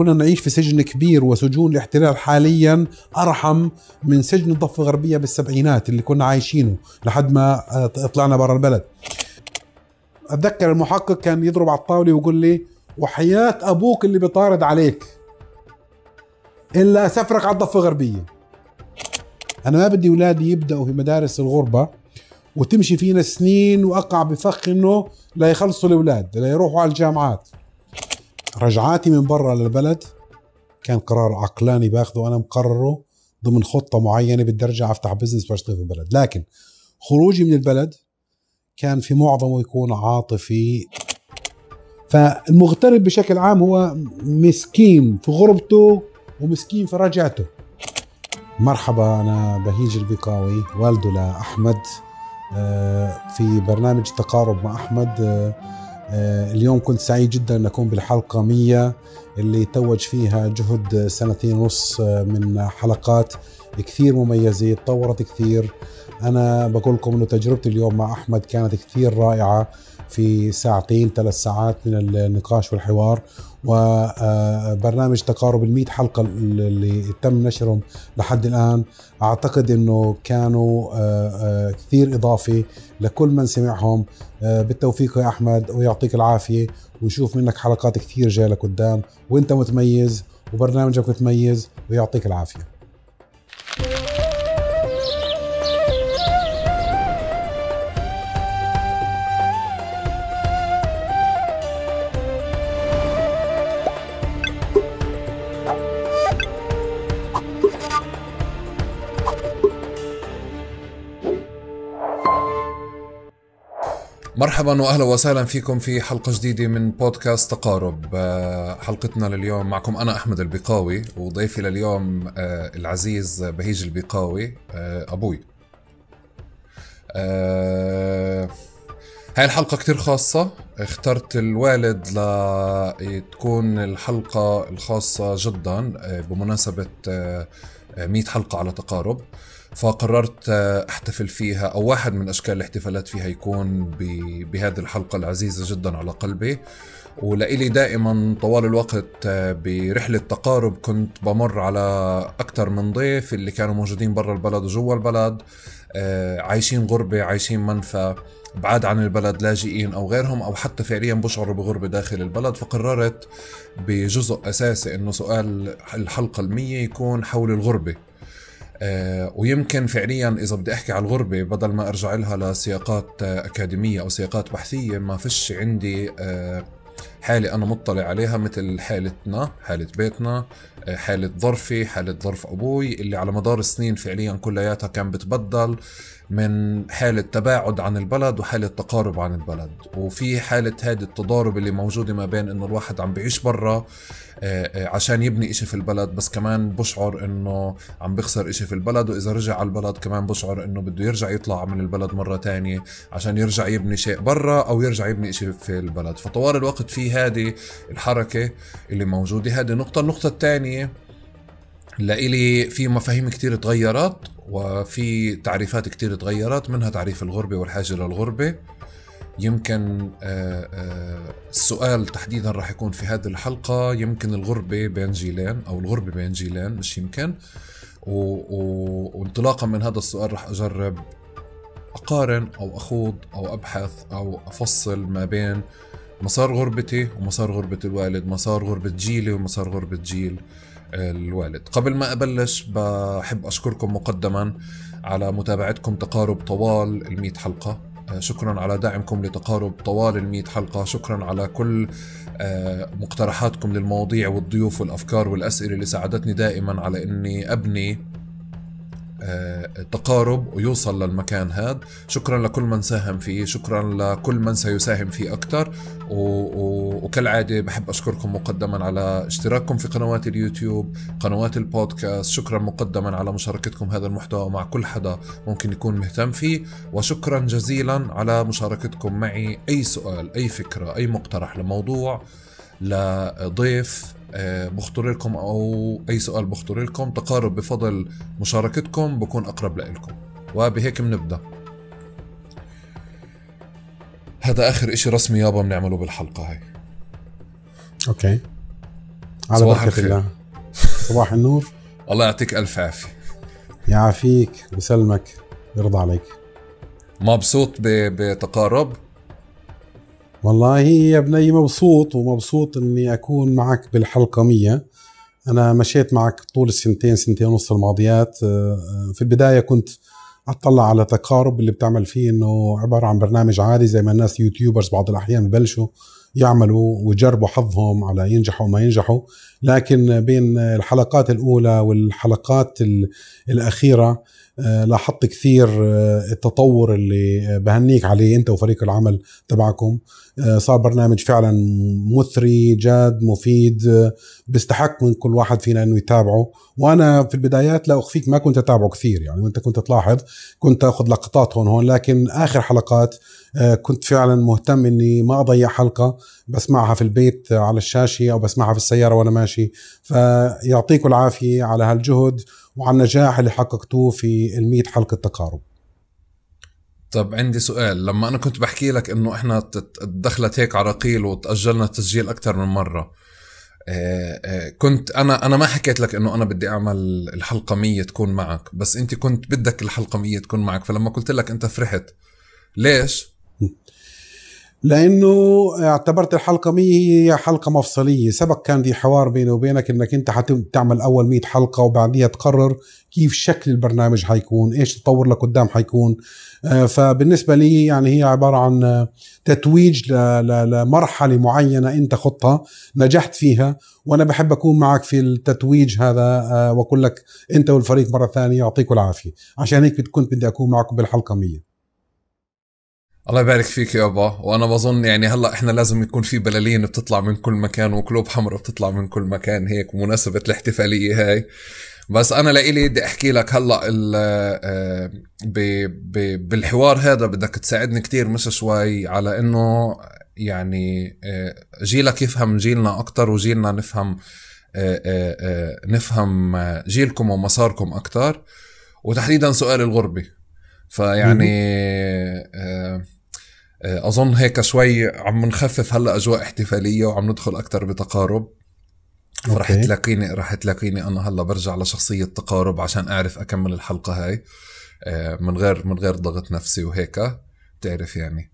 كنا نعيش في سجن كبير وسجون الاحتلال حاليا أرحم من سجن الضفة الغربية بالسبعينات اللي كنا عايشينه لحد ما آه، طلعنا برا البلد أتذكر المحقق كان يضرب على الطاولة ويقول لي وحياة أبوك اللي بيطارد عليك إلا سفرك على الضفة الغربية أنا ما بدي أولادي يبدأوا في مدارس الغربة وتمشي فينا سنين وأقع بفخ إنه لا يخلصوا الأولاد لا يروحوا على الجامعات رجعاتي من برا للبلد كان قرار عقلاني باخذه انا مقرره ضمن خطه معينه بدي ارجع افتح بزنس واشتغل في البلد لكن خروجي من البلد كان في معظمه يكون عاطفي فالمغترب بشكل عام هو مسكين في غربته ومسكين في رجعته مرحبا انا بهيج البيقاوي والده لاحمد آه، في برنامج تقارب مع احمد آه، آه، اليوم كنت سعيد جدا ان اكون بالحلقه 100 اللي توج فيها جهد سنتين ونص آه، من حلقات كثير مميزه تطورت كثير انا بقول لكم انه تجربتي اليوم مع احمد كانت كثير رائعه في ساعتين ثلاث ساعات من النقاش والحوار وبرنامج تقارب ال 100 حلقه اللي تم نشرهم لحد الان اعتقد انه كانوا آه، آه، كثير اضافه لكل من سمعهم آه، بالتوفيق يا احمد ويعطيك العافيه ونشوف منك حلقات كثير جايه لقدام وانت متميز وبرنامجك متميز ويعطيك العافيه مرحبا واهلا وسهلا فيكم في حلقه جديده من بودكاست تقارب آه، حلقتنا لليوم معكم انا احمد البقاوي وضيفي لليوم آه، العزيز بهيج البقاوي آه، ابوي هاي الحلقه كتير خاصه اخترت الوالد لتكون الحلقه الخاصه جدا بمناسبه 100 حلقه على تقارب فقررت احتفل فيها او واحد من اشكال الاحتفالات فيها يكون بهذه الحلقه العزيزه جدا على قلبي ولإلي دائما طوال الوقت برحلة تقارب كنت بمر على أكثر من ضيف اللي كانوا موجودين برا البلد وجوا البلد آه، عايشين غربة عايشين منفى بعاد عن البلد لاجئين أو غيرهم أو حتى فعليا بشعروا بغربة داخل البلد فقررت بجزء أساسي أنه سؤال الحلقة المية يكون حول الغربة آه، ويمكن فعليا اذا بدي احكي على الغربه بدل ما ارجع لها لسياقات آه، اكاديميه او سياقات بحثيه ما فيش عندي آه، حالة أنا مطلع عليها مثل حالتنا حالة بيتنا حالة ظرفي حالة ظرف أبوي اللي على مدار السنين فعليا كلياتها كان بتبدل من حالة تباعد عن البلد وحالة تقارب عن البلد وفي حالة هذه التضارب اللي موجودة ما بين انه الواحد عم بعيش برا آه، آه، عشان يبني اشي في البلد بس كمان بشعر انه عم بخسر اشي في البلد واذا رجع على البلد كمان بشعر انه بده يرجع يطلع من البلد مرة تانية عشان يرجع يبني شيء برا او يرجع يبني اشي في البلد فطوال الوقت في هذه الحركة اللي موجودة هذه نقطة النقطة الثانية لإلي في مفاهيم كتير تغيرت وفي تعريفات كتير تغيرت منها تعريف الغربة والحاجة للغربة يمكن آه، آه، السؤال تحديدا راح يكون في هذه الحلقة يمكن الغربة بين جيلين أو الغربة بين جيلين مش يمكن وانطلاقا من هذا السؤال راح أجرب أقارن أو أخوض أو أبحث أو أفصل ما بين مسار غربتي ومسار غربة الوالد مسار غربة جيلي ومسار غربة جيل الوالد قبل ما أبلش بحب أشكركم مقدما على متابعتكم تقارب طوال المئة حلقة آه، شكرا على دعمكم لتقارب طوال المئة حلقة شكرا على كل آه، مقترحاتكم للمواضيع والضيوف والأفكار والأسئلة اللي ساعدتني دائما على أني أبني آه، تقارب ويوصل للمكان هذا شكرا لكل من ساهم فيه شكرا لكل من سيساهم فيه أكثر وكالعادة بحب أشكركم مقدما على اشتراككم في قنوات اليوتيوب قنوات البودكاست شكرا مقدما على مشاركتكم هذا المحتوى مع كل حدا ممكن يكون مهتم فيه وشكرا جزيلا على مشاركتكم معي أي سؤال أي فكرة أي مقترح لموضوع لضيف آه، بخطر لكم او اي سؤال بخطر لكم تقارب بفضل مشاركتكم بكون اقرب لكم وبهيك بنبدا هذا اخر اشي رسمي يابا بنعمله بالحلقه هاي اوكي على بركه الله صباح النور الله يعطيك الف عافيه يعافيك ويسلمك يرضى عليك مبسوط بتقارب والله يا بني مبسوط ومبسوط اني اكون معك بالحلقه 100 انا مشيت معك طول السنتين سنتين ونص الماضيات آه، آه، في البدايه كنت اطلع على تقارب اللي بتعمل فيه انه عباره عن برنامج عادي زي ما الناس يوتيوبرز بعض الاحيان ببلشوا يعملوا ويجربوا حظهم على ينجحوا وما ينجحوا لكن بين الحلقات الاولى والحلقات الاخيره آه، لاحظت كثير آه، التطور اللي بهنيك عليه انت وفريق العمل تبعكم آه، صار برنامج فعلا مثري جاد مفيد بيستحق من كل واحد فينا انه يتابعه وانا في البدايات لا اخفيك ما كنت اتابعه كثير يعني وانت كنت تلاحظ كنت اخذ لقطات هون هون لكن اخر حلقات كنت فعلا مهتم اني ما اضيع حلقه بسمعها في البيت على الشاشه او بسمعها في السياره وانا ماشي فيعطيكم العافيه على هالجهد وعلى النجاح اللي حققتوه في ال حلقه تقارب طب عندي سؤال لما انا كنت بحكي لك انه احنا دخلت هيك عراقيل وتاجلنا التسجيل اكثر من مره كنت انا انا ما حكيت لك انه انا بدي اعمل الحلقه 100 تكون معك بس انت كنت بدك الحلقه 100 تكون معك فلما قلت لك انت فرحت ليش لانه اعتبرت الحلقه 100 هي حلقه مفصليه سبق كان في حوار بيني وبينك انك انت حتعمل اول 100 حلقه وبعديها تقرر كيف شكل البرنامج حيكون ايش التطور لقدام حيكون آه، فبالنسبه لي يعني هي عباره عن تتويج لمرحله معينه انت خطها نجحت فيها وانا بحب اكون معك في التتويج هذا آه، واقول لك انت والفريق مره ثانيه يعطيكم العافيه عشان هيك كنت بدي اكون معكم بالحلقه 100 الله يبارك فيك يابا وانا بظن يعني هلا احنا لازم يكون في بلالين بتطلع من كل مكان وكلوب حمر بتطلع من كل مكان هيك مناسبة الاحتفالية هاي بس انا لإلي بدي احكي لك هلا آه، بالحوار هذا بدك تساعدني كتير مش شوي على انه يعني آه، جيلك يفهم جيلنا اكتر وجيلنا نفهم آه، نفهم جيلكم ومساركم اكتر وتحديدا سؤال الغربه فيعني آه، آه، اظن هيك شوي عم نخفف هلا اجواء احتفاليه وعم ندخل اكثر بتقارب فرح تلاقيني رح تلاقيني انا هلا برجع لشخصيه تقارب عشان اعرف اكمل الحلقه هاي آه، من غير من غير ضغط نفسي وهيك بتعرف يعني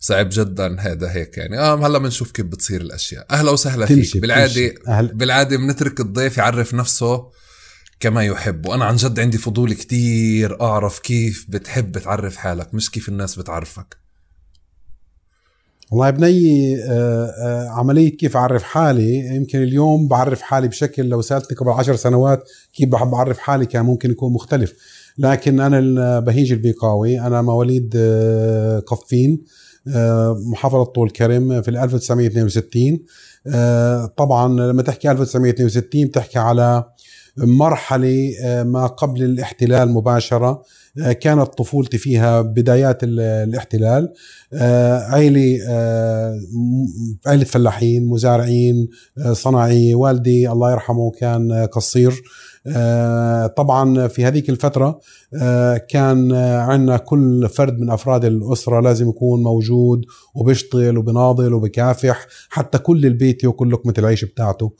صعب جدا هذا هيك يعني اه هلا بنشوف كيف بتصير الاشياء اهلا وسهلا فيك بالعاده بالعاده بنترك الضيف يعرف نفسه كما يحب وأنا عن جد عندي فضول كتير أعرف كيف بتحب تعرف حالك مش كيف الناس بتعرفك والله يا بني آه، آه، عملية كيف أعرف حالي يمكن اليوم بعرف حالي بشكل لو سألتني قبل عشر سنوات كيف بحب أعرف حالي كان ممكن يكون مختلف لكن أنا بهيج البيقاوي أنا مواليد آه، قفين محافظة طول كرم في 1962 طبعا لما تحكي 1962 بتحكي على مرحلة آه، ما قبل الاحتلال مباشرة آه، كانت طفولتي فيها بدايات الاحتلال آه، عائلة عائلة فلاحين مزارعين صناعية والدي الله يرحمه كان قصير آه، طبعا في هذيك الفترة آه، كان آه، عندنا كل فرد من أفراد الأسرة لازم يكون موجود وبيشتغل وبناضل وبكافح حتى كل البيت يأكل لقمة العيش بتاعته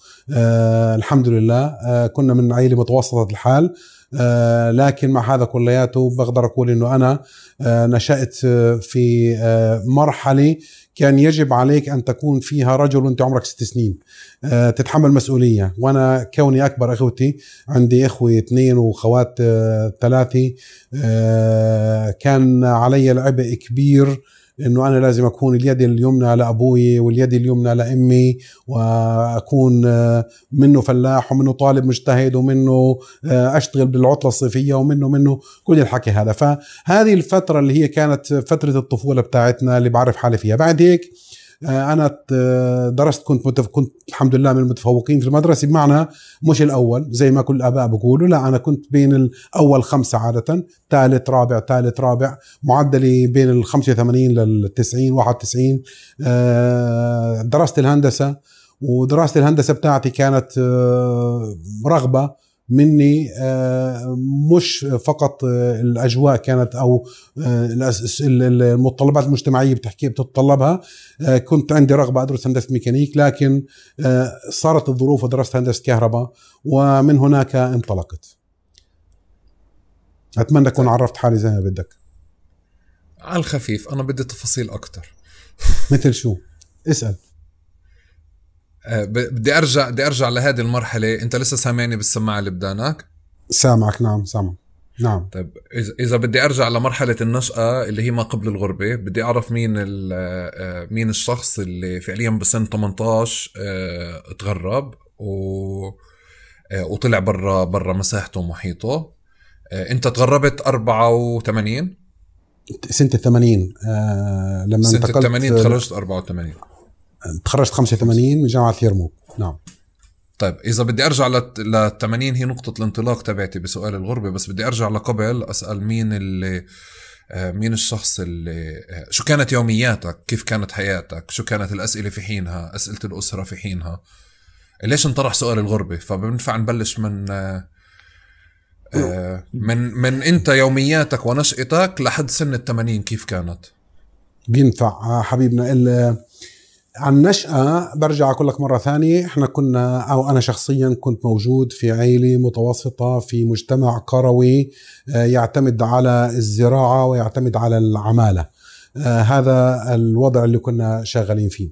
الحمد لله كنا من عائلة متوسطة الحال آه لكن مع هذا كلياته بقدر اقول انه انا آه نشات في آه مرحله كان يجب عليك أن تكون فيها رجل وأنت عمرك ست سنين آه، تتحمل مسؤولية وأنا كوني أكبر أخوتي عندي إخوة اثنين وخوات آه، ثلاثة آه، كان علي العبء كبير انه انا لازم اكون اليد اليمنى لابوي واليد اليمنى لامي واكون آه، منه فلاح ومنه طالب مجتهد ومنه آه، اشتغل بالعطله الصيفيه ومنه منه كل الحكي هذا فهذه الفتره اللي هي كانت فتره الطفوله بتاعتنا اللي بعرف حالي فيها بعد هيك آه، انا آه، درست كنت كنت الحمد لله من المتفوقين في المدرسه بمعنى مش الاول زي ما كل الاباء بيقولوا لا انا كنت بين الاول خمسه عاده ثالث رابع ثالث رابع معدلي بين ال 85 لل 90 91 آه، درست الهندسه ودراسه الهندسه بتاعتي كانت رغبه مني آه، مش فقط آه، الاجواء كانت او آه، المتطلبات المجتمعيه بتحكي بتتطلبها كنت عندي رغبه ادرس هندسه ميكانيك لكن صارت الظروف ودرست هندسه كهرباء ومن هناك انطلقت اتمنى اكون طيب. عرفت حالي زي ما بدك على الخفيف انا بدي تفاصيل اكثر مثل شو اسال آه، بدي ارجع بدي ارجع لهذه المرحله انت لسه سامعني بالسماعه اللي بدانك سامعك نعم سامع نعم طيب اذا بدي ارجع لمرحله النشاه اللي هي ما قبل الغربه بدي اعرف مين آه، آه، مين الشخص اللي فعليا بسن 18 تغرب و وطلع برا برا مساحته ومحيطه انت تغربت 84 سنه 80 لما لما سنه 80 تخرجت 84 تخرجت 85 من جامعه يرموك نعم طيب اذا بدي ارجع لل 80 هي نقطه الانطلاق تبعتي بسؤال الغربه بس بدي ارجع لقبل اسال مين اللي آه، مين الشخص اللي آه، شو كانت يومياتك كيف كانت حياتك شو كانت الاسئله في حينها اسئله الاسره في حينها ليش انطرح سؤال الغربه فبنفع نبلش من آه، من من انت يومياتك ونشأتك لحد سن ال 80 كيف كانت؟ بينفع حبيبنا عن نشأة برجع أقول لك مرة ثانية إحنا كنا أو أنا شخصيا كنت موجود في عيلة متوسطة في مجتمع قروي آه، يعتمد على الزراعة ويعتمد على العمالة آه، هذا الوضع اللي كنا شغالين فيه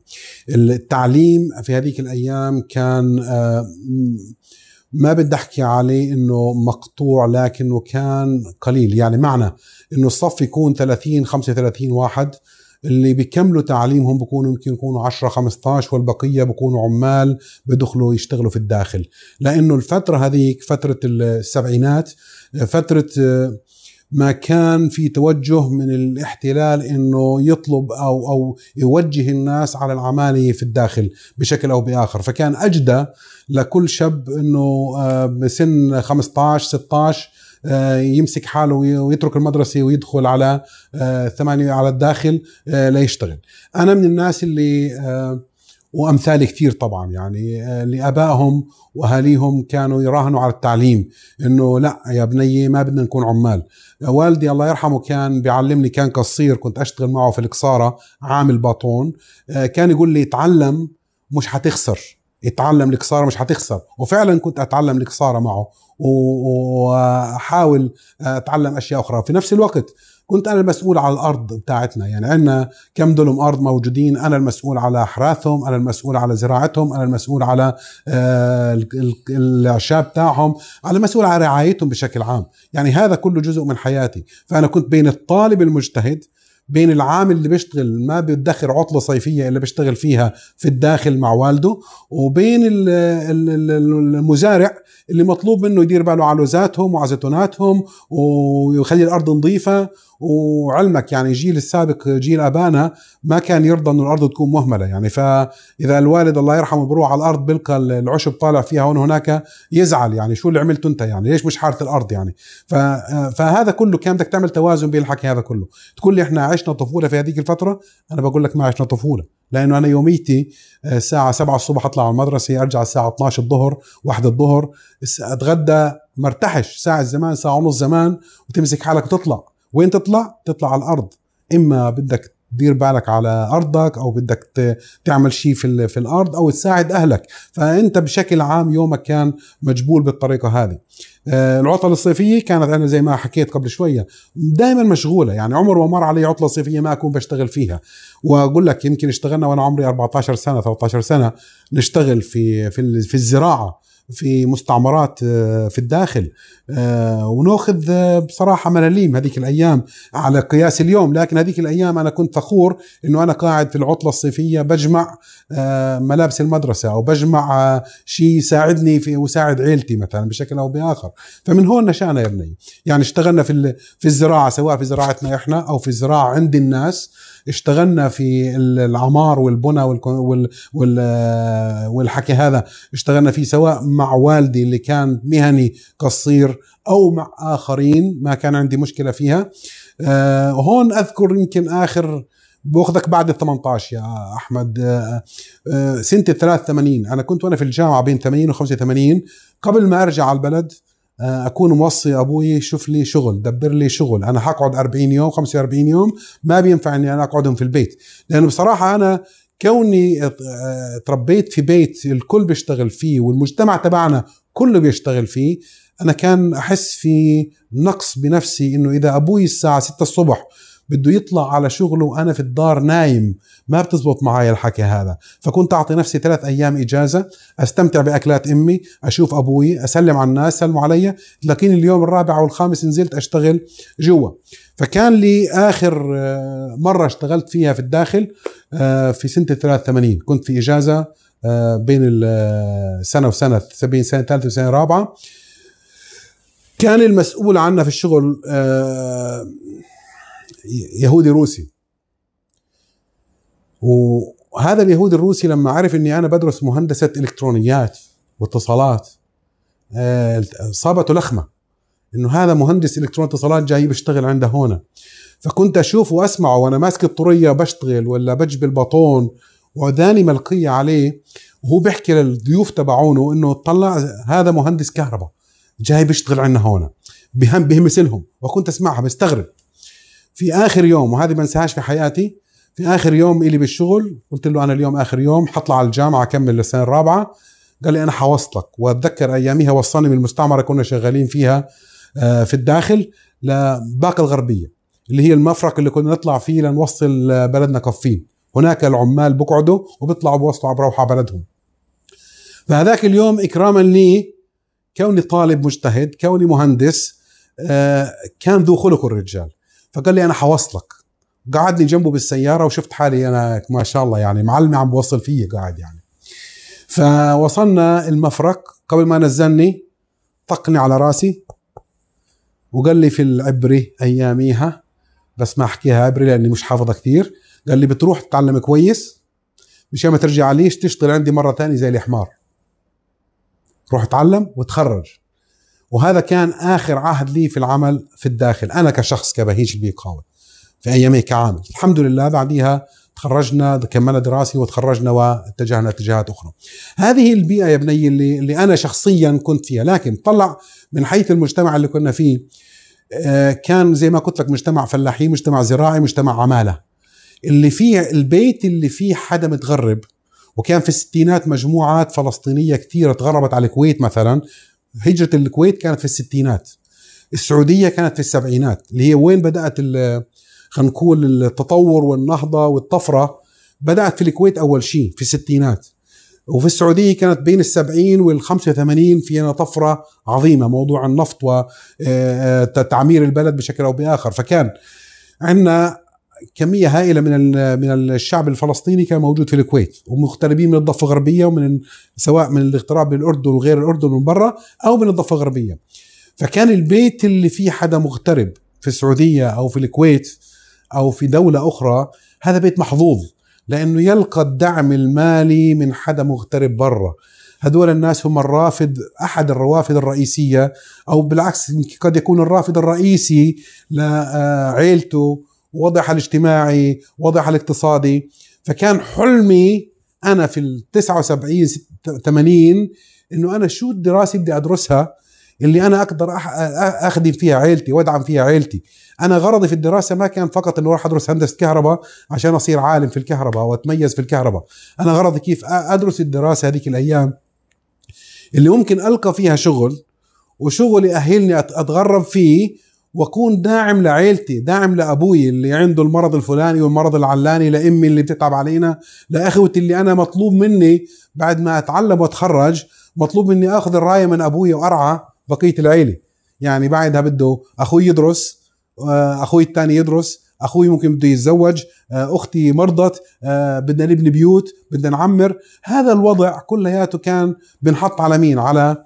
التعليم في هذيك الأيام كان آه، ما بدي احكي عليه انه مقطوع لكنه كان قليل يعني معنى انه الصف يكون 30 35 واحد اللي بيكملوا تعليمهم بيكونوا يمكن يكونوا 10 15 والبقيه بيكونوا عمال بدخلوا يشتغلوا في الداخل لانه الفتره هذيك فتره السبعينات فتره آه، ما كان في توجه من الاحتلال انه يطلب او او يوجه الناس على العماله في الداخل بشكل او باخر، فكان اجدى لكل شاب انه بسن 15 16 آه، يمسك حاله ويترك المدرسه ويدخل على آه، ثمانية على الداخل آه، ليشتغل انا من الناس اللي وامثال كثير طبعا يعني اللي ابائهم واهاليهم كانوا يراهنوا على التعليم انه لا يا بني ما بدنا نكون عمال والدي الله يرحمه كان بيعلمني كان قصير كنت اشتغل معه في القصاره عامل باطون كان يقول لي اتعلم مش حتخسر اتعلم الكساره مش هتخسر وفعلا كنت اتعلم الكساره معه واحاول اتعلم اشياء اخرى في نفس الوقت كنت انا المسؤول على الارض بتاعتنا يعني عندنا كم دولم ارض موجودين انا المسؤول على احراثهم انا المسؤول على زراعتهم انا المسؤول على آه، الاعشاب بتاعهم انا المسؤول على رعايتهم بشكل عام يعني هذا كله جزء من حياتي فانا كنت بين الطالب المجتهد بين العامل اللي بيشتغل ما بيدخر عطلة صيفية اللي بيشتغل فيها في الداخل مع والده وبين المزارع اللي مطلوب منه يدير باله على لوزاتهم وعزتوناتهم ويخلي الأرض نظيفة وعلمك يعني جيل السابق جيل ابانا ما كان يرضى انه الارض تكون مهمله يعني فاذا الوالد الله يرحمه بروح على الارض بلقى العشب طالع فيها هون هناك يزعل يعني شو اللي عملته انت يعني ليش مش حاره الارض يعني فهذا كله كان بدك تعمل توازن بين الحكي هذا كله تقول لي احنا عشنا طفوله في هذيك الفتره انا بقول لك ما عشنا طفوله لانه انا يوميتي الساعه 7 الصبح اطلع على المدرسه ارجع الساعه 12 الظهر 1 الظهر اتغدى مرتاحش ساعه زمان ساعه ونص زمان وتمسك حالك وتطلع وين تطلع تطلع على الارض اما بدك دير بالك على ارضك او بدك تعمل شيء في في الارض او تساعد اهلك فانت بشكل عام يومك كان مجبول بالطريقه هذه آه، العطل الصيفيه كانت انا زي ما حكيت قبل شويه دائما مشغوله يعني عمر ما مر علي عطله صيفيه ما اكون بشتغل فيها واقول لك يمكن اشتغلنا وانا عمري 14 سنه 13 سنه نشتغل في في في الزراعه في مستعمرات آه، في الداخل آه، وناخذ آه، بصراحة ملاليم هذيك الأيام على قياس اليوم لكن هذيك الأيام أنا كنت فخور أنه أنا قاعد في العطلة الصيفية بجمع ملابس المدرسة أو بجمع شيء يساعدني في وساعد عيلتي مثلا بشكل أو بآخر فمن هون نشأنا يا بني يعني اشتغلنا في, في الزراعة سواء في زراعتنا إحنا أو في الزراعة عند الناس اشتغلنا في العمار والبنى والحكي هذا اشتغلنا فيه سواء مع والدي اللي كان مهني قصير او مع اخرين ما كان عندي مشكله فيها آه، هون اذكر يمكن اخر باخذك بعد ال 18 يا احمد آه، آه، سنه ال 83 انا كنت وانا في الجامعه بين 80 و 85 قبل ما ارجع على البلد آه، اكون موصي ابوي شوف لي شغل دبر لي شغل انا حقعد 40 يوم 45 يوم ما بينفع اني انا اقعدهم في البيت لانه بصراحه انا كوني آه، تربيت في بيت الكل بيشتغل فيه والمجتمع تبعنا كله بيشتغل فيه انا كان احس في نقص بنفسي انه اذا ابوي الساعه 6 الصبح بده يطلع على شغله وانا في الدار نايم ما بتزبط معي الحكي هذا فكنت اعطي نفسي ثلاث ايام اجازه استمتع باكلات امي اشوف ابوي اسلم على الناس سلموا علي لكن اليوم الرابع والخامس نزلت اشتغل جوا فكان لي اخر آه، مره اشتغلت فيها في الداخل آه، في سنه 83 كنت في اجازه آه، بين السنه وسنه سبعين سنه ثالثه وسنه رابعه كان المسؤول عنا في الشغل يهودي روسي وهذا اليهودي الروسي لما عرف اني انا بدرس مهندسه الكترونيات واتصالات آه، صابته لخمه انه هذا مهندس الكتروني اتصالات جاي بيشتغل عنده هنا فكنت اشوفه واسمعه وانا ماسك الطريه بشتغل ولا بجب البطون واذاني ملقيه عليه وهو بيحكي للضيوف تبعونه انه طلع هذا مهندس كهرباء جاي بيشتغل عندنا هون بهم لهم وكنت اسمعها بستغرب في اخر يوم وهذه ما انساهاش في حياتي في اخر يوم الي بالشغل قلت له انا اليوم اخر يوم حطلع على الجامعه اكمل للسنه الرابعه قال لي انا حوصلك واتذكر اياميها وصلني من المستعمره كنا شغالين فيها آه، في الداخل لباقه الغربيه اللي هي المفرق اللي كنا نطلع فيه لنوصل بلدنا كفين هناك العمال بقعدوا وبيطلعوا بوصلوا روحه بلدهم فهذاك اليوم اكراما لي كوني طالب مجتهد كوني مهندس آه، كان ذو خلق الرجال فقال لي انا حوصلك قعدني جنبه بالسياره وشفت حالي انا ما شاء الله يعني معلمي عم بوصل فيي قاعد يعني فوصلنا المفرق قبل ما نزلني طقني على راسي وقال لي في العبري اياميها بس ما احكيها عبري لاني مش حافظها كثير قال لي بتروح تتعلم كويس مشان ما ترجع ليش تشتغل عندي مره ثانيه زي الحمار روح اتعلم وتخرج وهذا كان آخر عهد لي في العمل في الداخل أنا كشخص كبهيج البيقاوي في أيامي كعامل الحمد لله بعديها تخرجنا كملنا دراسي وتخرجنا واتجهنا اتجاهات اخرى. هذه البيئه يا بني اللي, اللي انا شخصيا كنت فيها، لكن طلع من حيث المجتمع اللي كنا فيه آه، كان زي ما قلت لك مجتمع فلاحي، مجتمع زراعي، مجتمع عماله. اللي فيه البيت اللي فيه حدا متغرب وكان في الستينات مجموعات فلسطينيه كثيره تغربت على الكويت مثلا هجره الكويت كانت في الستينات السعوديه كانت في السبعينات اللي هي وين بدات خلينا نقول التطور والنهضه والطفره بدات في الكويت اول شيء في الستينات وفي السعوديه كانت بين السبعين والخمسة وثمانين فينا طفره عظيمه موضوع النفط وتعمير آه، آه، البلد بشكل او باخر فكان عندنا كميه هائله من من الشعب الفلسطيني كان موجود في الكويت ومغتربين من الضفه الغربيه ومن سواء من الاغتراب من الاردن وغير الاردن من برا او من الضفه الغربيه فكان البيت اللي فيه حدا مغترب في السعوديه او في الكويت او في دوله اخرى هذا بيت محظوظ لانه يلقى الدعم المالي من حدا مغترب برا هذول الناس هم الرافد احد الروافد الرئيسيه او بالعكس قد يكون الرافد الرئيسي لعيلته وضعها الاجتماعي وضعها الاقتصادي فكان حلمي انا في ال 79 80 انه انا شو الدراسه بدي ادرسها اللي انا اقدر اخدم فيها عيلتي وادعم فيها عيلتي انا غرضي في الدراسه ما كان فقط انه اروح ادرس هندسه كهرباء عشان اصير عالم في الكهرباء واتميز في الكهرباء انا غرضي كيف ادرس الدراسه هذيك الايام اللي ممكن القى فيها شغل وشغل يأهلني اتغرب فيه واكون داعم لعيلتي داعم لابوي اللي عنده المرض الفلاني والمرض العلاني لامي اللي بتتعب علينا لاخوتي اللي انا مطلوب مني بعد ما اتعلم واتخرج مطلوب مني اخذ الرايه من ابوي وارعى بقيه العيله يعني بعدها بده اخوي يدرس آه، اخوي الثاني يدرس اخوي ممكن بده يتزوج آه، اختي مرضت آه، بدنا نبني بيوت بدنا نعمر هذا الوضع كلياته كان بنحط على مين على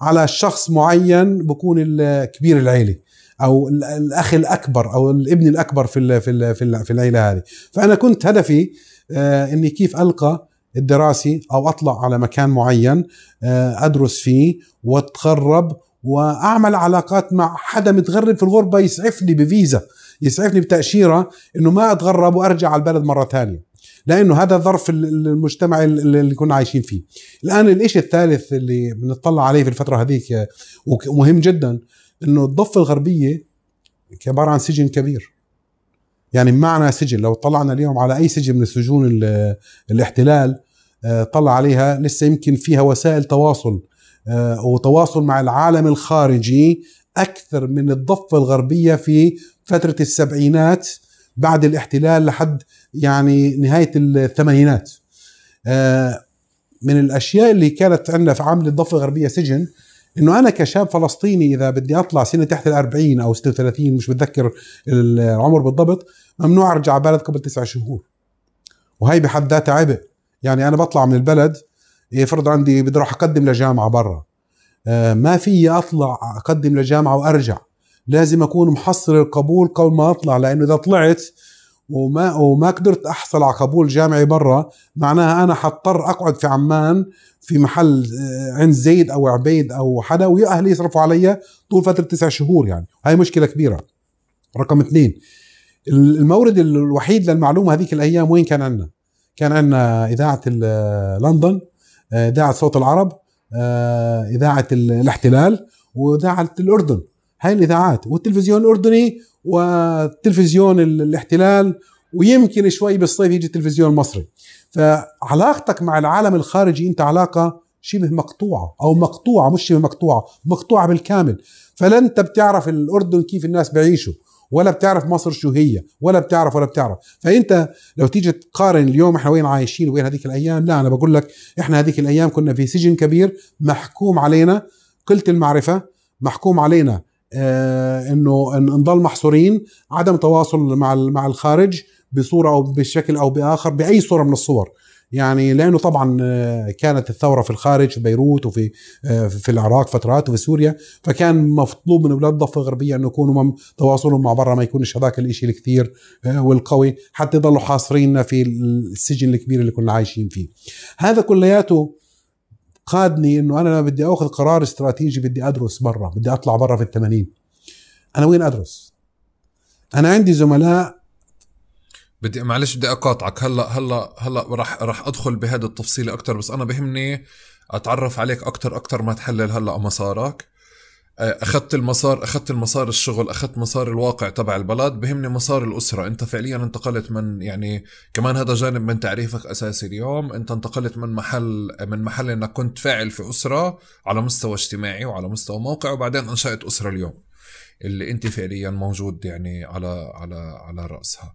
على شخص معين بكون كبير العيله او الاخ الاكبر او الابن الاكبر في الـ في الـ في, الـ في العيله هذه فانا كنت هدفي آه، اني كيف القى الدراسي او اطلع على مكان معين آه، ادرس فيه واتغرب واعمل علاقات مع حدا متغرب في الغربه يسعفني بفيزا يسعفني بتاشيره انه ما اتغرب وارجع على البلد مره ثانيه لانه هذا ظرف المجتمع اللي كنا عايشين فيه الان الشيء الثالث اللي بنطلع عليه في الفتره هذيك آه، ومهم جدا انه الضفه الغربيه عباره عن سجن كبير يعني بمعنى سجن لو طلعنا اليوم على اي سجن من سجون الاحتلال آه، طلع عليها لسه يمكن فيها وسائل تواصل آه، وتواصل مع العالم الخارجي اكثر من الضفه الغربيه في فتره السبعينات بعد الاحتلال لحد يعني نهايه الثمانينات آه، من الاشياء اللي كانت عندنا في عامل الضفه الغربيه سجن انه انا كشاب فلسطيني اذا بدي اطلع سنه تحت ال40 او 36 مش بتذكر العمر بالضبط ممنوع ارجع على بلد قبل تسعة شهور وهي بحد ذاتها عبء يعني انا بطلع من البلد يفرض عندي بدي اروح اقدم لجامعه برا آه، ما في اطلع اقدم لجامعه وارجع لازم اكون محصل القبول قبل ما اطلع لانه اذا طلعت وما وما قدرت احصل على قبول جامعي برا معناها انا حضطر اقعد في عمان في محل آه، عند زيد او عبيد او حدا واهلي يصرفوا علي طول فتره تسع شهور يعني هاي مشكله كبيره رقم اثنين المورد الوحيد للمعلومه هذيك الايام وين كان عندنا؟ كان عندنا اذاعه لندن آه، اذاعه صوت العرب آه، اذاعه الاحتلال واذاعه الاردن هاي الاذاعات والتلفزيون الاردني وتلفزيون الاحتلال ويمكن شوي بالصيف يجي التلفزيون المصري فعلاقتك مع العالم الخارجي انت علاقه شبه مقطوعه او مقطوعه مش شبه مقطوعه مقطوعه بالكامل فلا انت بتعرف الاردن كيف الناس بيعيشوا ولا بتعرف مصر شو هي ولا بتعرف ولا بتعرف فانت لو تيجي تقارن اليوم احنا وين عايشين وين هذيك الايام لا انا بقول لك احنا هذيك الايام كنا في سجن كبير محكوم علينا قله المعرفه محكوم علينا آه، انه نضل محصورين عدم تواصل مع مع الخارج بصوره او بشكل او باخر باي صوره من الصور يعني لانه طبعا آه، كانت الثوره في الخارج في بيروت وفي آه، في العراق فترات وفي سوريا فكان مطلوب من اولاد الضفه الغربيه انه يكونوا تواصلهم مع برا ما يكونش هذاك الشيء الكثير والقوي حتى يضلوا حاصريننا في السجن الكبير اللي كنا عايشين فيه هذا كلياته قادني انه انا لما بدي اخذ قرار استراتيجي بدي ادرس برا بدي اطلع برا في الثمانين انا وين ادرس انا عندي زملاء بدي معلش بدي اقاطعك هلا هلا هلا راح راح ادخل بهذا التفصيل اكثر بس انا بهمني اتعرف عليك اكثر اكثر ما تحلل هلا مسارك آه، اخذت المسار اخذت المسار الشغل اخذت مسار الواقع تبع البلد بهمني مسار الاسره انت فعليا انتقلت من يعني كمان هذا جانب من تعريفك اساسي اليوم انت انتقلت من محل من محل انك كنت فاعل في اسره على مستوى اجتماعي وعلى مستوى موقع وبعدين انشات اسره اليوم اللي انت فعليا موجود يعني على على على راسها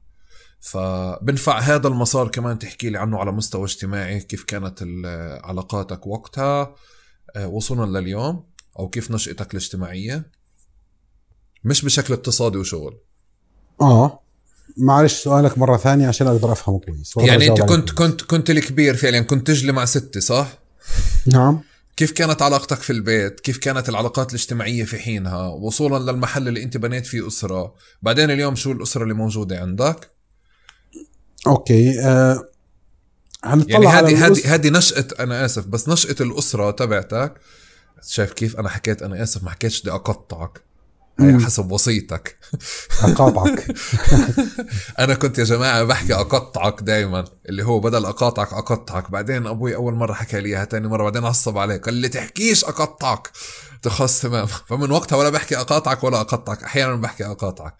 فبنفع هذا المسار كمان تحكي لي عنه على مستوى اجتماعي كيف كانت علاقاتك وقتها آه، وصولا لليوم او كيف نشأتك الاجتماعيه مش بشكل اقتصادي وشغل اه معلش سؤالك مره ثانيه عشان اقدر افهمه كويس يعني انت كنت كنت كنت الكبير فعلا كنت تجلي مع ستي صح نعم كيف كانت علاقتك في البيت كيف كانت العلاقات الاجتماعيه في حينها وصولا للمحل اللي انت بنيت فيه اسره بعدين اليوم شو الاسره اللي موجوده عندك اوكي أه هنطلع يعني هذه هذه هذه نشأة انا اسف بس نشأة الاسره تبعتك شايف كيف انا حكيت انا اسف ما حكيتش بدي اقطعك هي حسب وصيتك اقاطعك انا كنت يا جماعه بحكي اقطعك دائما اللي هو بدل اقاطعك اقطعك بعدين ابوي اول مره حكى لي اياها ثاني مره بعدين عصب علي قال لي تحكيش اقطعك خاص تمام فمن وقتها ولا بحكي اقاطعك ولا اقطعك احيانا بحكي اقاطعك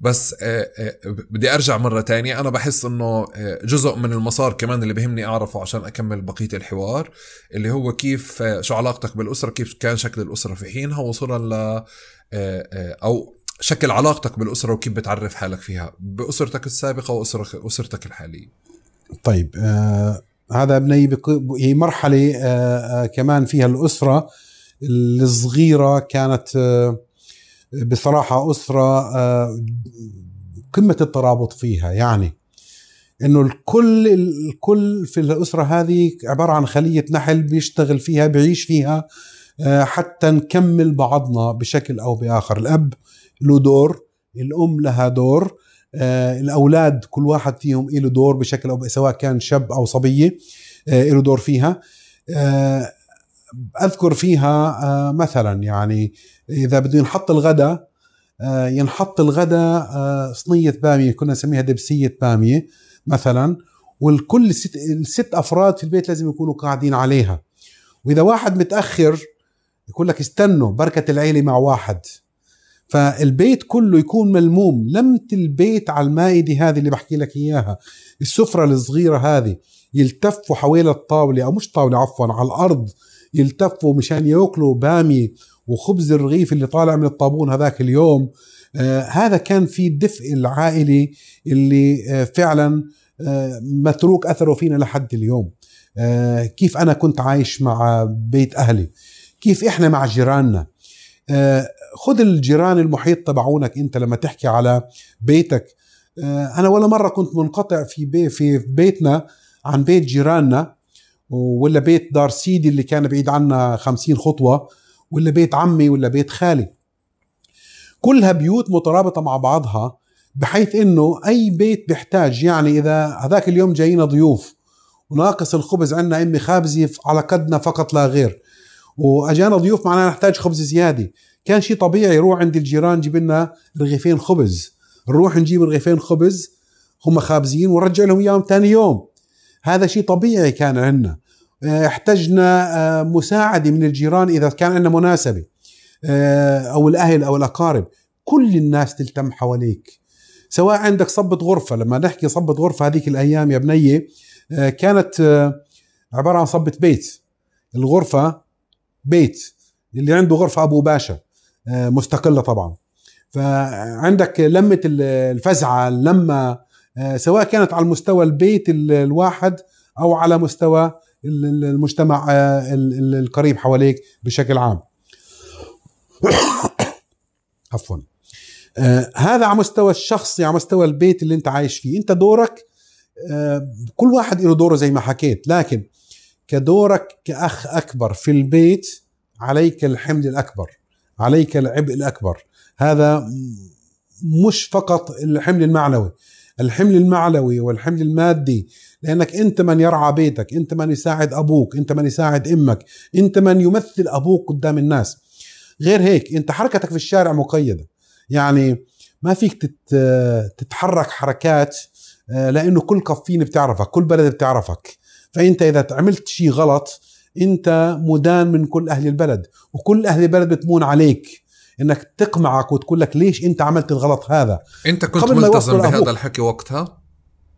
بس آه، آه، بدي ارجع مره تانية انا بحس انه آه، جزء من المسار كمان اللي بهمني اعرفه عشان اكمل بقيه الحوار اللي هو كيف شو علاقتك بالاسره كيف كان شكل الاسره في حينها وصولا ل او شكل علاقتك بالاسره وكيف بتعرف حالك فيها باسرتك السابقه واسرتك الحاليه طيب آه هذا ابني هي مرحله آه آه كمان فيها الاسره الصغيره كانت آه، بصراحه اسره آه، قمه الترابط فيها يعني انه الكل الكل في الاسره هذه عباره عن خليه نحل بيشتغل فيها بيعيش فيها آه، حتى نكمل بعضنا بشكل او باخر الاب له دور الام لها دور الاولاد كل واحد فيهم له دور بشكل او سواء كان شاب او صبيه له دور فيها اذكر فيها آه، مثلا يعني اذا بده آه، ينحط الغداء ينحط آه، الغداء صينيه باميه كنا نسميها دبسيه باميه مثلا والكل الست, الست افراد في البيت لازم يكونوا قاعدين عليها واذا واحد متاخر يقول لك استنوا بركه العيله مع واحد فالبيت كله يكون ملموم لمة البيت على المائدة هذه اللي بحكي لك إياها السفرة الصغيرة هذه يلتفوا حوالي الطاولة أو مش طاولة عفوا على الأرض يلتفوا مشان ياكلوا باميه وخبز الرغيف اللي طالع من الطابون هذاك اليوم آه، هذا كان في دفء العائلي اللي آه، فعلا آه، متروك اثره فينا لحد اليوم كيف انا كنت عايش مع بيت اهلي كيف احنا مع جيراننا خذ الجيران المحيط تبعونك انت لما تحكي على بيتك انا ولا مره كنت منقطع في بي في بيتنا عن بيت جيراننا ولا بيت دار سيدي اللي كان بعيد عنا خمسين خطوة ولا بيت عمي ولا بيت خالي كلها بيوت مترابطة مع بعضها بحيث انه اي بيت بيحتاج يعني اذا هذاك اليوم جايين ضيوف وناقص الخبز عندنا امي خابزة على قدنا فقط لا غير واجانا ضيوف معناها نحتاج خبز زياده كان شيء طبيعي يروح عند الجيران جيب لنا رغيفين خبز نروح نجيب رغيفين خبز هم خابزين ونرجع لهم اياهم ثاني يوم هذا شيء طبيعي كان عندنا آه، احتجنا آه، مساعدة من الجيران إذا كان عندنا مناسبة آه، أو الأهل أو الأقارب كل الناس تلتم حواليك سواء عندك صبة غرفة لما نحكي صبة غرفة هذيك الأيام يا بنية كانت عبارة عن صبة بيت الغرفة بيت اللي عنده غرفة أبو باشا مستقلة طبعا فعندك لمة الفزعة اللمة آه، سواء كانت على مستوى البيت الواحد او على مستوى المجتمع آه، القريب حواليك بشكل عام عفوا آه، هذا على مستوى الشخصي على مستوى البيت اللي انت عايش فيه انت دورك كل واحد له دوره زي ما حكيت لكن كدورك كأخ أكبر في البيت عليك الحمل الأكبر عليك العبء الأكبر هذا مش فقط الحمل المعنوي الحمل المعنوي والحمل المادي لأنك أنت من يرعى بيتك أنت من يساعد أبوك أنت من يساعد أمك أنت من يمثل أبوك قدام الناس غير هيك أنت حركتك في الشارع مقيدة يعني ما فيك تتحرك حركات آه، لأنه كل كفين بتعرفك كل بلد بتعرفك فأنت إذا عملت شيء غلط أنت مدان من كل أهل البلد وكل أهل البلد بتمون عليك انك تقمعك وتقول لك ليش انت عملت الغلط هذا انت كنت قبل ملتزم بهذا الحكي وقتها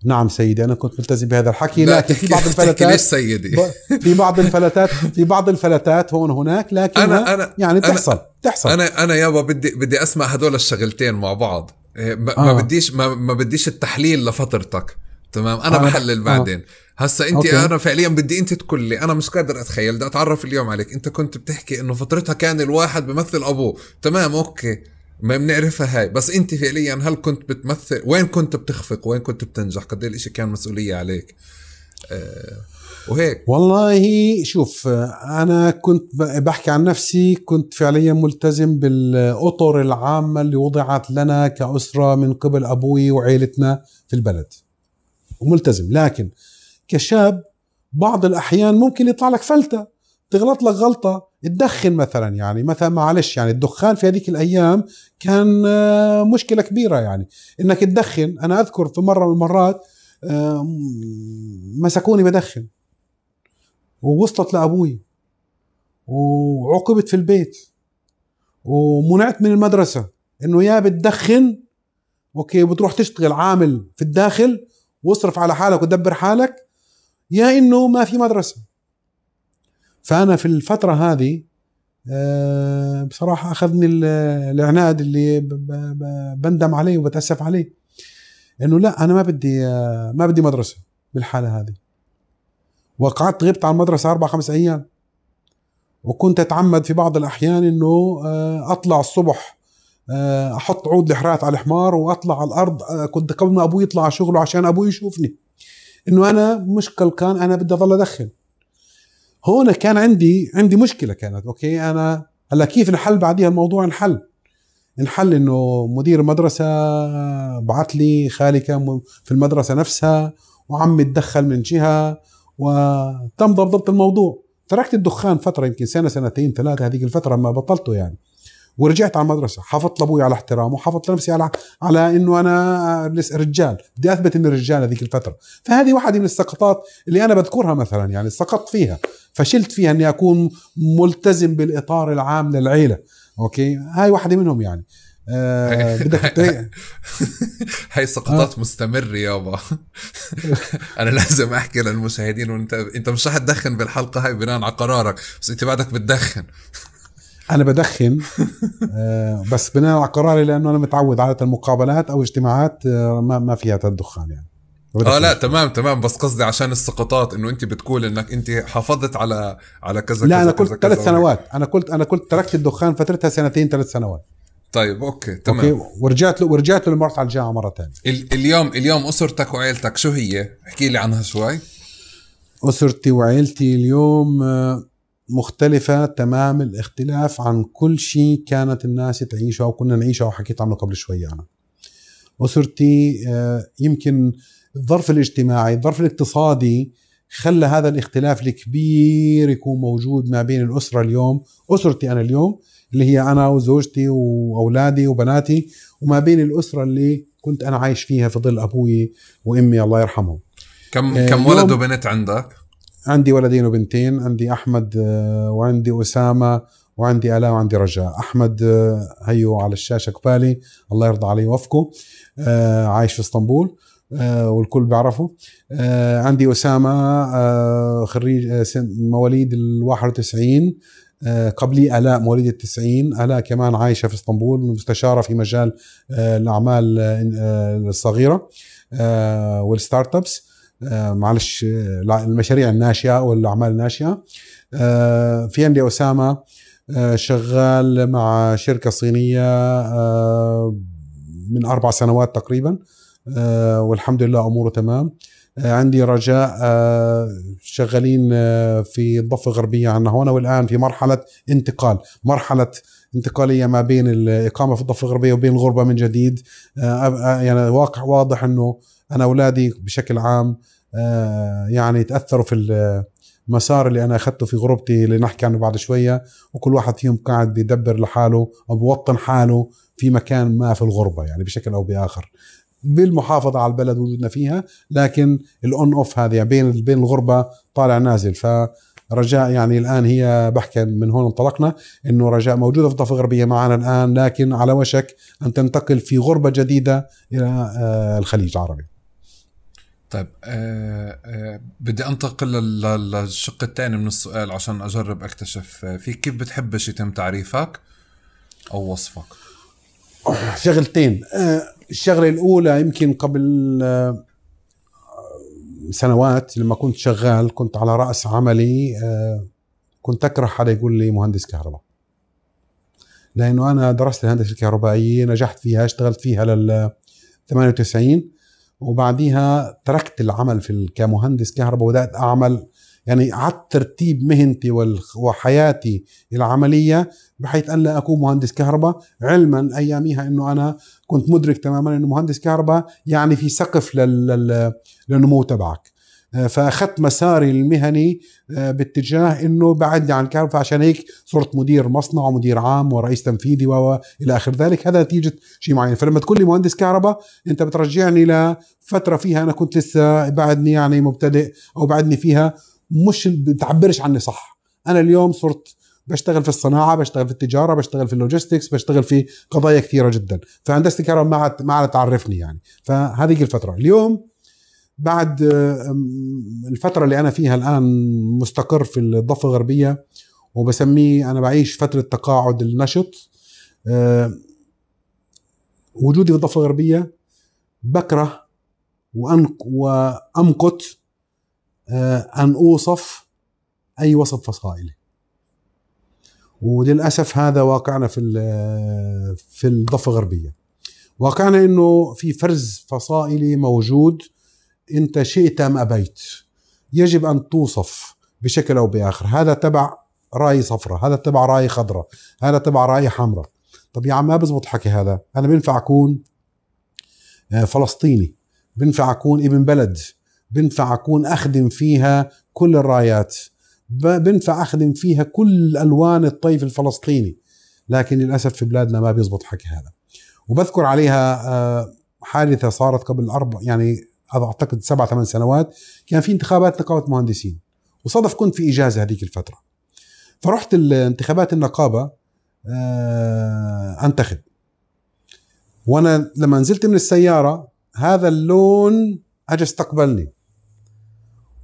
نعم سيدي انا كنت ملتزم بهذا الحكي لا لكن في بعض الفلتات ليش سيدي في بعض الفلتات في بعض الفلتات هون هناك لكن أنا أنا يعني بتحصل أنا بتحصل انا انا يابا بدي بدي اسمع هدول الشغلتين مع بعض إيه، ما, آه. ما بديش ما, ما بديش التحليل لفترتك تمام انا آه. بحلل آه. بعدين آه. هسا انت أوكي. انا فعليا بدي انت تقول لي انا مش قادر اتخيل بدي اتعرف اليوم عليك انت كنت بتحكي انه فترتها كان الواحد بمثل ابوه تمام اوكي ما بنعرفها هاي بس انت فعليا هل كنت بتمثل وين كنت بتخفق وين كنت بتنجح قد ايه الاشي كان مسؤوليه عليك أه وهيك والله شوف انا كنت بحكي عن نفسي كنت فعليا ملتزم بالاطر العامه اللي وضعت لنا كاسره من قبل ابوي وعيلتنا في البلد وملتزم لكن كشاب بعض الأحيان ممكن يطلع لك فلتة تغلط لك غلطة تدخن مثلا يعني مثلا معلش يعني الدخان في هذيك الأيام كان آه، مشكلة كبيرة يعني إنك تدخن أنا أذكر في مرة من المرات آه، مسكوني بدخن ووصلت لأبوي وعوقبت في البيت ومنعت من المدرسة إنه يا بتدخن أوكي بتروح تشتغل عامل في الداخل واصرف على حالك ودبر حالك يا انه ما في مدرسه فانا في الفتره هذه آه، بصراحه اخذني العناد اللي بندم عليه وبتاسف عليه انه لا انا ما بدي آه، ما بدي مدرسه بالحاله هذه وقعدت غبت عن المدرسه اربع خمس ايام وكنت اتعمد في بعض الاحيان انه آه، اطلع الصبح احط عود الحراث على الحمار واطلع على الارض كنت قبل ما ابوي يطلع على شغله عشان ابوي يشوفني انه انا مش قلقان انا بدي اضل ادخن هون كان عندي عندي مشكله كانت اوكي انا هلا كيف انحل بعديها الموضوع انحل انحل انه مدير مدرسه بعث لي خالي كان في المدرسه نفسها وعمي تدخل من جهه وتم ضبط الموضوع تركت الدخان فتره يمكن سنه سنتين ثلاثه هذيك الفتره ما بطلته يعني ورجعت على المدرسه حافظت لابوي على احترامه حافظت لنفسي على على انه انا لسه رجال بدي اثبت اني رجال هذيك الفتره فهذه واحده من السقطات اللي انا بذكرها مثلا يعني سقطت فيها فشلت فيها اني اكون ملتزم بالاطار العام للعيله اوكي هاي واحده منهم يعني آه، بدك إيه. هاي سقطات مستمرة يابا أنا لازم أحكي للمشاهدين وأنت أنت مش رح تدخن بالحلقة هاي بناء على قرارك بس أنت بعدك بتدخن انا بدخن آه، بس بناء على قراري لانه انا متعود عاده المقابلات او اجتماعات آه، ما ما فيها الدخان يعني اه لا تمام تمام بس قصدي عشان السقطات انه انت بتقول انك انت حافظت على على كذا لا كذا انا قلت ثلاث سنوات انا قلت انا قلت تركت الدخان فترتها سنتين ثلاث سنوات طيب اوكي تمام أوكي. ورجعت له ورجعت له على الجامعه مره ثانيه اليوم اليوم اسرتك وعيلتك شو هي؟ احكي لي عنها شوي اسرتي وعيلتي اليوم آه، مختلفة تمام الاختلاف عن كل شيء كانت الناس تعيشه أو كنا نعيشه أو حكيت عنه قبل شوي أنا أسرتي آه، يمكن الظرف الاجتماعي الظرف الاقتصادي خلى هذا الاختلاف الكبير يكون موجود ما بين الأسرة اليوم أسرتي أنا اليوم اللي هي أنا وزوجتي وأولادي وبناتي وما بين الأسرة اللي كنت أنا عايش فيها في ظل أبوي وأمي الله يرحمهم كم آه، كم ولد وبنت عندك؟ عندي ولدين وبنتين عندي احمد آه، وعندي اسامه وعندي الاء وعندي رجاء احمد آه، هيو على الشاشه قبالي الله يرضى عليه ويوفقه آه، عايش في اسطنبول والكل بيعرفه عندي اسامه خريج مواليد ال 91 قبلي الاء مواليد التسعين الاء كمان عايشه في اسطنبول مستشاره في مجال الاعمال الصغيره والستارت ابس آه، معلش آه، المشاريع الناشئه والاعمال الناشئه آه، في عندي اسامه شغال مع شركه صينيه من اربع سنوات تقريبا والحمد لله اموره تمام عندي رجاء شغالين في الضفه الغربيه عنا هون والان في مرحله انتقال مرحله انتقاليه ما بين الاقامه في الضفه الغربيه وبين الغربه من جديد يعني واقع واضح انه انا اولادي بشكل عام آه، يعني تاثروا في المسار اللي انا اخذته في غربتي اللي نحكي عنه بعد شويه وكل واحد فيهم قاعد بيدبر لحاله او بوطن حاله في مكان ما في الغربه يعني بشكل او باخر بالمحافظه على البلد وجودنا فيها لكن الاون اوف هذه يعني بين بين الغربه طالع نازل ف رجاء يعني الان هي بحكي من هون انطلقنا انه رجاء موجوده في الضفه الغربيه معنا الان لكن على وشك ان تنتقل في غربه جديده الى آه، الخليج العربي. طيب آه آه بدي انتقل للشق الثاني من السؤال عشان اجرب اكتشف آه، في كيف بتحبش يتم تعريفك او وصفك شغلتين آه الشغله الاولى يمكن قبل آه سنوات لما كنت شغال كنت على راس عملي آه كنت اكره حدا يقول لي مهندس كهرباء لانه انا درست الهندسه الكهربائيه نجحت فيها اشتغلت فيها لل 98 وبعديها تركت العمل في كمهندس كهرباء وبدات اعمل يعني عدت ترتيب مهنتي وحياتي العمليه بحيث ان لا اكون مهندس كهرباء علما اياميها انه انا كنت مدرك تماما انه مهندس كهرباء يعني في سقف للنمو تبعك آه، فاخذت مساري المهني آه، باتجاه انه بعدني عن الكهرباء فعشان هيك صرت مدير مصنع ومدير عام ورئيس تنفيذي و الى اخر ذلك هذا نتيجه شيء معين فلما تقول لي مهندس كهرباء انت بترجعني لفتره فيها انا كنت لسه بعدني يعني مبتدئ او بعدني فيها مش بتعبرش عني صح انا اليوم صرت بشتغل في الصناعه بشتغل في التجاره بشتغل في اللوجيستكس بشتغل في قضايا كثيره جدا فهندسه الكهرباء ما عاد ما عاد تعرفني يعني فهذه الفتره اليوم بعد الفترة اللي أنا فيها الآن مستقر في الضفة الغربية وبسميه أنا بعيش فترة تقاعد النشط أه، وجودي في الضفة الغربية بكره وأمقت أه، أن أوصف أي وصف فصائلي وللأسف هذا واقعنا في في الضفة الغربية واقعنا أنه في فرز فصائلي موجود انت شئت ام ابيت يجب ان توصف بشكل او باخر هذا تبع راي صفراء هذا تبع راي خضراء هذا تبع راي حمراء طب يا عم ما بزبط حكي هذا انا بينفع اكون آه، فلسطيني بينفع اكون ابن بلد بينفع اكون اخدم فيها كل الرايات بينفع اخدم فيها كل الوان الطيف الفلسطيني لكن للاسف في بلادنا ما بيزبط حكي هذا وبذكر عليها آه، حادثه صارت قبل اربع يعني هذا اعتقد سبع ثمان سنوات كان في انتخابات نقابه مهندسين وصدف كنت في اجازه هذيك الفتره فرحت انتخابات النقابه آه انتخب وانا لما نزلت من السياره هذا اللون اجى استقبلني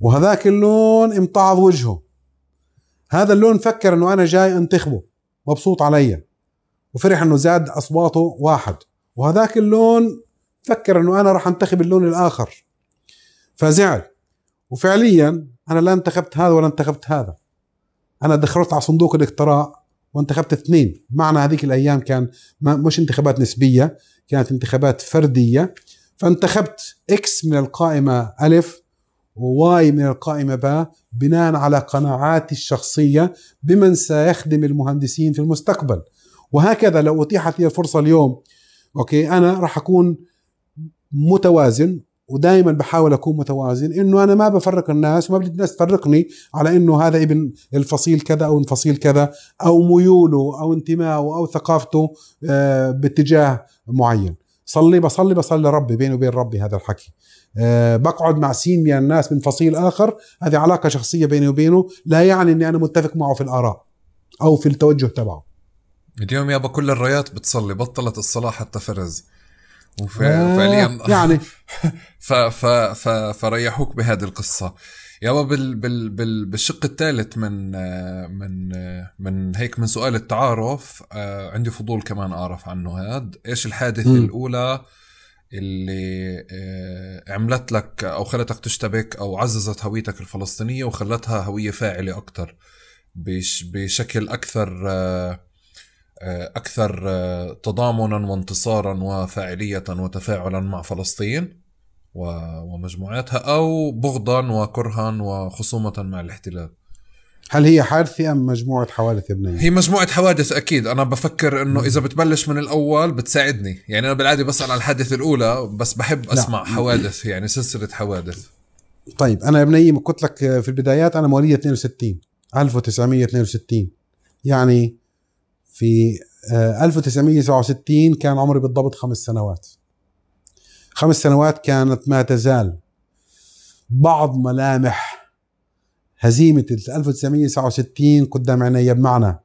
وهذاك اللون امتعض وجهه هذا اللون فكر انه انا جاي انتخبه مبسوط علي وفرح انه زاد اصواته واحد وهذاك اللون فكر انه انا راح انتخب اللون الاخر فزعل وفعليا انا لا انتخبت هذا ولا انتخبت هذا انا دخلت على صندوق الاقتراع وانتخبت اثنين معنى هذيك الايام كان مش انتخابات نسبيه كانت انتخابات فرديه فانتخبت اكس من القائمه الف وواي من القائمه باء بناء على قناعاتي الشخصيه بمن سيخدم المهندسين في المستقبل وهكذا لو اتيحت لي الفرصه اليوم اوكي انا راح اكون متوازن ودائما بحاول اكون متوازن انه انا ما بفرق الناس وما بدي الناس تفرقني على انه هذا ابن الفصيل كذا او الفصيل كذا او ميوله او انتمائه او ثقافته آه، باتجاه معين صلي بصلي بصلي ربي بيني وبين ربي هذا الحكي آه، بقعد مع سين من الناس من فصيل اخر هذه علاقه شخصيه بيني وبينه لا يعني اني انا متفق معه في الاراء او في التوجه تبعه اليوم يابا كل الرايات بتصلي بطلت الصلاة حتى فرز وفعليا آه، يعني ف ف ف فريحوك بهذه القصه يابا بال بال بال بالشق الثالث من آه، من آه، من هيك من سؤال التعارف عندي فضول كمان اعرف عنه هاد ايش الحادثه م. الاولى اللي عملت لك او خلتك تشتبك او عززت هويتك الفلسطينيه وخلتها هويه فاعله اكثر بشكل اكثر آه، اكثر آه، تضامنا وانتصارا وفاعليه وتفاعلا مع فلسطين ومجموعاتها او بغضا وكرها وخصومه مع الاحتلال هل هي حادثة أم مجموعة حوادث لبنان؟ هي مجموعة حوادث أكيد أنا بفكر أنه إذا بتبلش من الأول بتساعدني يعني أنا بالعادة بسأل عن الحادثة الأولى بس بحب أسمع لا. حوادث يعني سلسلة حوادث طيب أنا يا بني قلت لك في البدايات أنا مواليد 62 1962 يعني في 1967 آه، كان عمري بالضبط خمس سنوات خمس سنوات كانت ما تزال بعض ملامح هزيمة 1969 قدام عيني بمعنى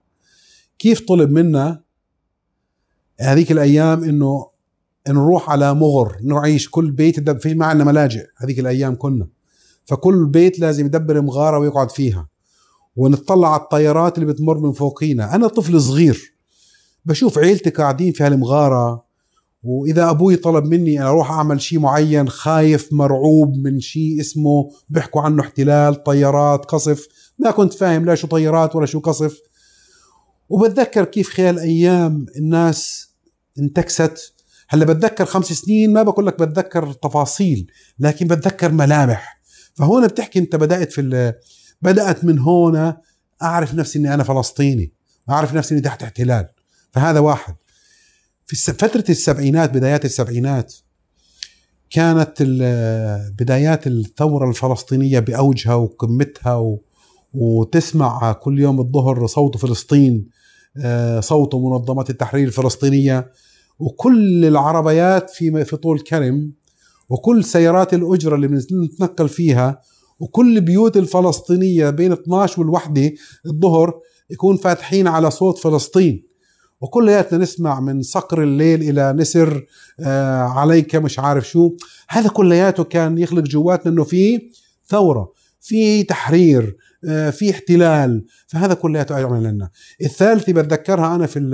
كيف طلب منا هذيك الأيام إنه نروح على مغر نعيش كل بيت في ما عندنا ملاجئ هذيك الأيام كنا فكل بيت لازم يدبر مغارة ويقعد فيها ونتطلع على الطيارات اللي بتمر من فوقينا انا طفل صغير بشوف عيلتي قاعدين في هالمغاره واذا ابوي طلب مني انا اروح اعمل شيء معين خايف مرعوب من شيء اسمه بيحكوا عنه احتلال طيارات قصف ما كنت فاهم لا شو طيارات ولا شو قصف وبتذكر كيف خلال ايام الناس انتكست هلا بتذكر خمس سنين ما بقول لك بتذكر تفاصيل لكن بتذكر ملامح فهون بتحكي انت بدات في بدأت من هنا أعرف نفسي أني أنا فلسطيني أعرف نفسي أني تحت احتلال فهذا واحد في فترة السبعينات بدايات السبعينات كانت بدايات الثورة الفلسطينية بأوجها وقمتها وتسمع كل يوم الظهر صوت فلسطين آه، صوت منظمات التحرير الفلسطينية وكل العربيات في في طول كرم وكل سيارات الأجرة اللي بنتنقل فيها وكل بيوت الفلسطينية بين 12 والوحدة الظهر يكون فاتحين على صوت فلسطين وكلياتنا نسمع من صقر الليل الى نسر آه، عليك مش عارف شو هذا كلياته كان يخلق جواتنا انه في ثوره في تحرير آه، في احتلال فهذا كلياته ايضا لنا الثالثه بتذكرها انا في ال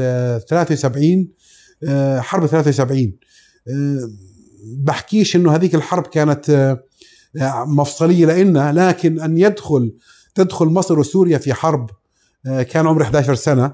73 آه، حرب حرب 73 بحكيش انه هذيك الحرب كانت مفصليه لنا لكن ان يدخل تدخل مصر وسوريا في حرب آه، كان عمري 11 سنه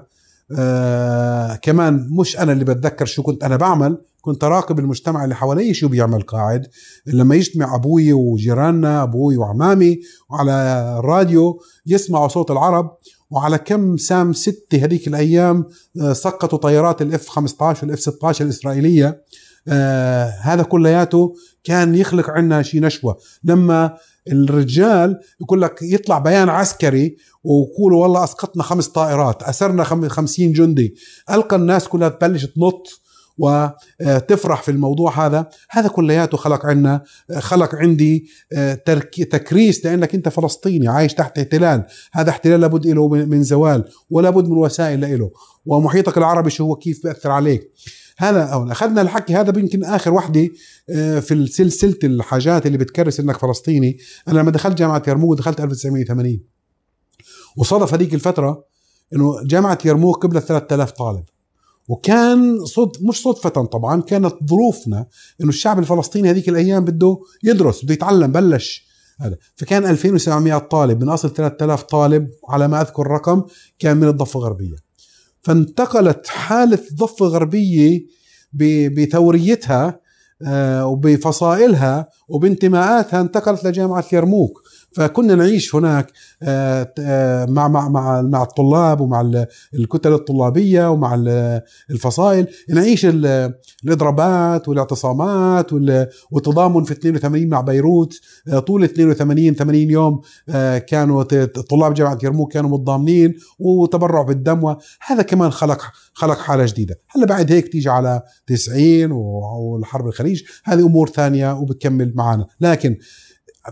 آه، كمان مش انا اللي بتذكر شو كنت انا بعمل كنت اراقب المجتمع اللي حوالي شو بيعمل قاعد لما يجتمع ابوي وجيراننا ابوي وعمامي وعلى الراديو يسمعوا صوت العرب وعلى كم سام ستة هذيك الايام آه، سقطوا طيارات الاف 15 والاف 16 الاسرائيليه آه هذا كلياته كان يخلق عنا شيء نشوة لما الرجال يقول لك يطلع بيان عسكري ويقولوا والله اسقطنا خمس طائرات اسرنا خمسين جندي القى الناس كلها تبلش تنط وتفرح آه، في الموضوع هذا هذا كلياته خلق عنا خلق عندي آه، تكريس لأنك أنت فلسطيني عايش تحت احتلال هذا احتلال لابد له من زوال ولابد من وسائل له ومحيطك العربي شو هو كيف بأثر عليك هذا اولا أخذنا الحكي هذا يمكن آخر وحدة آه، في سلسلة الحاجات اللي بتكرس إنك فلسطيني أنا لما دخلت جامعة يرموك دخلت 1980 وصادف هذيك الفترة إنه جامعة يرموك قبلت 3000 طالب وكان صد مش صدفة طبعا كانت ظروفنا انه الشعب الفلسطيني هذيك الايام بده يدرس بده يتعلم بلش هذا فكان 2700 طالب من اصل 3000 طالب على ما اذكر رقم كان من الضفة الغربية فانتقلت حالة الضفة الغربية بثوريتها آه، وبفصائلها وبانتماءاتها انتقلت لجامعة يرموك فكنا نعيش هناك آه، آه، مع مع مع مع الطلاب ومع الكتل الطلابيه ومع الفصائل نعيش الاضرابات والاعتصامات والتضامن في 82 مع بيروت آه، طول 82 80 يوم كانوا طلاب جامعه يرموك كانوا متضامنين وتبرع بالدم هذا كمان خلق خلق حاله جديده هلا بعد هيك تيجي على 90 والحرب الخليج هذه امور ثانيه وبتكمل معنا لكن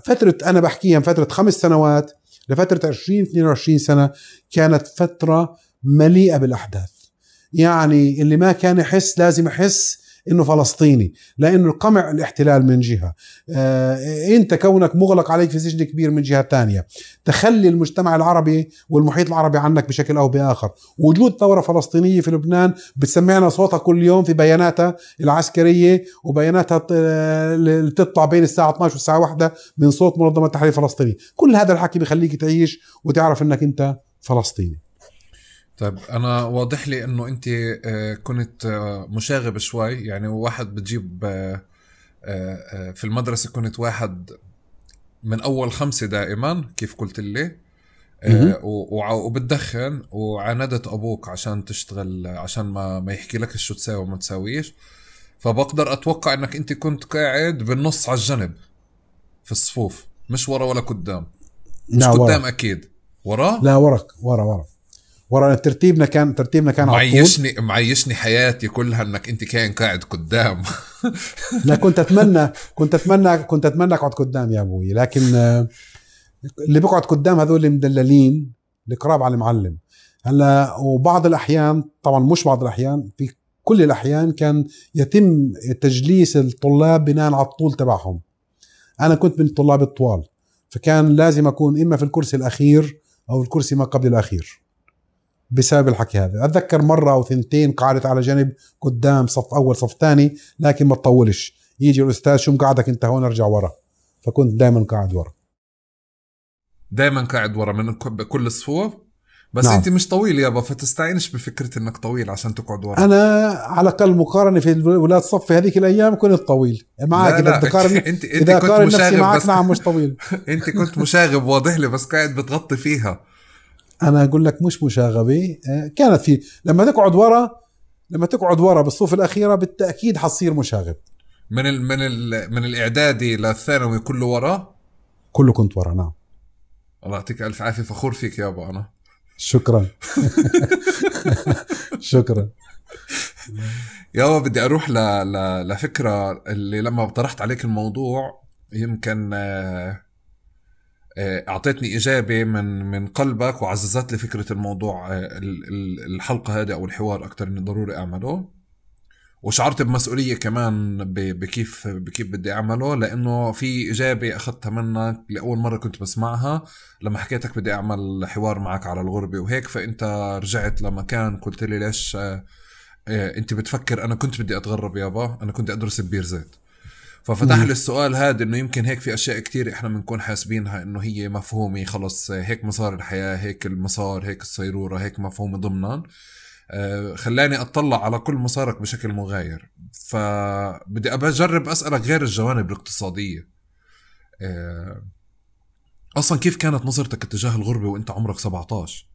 فترة أنا بحكيها من فترة خمس سنوات لفترة 20 22 سنة كانت فترة مليئة بالأحداث يعني اللي ما كان يحس لازم يحس انه فلسطيني لانه القمع الاحتلال من جهه آه انت كونك مغلق عليك في سجن كبير من جهه ثانيه تخلي المجتمع العربي والمحيط العربي عنك بشكل او باخر وجود ثوره فلسطينيه في لبنان بتسمعنا صوتها كل يوم في بياناتها العسكريه وبياناتها اللي آه، بتطلع بين الساعه 12 والساعه 1 من صوت منظمه التحرير الفلسطيني كل هذا الحكي بخليك تعيش وتعرف انك انت فلسطيني طيب انا واضح لي انه انت آه، كنت آه، مشاغب شوي يعني واحد بتجيب آه، في المدرسه كنت واحد من اول خمسه دائما كيف قلت لي وبتدخن وعاندت ابوك عشان تشتغل عشان ما ما يحكي لك شو تساوي وما تساويش فبقدر اتوقع انك انت كنت قاعد بالنص على الجنب في الصفوف مش ورا ولا قدام مش قدام اكيد ورا لا ورا ورا ورا ورا ترتيبنا كان ترتيبنا كان معيشني معيشني حياتي كلها انك انت كان قاعد قدام لا كنت اتمنى كنت اتمنى كنت اتمنى اقعد قدام يا ابوي لكن آه، اللي بيقعد قدام هذول المدللين القراب على المعلم هلا وبعض الاحيان طبعا مش بعض الاحيان في كل الاحيان كان يتم تجليس الطلاب بناء على الطول تبعهم انا كنت من الطلاب الطوال فكان لازم اكون اما في الكرسي الاخير او الكرسي ما قبل الاخير بسبب الحكي هذا اتذكر مره او ثنتين قعدت على جنب قدام صف اول صف ثاني لكن ما تطولش يجي الاستاذ شو مقعدك انت هون ارجع ورا فكنت دائما قاعد ورا دائما قاعد ورا من كل الصفوف بس نعم. انت مش طويل يابا فتستعينش بفكره انك طويل عشان تقعد ورا انا على الاقل مقارنه في ولاد صفي هذيك الايام كنت طويل معك اذا تقارن انت انت كنت مشاغب نفسي معك بس... نعم مش طويل انت كنت مشاغب واضح لي بس قاعد بتغطي فيها انا اقول لك مش مشاغبه آه، كانت في لما تقعد ورا لما تقعد ورا بالصفوف الاخيره بالتاكيد حتصير مشاغب من ال من ال من الاعدادي للثانوي كله ورا كله كنت ورا نعم الله يعطيك الف عافيه فخور فيك يابا انا شكرا شكرا يابا بدي اروح ل... لفكره اللي لما طرحت عليك الموضوع يمكن آه، آه، اعطيتني اجابه من من قلبك وعززت لي فكره الموضوع آه، الحلقه هذه او الحوار اكثر اني ضروري اعمله وشعرت بمسؤوليه كمان بكيف بكيف بدي اعمله لانه في اجابه اخذتها منك لاول مره كنت بسمعها لما حكيتك بدي اعمل حوار معك على الغربه وهيك فانت رجعت لمكان قلت لي ليش آه، انت بتفكر انا كنت بدي اتغرب يابا انا كنت ادرس ببيرزيت ففتح لي السؤال هذا انه يمكن هيك في اشياء كتير احنا بنكون حاسبينها انه هي مفهومه خلص هيك مسار الحياه هيك المسار هيك الصيروره هيك مفهومه ضمنا آه، خلاني اطلع على كل مسارك بشكل مغاير فبدي ابى اجرب اسالك غير الجوانب الاقتصاديه آه، اصلا كيف كانت نظرتك اتجاه الغربه وانت عمرك 17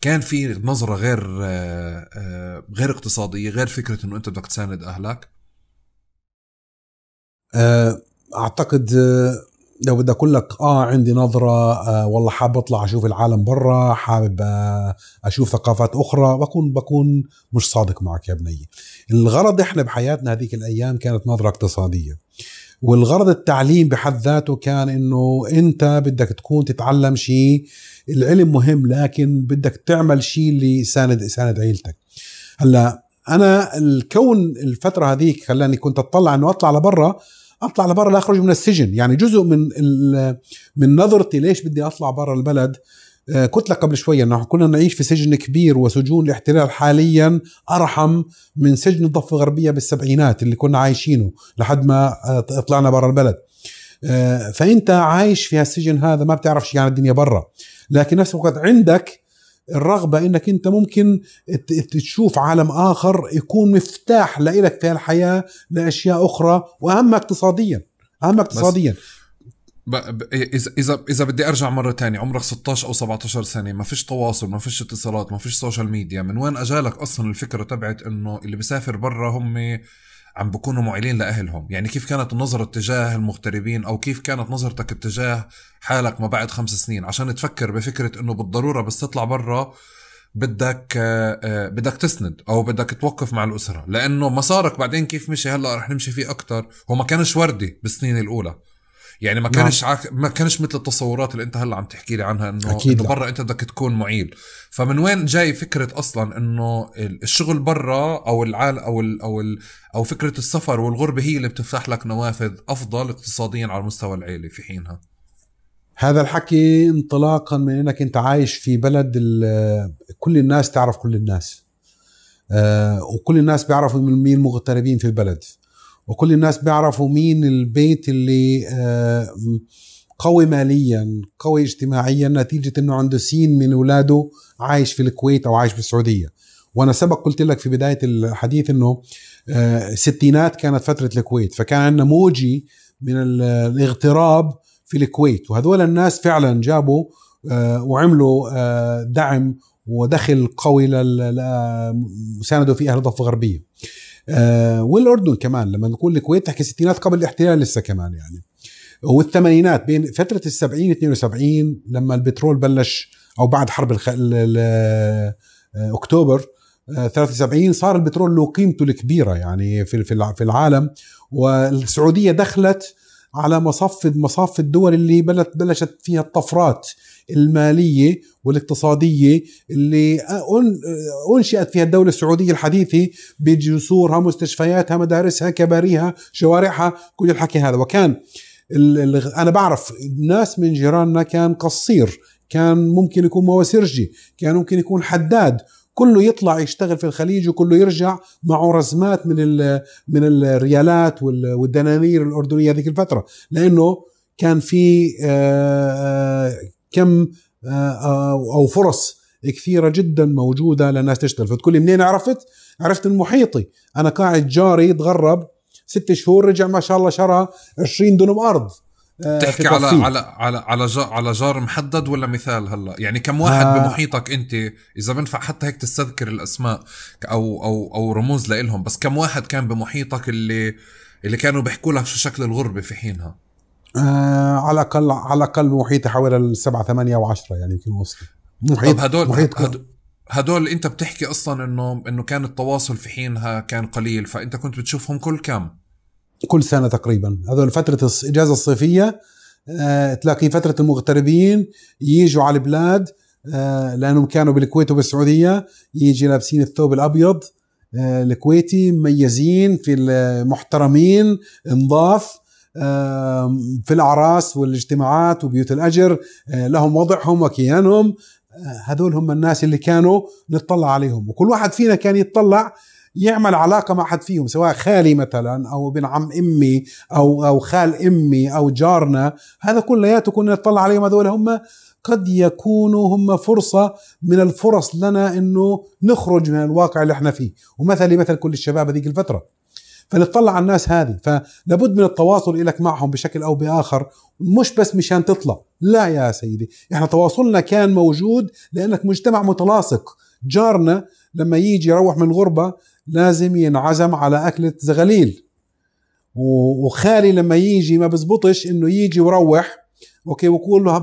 كان في نظره غير آه، غير اقتصاديه غير فكره انه انت بدك تساند اهلك آه، اعتقد آه، لو بدي اقول لك اه عندي نظره آه والله حابب اطلع اشوف العالم برا حابب آه اشوف ثقافات اخرى بكون بكون مش صادق معك يا بني الغرض احنا بحياتنا هذيك الايام كانت نظره اقتصاديه والغرض التعليم بحد ذاته كان انه انت بدك تكون تتعلم شيء العلم مهم لكن بدك تعمل شيء اللي يساند يساند عيلتك هلا انا الكون الفتره هذيك خلاني كنت اطلع انه اطلع لبرا اطلع لبرا لا اخرج من السجن يعني جزء من من نظرتي ليش بدي اطلع برا البلد قلت آه، لك قبل شوية أنه كنا نعيش في سجن كبير وسجون الاحتلال حاليا أرحم من سجن الضفة الغربية بالسبعينات اللي كنا عايشينه لحد ما آه، طلعنا برا البلد آه، فأنت عايش في هالسجن هذا ما بتعرف شيء عن الدنيا برا لكن نفس الوقت عندك الرغبة انك انت ممكن تشوف عالم اخر يكون مفتاح لك في الحياة لاشياء اخرى واهم اقتصاديا اهم اقتصاديا اذا اذا اذا بدي ارجع مره تانية عمرك 16 او 17 سنه ما فيش تواصل ما فيش اتصالات ما فيش سوشيال ميديا من وين اجالك اصلا الفكره تبعت انه اللي بيسافر برا هم عم بكونوا معيلين لأهلهم يعني كيف كانت النظرة تجاه المغتربين أو كيف كانت نظرتك تجاه حالك ما بعد خمس سنين عشان تفكر بفكرة أنه بالضرورة بس تطلع برا بدك آه، آه، بدك تسند او بدك توقف مع الاسره لانه مسارك بعدين كيف مشي هلا رح نمشي فيه اكثر هو ما كانش وردي بالسنين الاولى يعني ما نعم. كانش عك... ما كانش مثل التصورات اللي انت هلا عم تحكي لي عنها انه اكيد إنه برا انت بدك تكون معيل فمن وين جاي فكره اصلا انه الشغل برا او العال او ال... او ال... او فكره السفر والغربه هي اللي بتفتح لك نوافذ افضل اقتصاديا على المستوى العيلي في حينها هذا الحكي انطلاقا من انك انت عايش في بلد كل الناس تعرف كل الناس آه وكل الناس بيعرفوا مين مغتربين في البلد وكل الناس بيعرفوا مين البيت اللي آه، قوي ماليا قوي اجتماعيا نتيجة انه عنده سين من اولاده عايش في الكويت او عايش في السعودية وانا سبق قلت لك في بداية الحديث انه آه، الستينات كانت فترة الكويت فكان عندنا موجي من الاغتراب في الكويت وهذول الناس فعلا جابوا آه، وعملوا دعم ودخل قوي مساندوا في اهل الضفة الغربية آه والاردن كمان لما نقول الكويت تحكي الستينات قبل الاحتلال لسه كمان يعني والثمانينات بين فتره السبعين 72 لما البترول بلش او بعد حرب الخ... آه، اكتوبر 73 آه، صار البترول له قيمته الكبيره يعني في في العالم والسعوديه دخلت على مصف مصاف الدول اللي بلت بلشت فيها الطفرات الماليه والاقتصاديه اللي انشئت فيها الدوله السعوديه الحديثه بجسورها مستشفياتها مدارسها كباريها شوارعها كل الحكي هذا وكان انا بعرف ناس من جيراننا كان قصير كان ممكن يكون مواسرجي كان ممكن يكون حداد كله يطلع يشتغل في الخليج وكله يرجع معه رزمات من الـ من الريالات والدنانير الاردنيه هذيك الفتره لانه كان في كم آه، آه، او فرص كثيره جدا موجوده للناس تشتغل فتقول لي منين عرفت عرفت من محيطي انا قاعد جاري تغرب ست شهور رجع ما شاء الله شرى 20 دونم ارض آه، تحكي على على على على جار, على جار محدد ولا مثال هلا يعني كم واحد آه بمحيطك انت اذا بنفع حتى هيك تستذكر الاسماء او او او رموز لإلهم بس كم واحد كان بمحيطك اللي اللي كانوا بيحكوا لك شو شكل الغربه في حينها آه على الاقل على الاقل محيطي حوالي السبعه ثمانيه وعشرة يعني يمكن وصل محيط هدول محيط هدول, هدول انت بتحكي اصلا انه انه كان التواصل في حينها كان قليل فانت كنت بتشوفهم كل كم؟ كل سنه تقريبا هذول فتره الاجازه الصيفيه آه تلاقي فتره المغتربين يجوا على البلاد آه لانهم كانوا بالكويت وبالسعوديه يجي لابسين الثوب الابيض آه، الكويتي مميزين في المحترمين نظاف في الأعراس والاجتماعات وبيوت الأجر آه، لهم وضعهم وكيانهم آه، هذول هم الناس اللي كانوا نتطلع عليهم وكل واحد فينا كان يتطلع يعمل علاقه مع احد فيهم سواء خالي مثلا او ابن عم امي او او خال امي او جارنا هذا كلياته كنا نطلع عليهم هذول هم قد يكونوا هم فرصه من الفرص لنا انه نخرج من الواقع اللي احنا فيه ومثلي مثل كل الشباب هذيك الفتره فنطلع على الناس هذه فلابد من التواصل إلك معهم بشكل أو بآخر مش بس مشان تطلع لا يا سيدي احنا تواصلنا كان موجود لأنك مجتمع متلاصق جارنا لما يجي يروح من الغربة لازم ينعزم على أكلة زغليل وخالي لما يجي ما بزبطش انه يجي وروح اوكي ويقول له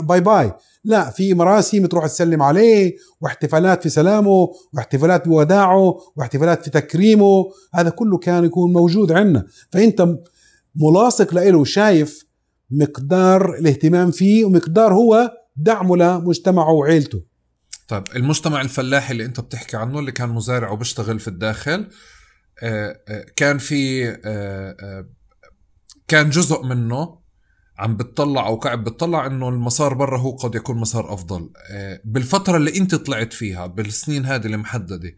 باي باي لا في مراسم تروح تسلم عليه واحتفالات في سلامه واحتفالات بوداعه واحتفالات في تكريمه هذا كله كان يكون موجود عندنا فانت ملاصق له شايف مقدار الاهتمام فيه ومقدار هو دعمه لمجتمعه وعيلته طيب المجتمع الفلاحي اللي انت بتحكي عنه اللي كان مزارع وبيشتغل في الداخل آه، آه، كان في آه، كان جزء منه عم بتطلع او قاعد بتطلع انه المسار برا هو قد يكون مسار افضل آه، بالفتره اللي انت طلعت فيها بالسنين هذه المحدده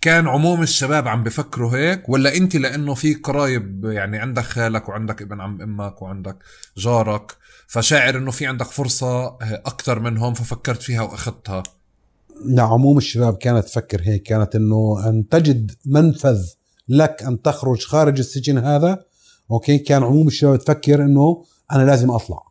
كان عموم الشباب عم بفكروا هيك ولا انت لانه في قرايب يعني عندك خالك وعندك ابن عم امك وعندك جارك فشاعر انه في عندك فرصه آه، اكثر منهم ففكرت فيها واخذتها لا عموم الشباب كانت تفكر هيك كانت انه ان تجد منفذ لك ان تخرج خارج السجن هذا اوكي كان عموم الشباب تفكر انه انا لازم اطلع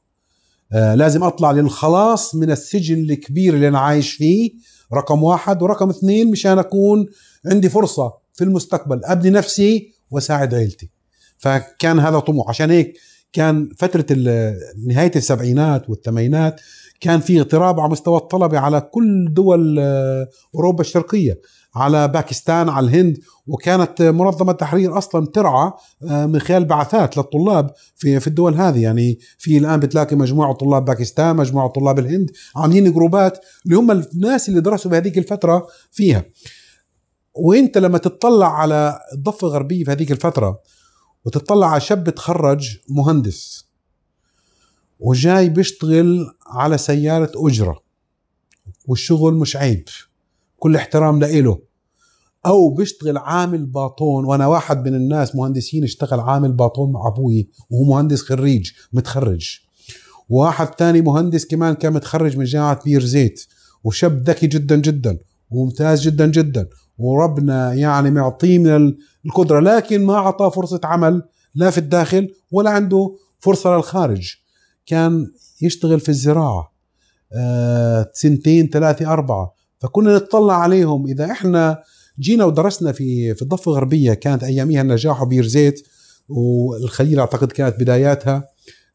آه لازم اطلع للخلاص من السجن الكبير اللي انا عايش فيه رقم واحد ورقم اثنين مشان اكون عندي فرصه في المستقبل ابني نفسي واساعد عيلتي فكان هذا طموح عشان هيك كان فترة نهاية السبعينات والثمانينات كان في اضطراب على مستوى الطلبة على كل دول آه، أوروبا الشرقية على باكستان على الهند وكانت منظمه التحرير اصلا ترعى آه، من خلال بعثات للطلاب في في الدول هذه يعني في الان بتلاقي مجموعه طلاب باكستان مجموعه طلاب الهند عاملين جروبات اللي هم الناس اللي درسوا بهذيك الفتره فيها وانت لما تطلع على الضفه الغربيه في هذيك الفتره وتطلع على شاب تخرج مهندس وجاي بيشتغل على سياره اجره والشغل مش عيب كل احترام لإله او بيشتغل عامل باطون وانا واحد من الناس مهندسين اشتغل عامل باطون مع ابوي وهو مهندس خريج متخرج وواحد ثاني مهندس كمان كان متخرج من جامعه بير زيت وشاب ذكي جدا جدا وممتاز جدا جدا وربنا يعني معطيه من القدره لكن ما اعطاه فرصه عمل لا في الداخل ولا عنده فرصه للخارج كان يشتغل في الزراعه آه، سنتين ثلاثه اربعه فكنا نتطلع عليهم اذا احنا جينا ودرسنا في في الضفه الغربيه كانت اياميها النجاح وبير زيت والخليل اعتقد كانت بداياتها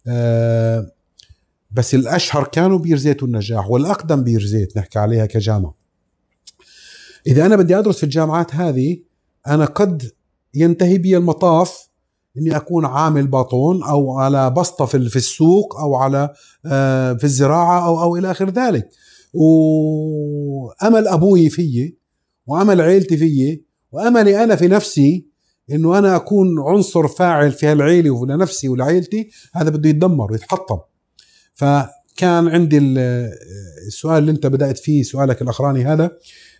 آه، بس الاشهر كانوا بير زيت والنجاح والاقدم بير زيت نحكي عليها كجامعه اذا انا بدي ادرس في الجامعات هذه انا قد ينتهي بي المطاف اني اكون عامل باطون او على بسطه في السوق او على آه، في الزراعه او او الى اخر ذلك وامل ابوي فيي وامل عيلتي فيي واملي انا في نفسي انه انا اكون عنصر فاعل في هالعيله ولنفسي ولعيلتي هذا بده يتدمر ويتحطم فكان عندي السؤال اللي انت بدات فيه سؤالك الاخراني هذا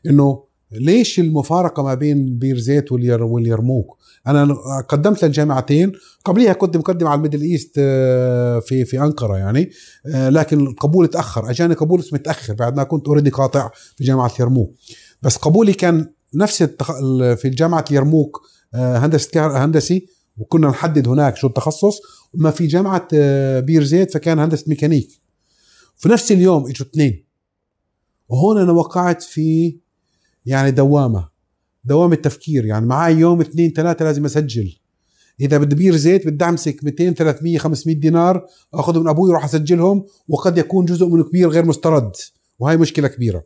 انه ليش المفارقه ما بين بير زيت واليرموك انا قدمت للجامعتين قبليها كنت مقدم على الميدل ايست آه، في في انقره يعني آه، لكن القبول تاخر اجاني قبول متاخر بعد ما كنت اوريدي قاطع في جامعه يرموك بس قبولي كان نفس التخ... في جامعه اليرموك آه، هندسه هندسي وكنا نحدد هناك شو التخصص وما في جامعه آه، بير زيت فكان هندسه ميكانيك في نفس اليوم اجوا اثنين وهون انا وقعت في يعني دوامه دوامه تفكير يعني معي يوم اثنين ثلاثه لازم اسجل اذا بدي بير زيت بدي امسك 200 300 500 دينار اخذهم من ابوي وروح اسجلهم وقد يكون جزء من كبير غير مسترد وهي مشكله كبيره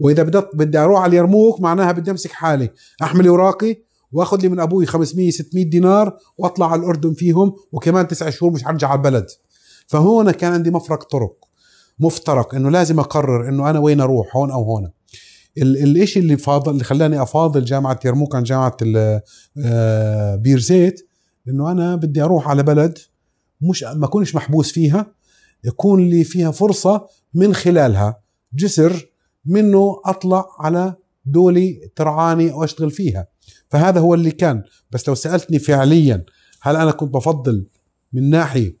واذا بدأت بدي اروح على اليرموك معناها بدي امسك حالي احمل اوراقي واخذ لي من ابوي 500 600 دينار واطلع على الاردن فيهم وكمان تسع شهور مش حرجع على البلد فهون كان عندي مفرق طرق مفترق انه لازم اقرر انه انا وين اروح هون او هون الشيء اللي فاضل اللي خلاني افاضل جامعه يرموك عن جامعه آه، بير زيت انه انا بدي اروح على بلد مش ما اكونش محبوس فيها يكون لي فيها فرصه من خلالها جسر منه اطلع على دولة ترعاني او اشتغل فيها فهذا هو اللي كان بس لو سالتني فعليا هل انا كنت بفضل من ناحيه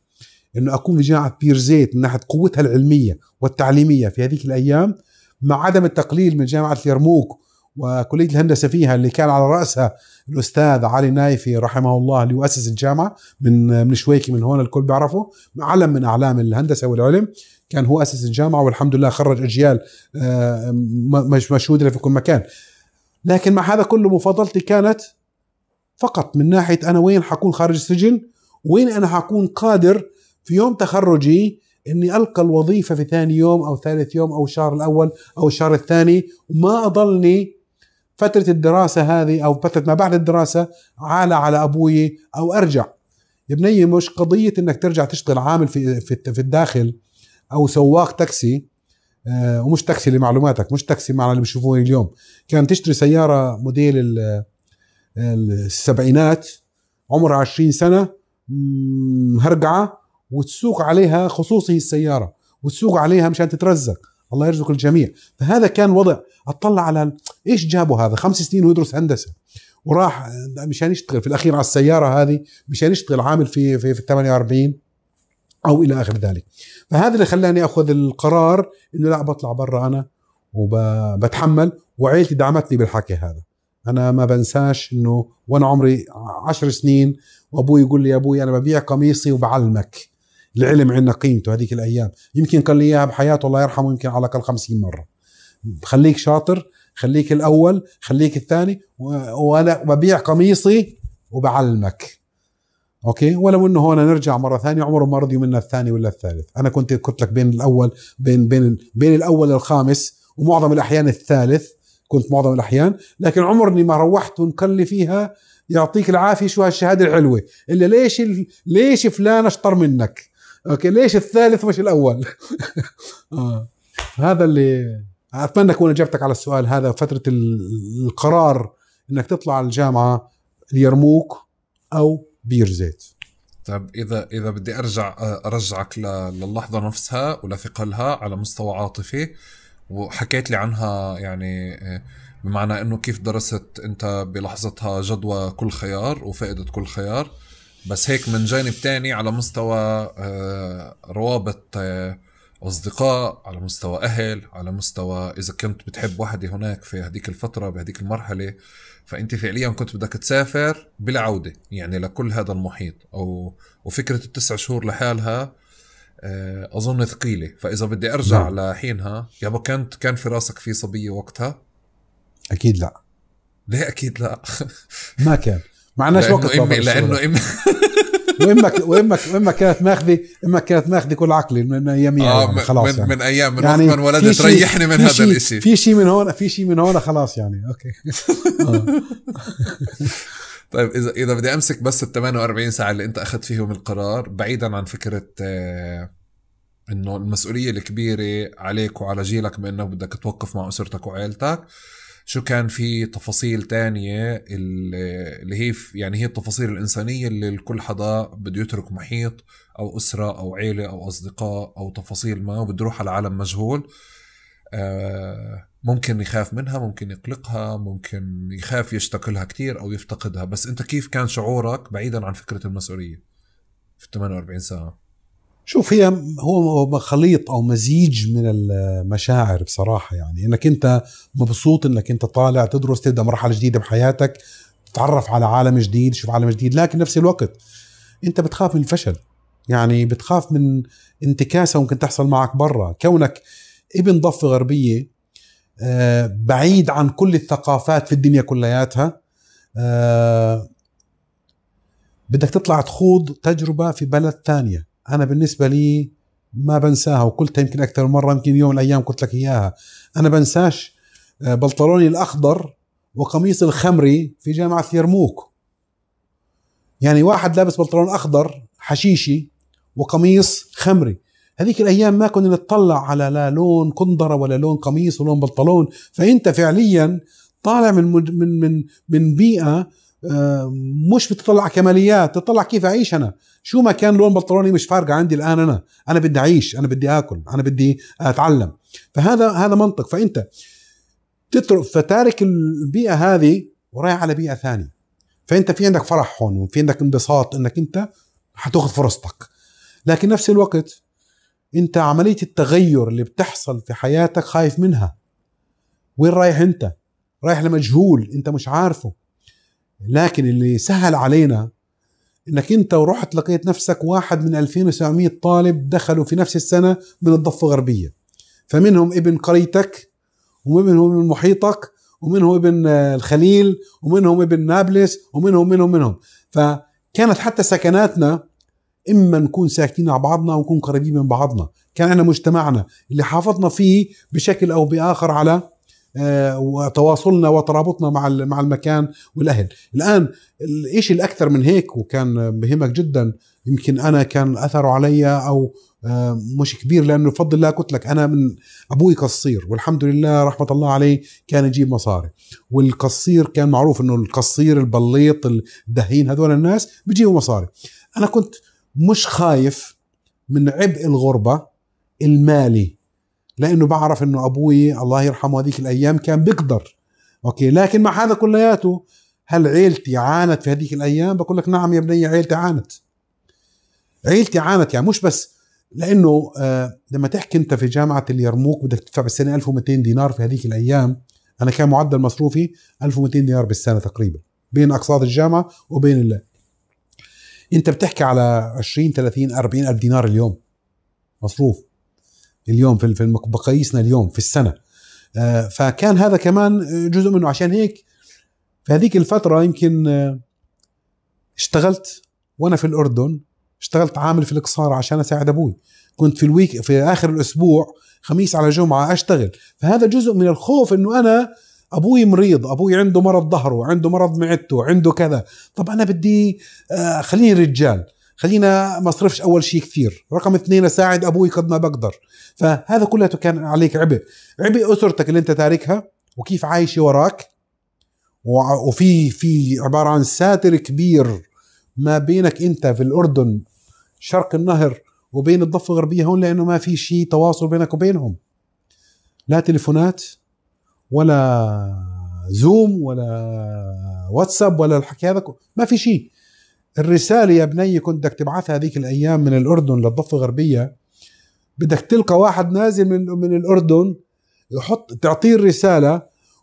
انه اكون في جامعه بير زيت من ناحيه قوتها العلميه والتعليميه في هذيك الايام مع عدم التقليل من جامعه اليرموك وكليه الهندسه فيها اللي كان على راسها الاستاذ علي نايفي رحمه الله اللي اسس الجامعه من من شويكي من هون الكل بيعرفه معلم من اعلام الهندسه والعلم كان هو اسس الجامعه والحمد لله خرج اجيال آه، مشهوده في كل مكان لكن مع هذا كله مفاضلتي كانت فقط من ناحيه انا وين حكون خارج السجن وين انا حكون قادر في يوم تخرجي اني القى الوظيفه في ثاني يوم او ثالث يوم او الشهر الاول او الشهر الثاني وما اضلني فتره الدراسه هذه او فتره ما بعد الدراسه على على ابوي او ارجع يا بني مش قضيه انك ترجع تشتغل عامل في, في الداخل او سواق تاكسي آه، ومش تاكسي لمعلوماتك مش تاكسي معنا اللي بشوفوني اليوم كان تشتري سياره موديل السبعينات عمرها 20 سنه مهرقعه وتسوق عليها خصوصي السياره وتسوق عليها مشان تترزق الله يرزق الجميع فهذا كان وضع اطلع على ايش جابوا هذا خمس سنين ويدرس هندسه وراح مشان يشتغل في الاخير على السياره هذه مشان يشتغل عامل في في, في 48 او الى اخر ذلك فهذا اللي خلاني اخذ القرار انه لا بطلع برا انا وبتحمل وعيلتي دعمتني بالحكي هذا انا ما بنساش انه وانا عمري عشر سنين وابوي يقول لي يا ابوي انا ببيع قميصي وبعلمك العلم عندنا قيمته هذيك الايام يمكن قال لي اياها بحياته الله يرحمه يمكن على الاقل 50 مره خليك شاطر خليك الاول خليك الثاني وانا ببيع قميصي وبعلمك اوكي ولو انه هون نرجع مره ثانيه عمره ما رضيوا منا الثاني ولا الثالث انا كنت قلت لك بين الاول بين بين بين الاول الخامس ومعظم الاحيان الثالث كنت معظم الاحيان لكن عمرني ما روحت ونقلي فيها يعطيك العافيه شو هالشهاده الحلوه الا ليش ال... ليش فلان اشطر منك اوكي ليش الثالث مش الاول آه. هذا اللي اتمنى اكون اجبتك على السؤال هذا فتره القرار انك تطلع الجامعه اليرموك او بير زيت طيب اذا اذا بدي ارجع آه، ارجعك للحظه نفسها ولثقلها على مستوى عاطفي وحكيت لي عنها يعني آه، بمعنى انه كيف درست انت بلحظتها جدوى كل خيار وفائده كل خيار بس هيك من جانب تاني على مستوى آه، روابط اصدقاء على مستوى اهل على مستوى اذا كنت بتحب وحده هناك في هذيك الفتره بهذيك المرحله فانت فعليا كنت بدك تسافر بلا عوده يعني لكل هذا المحيط او وفكره التسع شهور لحالها آه، اظن ثقيله فاذا بدي ارجع نعم. لحينها يابا كنت كان في راسك في صبيه وقتها اكيد لا ليه اكيد لا ما كان معناش وقت امي لانه امي واما واما واما كانت ماخذه اما كانت ماخذه كل عقلي من اياميها آه يعني خلاص من, يعني. من ايام من يعني من ولدت ريحني من هذا الشيء في شيء من هون في شيء من هون خلاص يعني اوكي طيب اذا اذا بدي امسك بس ال 48 ساعه اللي انت اخذت فيهم القرار بعيدا عن فكره آه، انه المسؤوليه الكبيره عليك وعلى جيلك بانه بدك توقف مع اسرتك وعائلتك شو كان في تفاصيل تانية اللي هي يعني هي التفاصيل الإنسانية اللي الكل حدا بده يترك محيط أو أسرة أو عيلة أو أصدقاء أو تفاصيل ما وبده يروح على عالم مجهول آه، ممكن يخاف منها ممكن يقلقها ممكن يخاف يشتكلها كتير أو يفتقدها بس أنت كيف كان شعورك بعيدا عن فكرة المسؤولية في 48 ساعة شوف هي هو خليط او مزيج من المشاعر بصراحه يعني انك انت مبسوط انك انت طالع تدرس تبدا مرحله جديده بحياتك تتعرف على عالم جديد تشوف عالم جديد لكن نفس الوقت انت بتخاف من الفشل يعني بتخاف من انتكاسه ممكن تحصل معك برا كونك ابن ضفه غربيه آه، بعيد عن كل الثقافات في الدنيا كلياتها آه، بدك تطلع تخوض تجربه في بلد ثانيه انا بالنسبه لي ما بنساها وقلتها يمكن اكثر من مره يمكن يوم من الايام قلت لك اياها انا بنساش آه، بنطلوني الاخضر وقميص الخمري في جامعه اليرموك يعني واحد لابس بنطلون اخضر حشيشي وقميص خمري هذيك الايام ما كنا نتطلع على لا لون كندره ولا لون قميص ولون بنطلون فانت فعليا طالع من من من من بيئه آه، مش بتطلع كماليات تطلع كيف اعيش انا شو ما كان لون بنطلوني مش فارقه عندي الان انا انا بدي اعيش انا بدي اكل انا بدي اتعلم فهذا هذا منطق فانت تترك فتارك البيئه هذه ورايح على بيئه ثانيه فانت في عندك فرح هون وفي عندك انبساط انك انت حتاخذ فرصتك لكن نفس الوقت انت عمليه التغير اللي بتحصل في حياتك خايف منها وين رايح انت رايح لمجهول انت مش عارفه لكن اللي سهل علينا انك انت ورحت لقيت نفسك واحد من 2700 طالب دخلوا في نفس السنه من الضفه الغربيه فمنهم ابن قريتك ومنهم ابن محيطك ومنهم ابن الخليل ومنهم ابن نابلس ومنهم منهم منهم فكانت حتى سكناتنا اما نكون ساكنين على بعضنا ونكون قريبين من بعضنا كان عندنا مجتمعنا اللي حافظنا فيه بشكل او باخر على وتواصلنا وترابطنا مع مع المكان والاهل الان الشيء الاكثر من هيك وكان بهمك جدا يمكن انا كان اثره علي او آه، مش كبير لانه بفضل الله قلت لك انا من ابوي قصير والحمد لله رحمه الله عليه كان يجيب مصاري والقصير كان معروف انه القصير البليط الدهين هذول الناس بيجيبوا مصاري انا كنت مش خايف من عبء الغربه المالي لانه بعرف انه ابوي الله يرحمه هذيك الايام كان بيقدر اوكي لكن مع هذا كلياته هل عيلتي عانت في هذيك الايام بقول لك نعم يا بني عيلتي عانت عيلتي عانت يعني مش بس لانه آه لما تحكي انت في جامعه اليرموك بدك تدفع بالسنه 1200 دينار في هذيك الايام انا كان معدل مصروفي 1200 دينار بالسنه تقريبا بين اقساط الجامعه وبين ال... انت بتحكي على 20 30 40 الف دينار اليوم مصروف اليوم في مقاييسنا اليوم في السنه آه، فكان هذا كمان جزء منه عشان هيك في هذيك الفتره يمكن آه، اشتغلت وانا في الاردن اشتغلت عامل في الاقصار عشان اساعد ابوي كنت في الويك في اخر الاسبوع خميس على جمعه اشتغل فهذا جزء من الخوف انه انا ابوي مريض ابوي عنده مرض ظهره عنده مرض معدته عنده كذا طب انا بدي آه، خليني رجال خلينا ما اصرفش اول شيء كثير رقم اثنين اساعد ابوي قد ما بقدر فهذا كله كان عليك عبء عبء اسرتك اللي انت تاركها وكيف عايشه وراك وفي في عباره عن ساتر كبير ما بينك انت في الاردن شرق النهر وبين الضفه الغربيه هون لانه ما في شيء تواصل بينك وبينهم لا تليفونات ولا زوم ولا واتساب ولا الحكي هذا ما في شيء الرساله يا بني كنت بدك تبعثها هذيك الايام من الاردن للضفه الغربيه بدك تلقى واحد نازل من من الاردن يحط تعطيه الرساله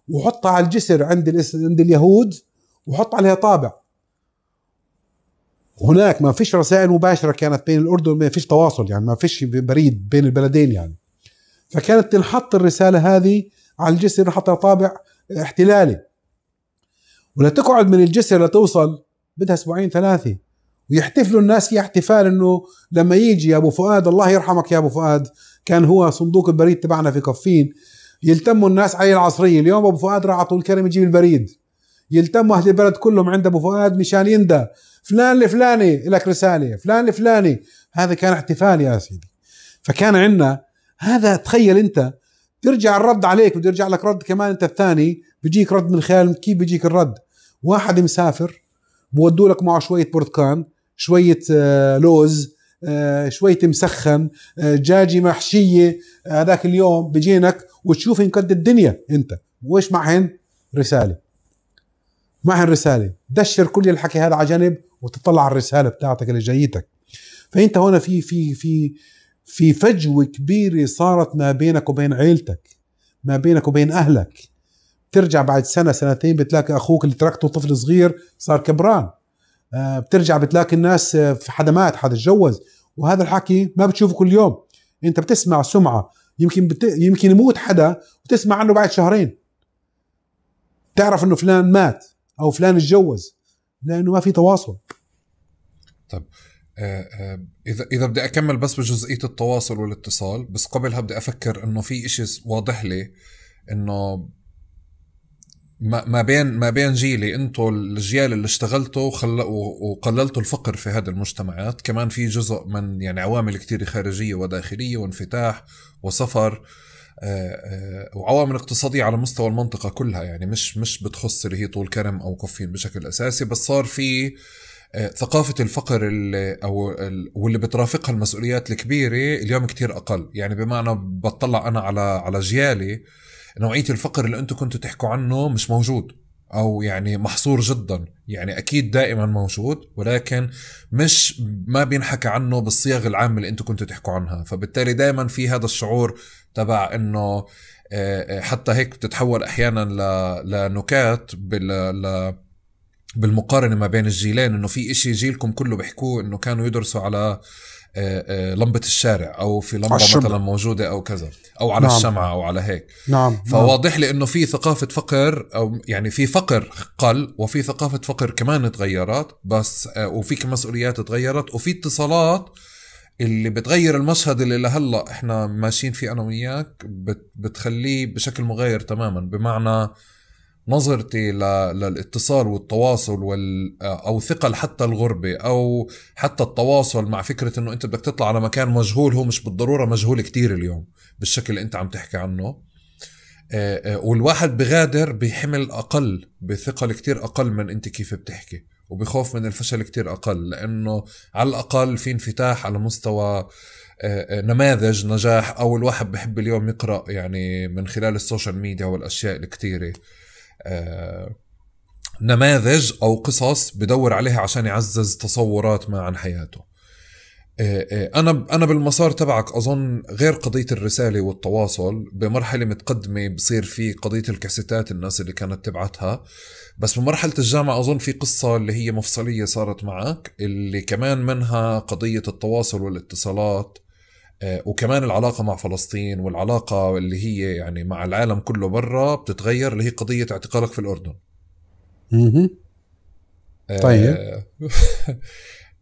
وحطها على الجسر عند عند اليهود وحط عليها طابع هناك ما فيش رسائل مباشره كانت بين الاردن ما فيش تواصل يعني ما فيش بريد بين البلدين يعني فكانت تنحط الرساله هذه على الجسر حتى طابع احتلالي ولا تقعد من الجسر لتوصل بدها اسبوعين ثلاثه ويحتفلوا الناس فيها احتفال انه لما يجي يا ابو فؤاد الله يرحمك يا ابو فؤاد كان هو صندوق البريد تبعنا في كفين يلتموا الناس عليه العصريه اليوم ابو فؤاد راح طول الكرم يجيب البريد يلتموا اهل البلد كلهم عند ابو فؤاد مشان يندى فلان الفلاني لك رساله فلان الفلاني هذا كان احتفال يا سيدي فكان عندنا هذا تخيل انت ترجع الرد عليك بده يرجع لك رد كمان انت الثاني بيجيك رد من خيال كيف بيجيك الرد واحد مسافر بودوا لك معه شويه برتقان شويه آه، لوز آه، شوية مسخن آه، دجاجة محشية هذاك اليوم بجينك وتشوف قد الدنيا انت وإيش معهن رسالة معهن رسالة دشر كل الحكي هذا على جنب وتطلع على الرسالة بتاعتك اللي جايتك فانت هنا في في في في فجوة كبيرة صارت ما بينك وبين عيلتك ما بينك وبين أهلك بترجع بعد سنه سنتين بتلاقي اخوك اللي تركته طفل صغير صار كبران آه، بترجع بتلاقي الناس آه، في حدا مات حدا تجوز وهذا الحكي ما بتشوفه كل يوم انت بتسمع سمعه يمكن بت... يمكن يموت حدا وتسمع عنه بعد شهرين تعرف انه فلان مات او فلان اتجوز لانه ما في تواصل طيب اذا اذا بدي اكمل بس بجزئيه التواصل والاتصال بس قبلها بدي افكر انه في إشي واضح لي انه ما بين ما بين جيلي انتم الجيال اللي اشتغلتوا وقللتوا الفقر في هذه المجتمعات كمان في جزء من يعني عوامل كثير خارجيه وداخليه وانفتاح وسفر آه، آه، وعوامل اقتصادية على مستوى المنطقة كلها يعني مش مش بتخص اللي هي طول كرم أو كفين بشكل أساسي بس صار في آه، ثقافة الفقر اللي أو ال واللي بترافقها المسؤوليات الكبيرة اليوم كتير أقل يعني بمعنى بطلع أنا على على جيالي نوعيه الفقر اللي انتم كنتوا تحكوا عنه مش موجود او يعني محصور جدا يعني اكيد دائما موجود ولكن مش ما بينحكى عنه بالصيغ العامه اللي انتم كنتوا تحكوا عنها فبالتالي دائما في هذا الشعور تبع انه آه، آه، حتى هيك بتتحول احيانا لنكات بال بالمقارنه ما بين الجيلين انه في إشي جيلكم كله بيحكوه انه كانوا يدرسوا على آه، آه، لمبه الشارع او في لمبه مثلا موجوده او كذا او على نعم. الشمعه او على هيك نعم فواضح نعم. لي انه في ثقافه فقر او يعني في فقر قل وفي ثقافه فقر كمان تغيرت بس آه، وفي مسؤوليات تغيرت وفي اتصالات اللي بتغير المشهد اللي لهلا احنا ماشيين فيه انا وياك بتخليه بشكل مغاير تماما بمعنى نظرتي للاتصال والتواصل وال او ثقل حتى الغربه او حتى التواصل مع فكره انه انت بدك تطلع على مكان مجهول هو مش بالضروره مجهول كتير اليوم بالشكل اللي انت عم تحكي عنه والواحد بغادر بحمل اقل بثقل كتير اقل من انت كيف بتحكي وبخوف من الفشل كتير اقل لانه على الاقل في انفتاح على مستوى نماذج نجاح او الواحد بحب اليوم يقرا يعني من خلال السوشيال ميديا والاشياء الكتيره آه، نماذج او قصص بدور عليها عشان يعزز تصورات ما عن حياته آه، آه، انا انا بالمسار تبعك اظن غير قضيه الرساله والتواصل بمرحله متقدمه بصير في قضيه الكاسيتات الناس اللي كانت تبعتها بس بمرحله الجامعه اظن في قصه اللي هي مفصليه صارت معك اللي كمان منها قضيه التواصل والاتصالات آه، وكمان العلاقه مع فلسطين والعلاقه اللي هي يعني مع العالم كله برا بتتغير اللي هي قضيه اعتقالك في الاردن آه، طيب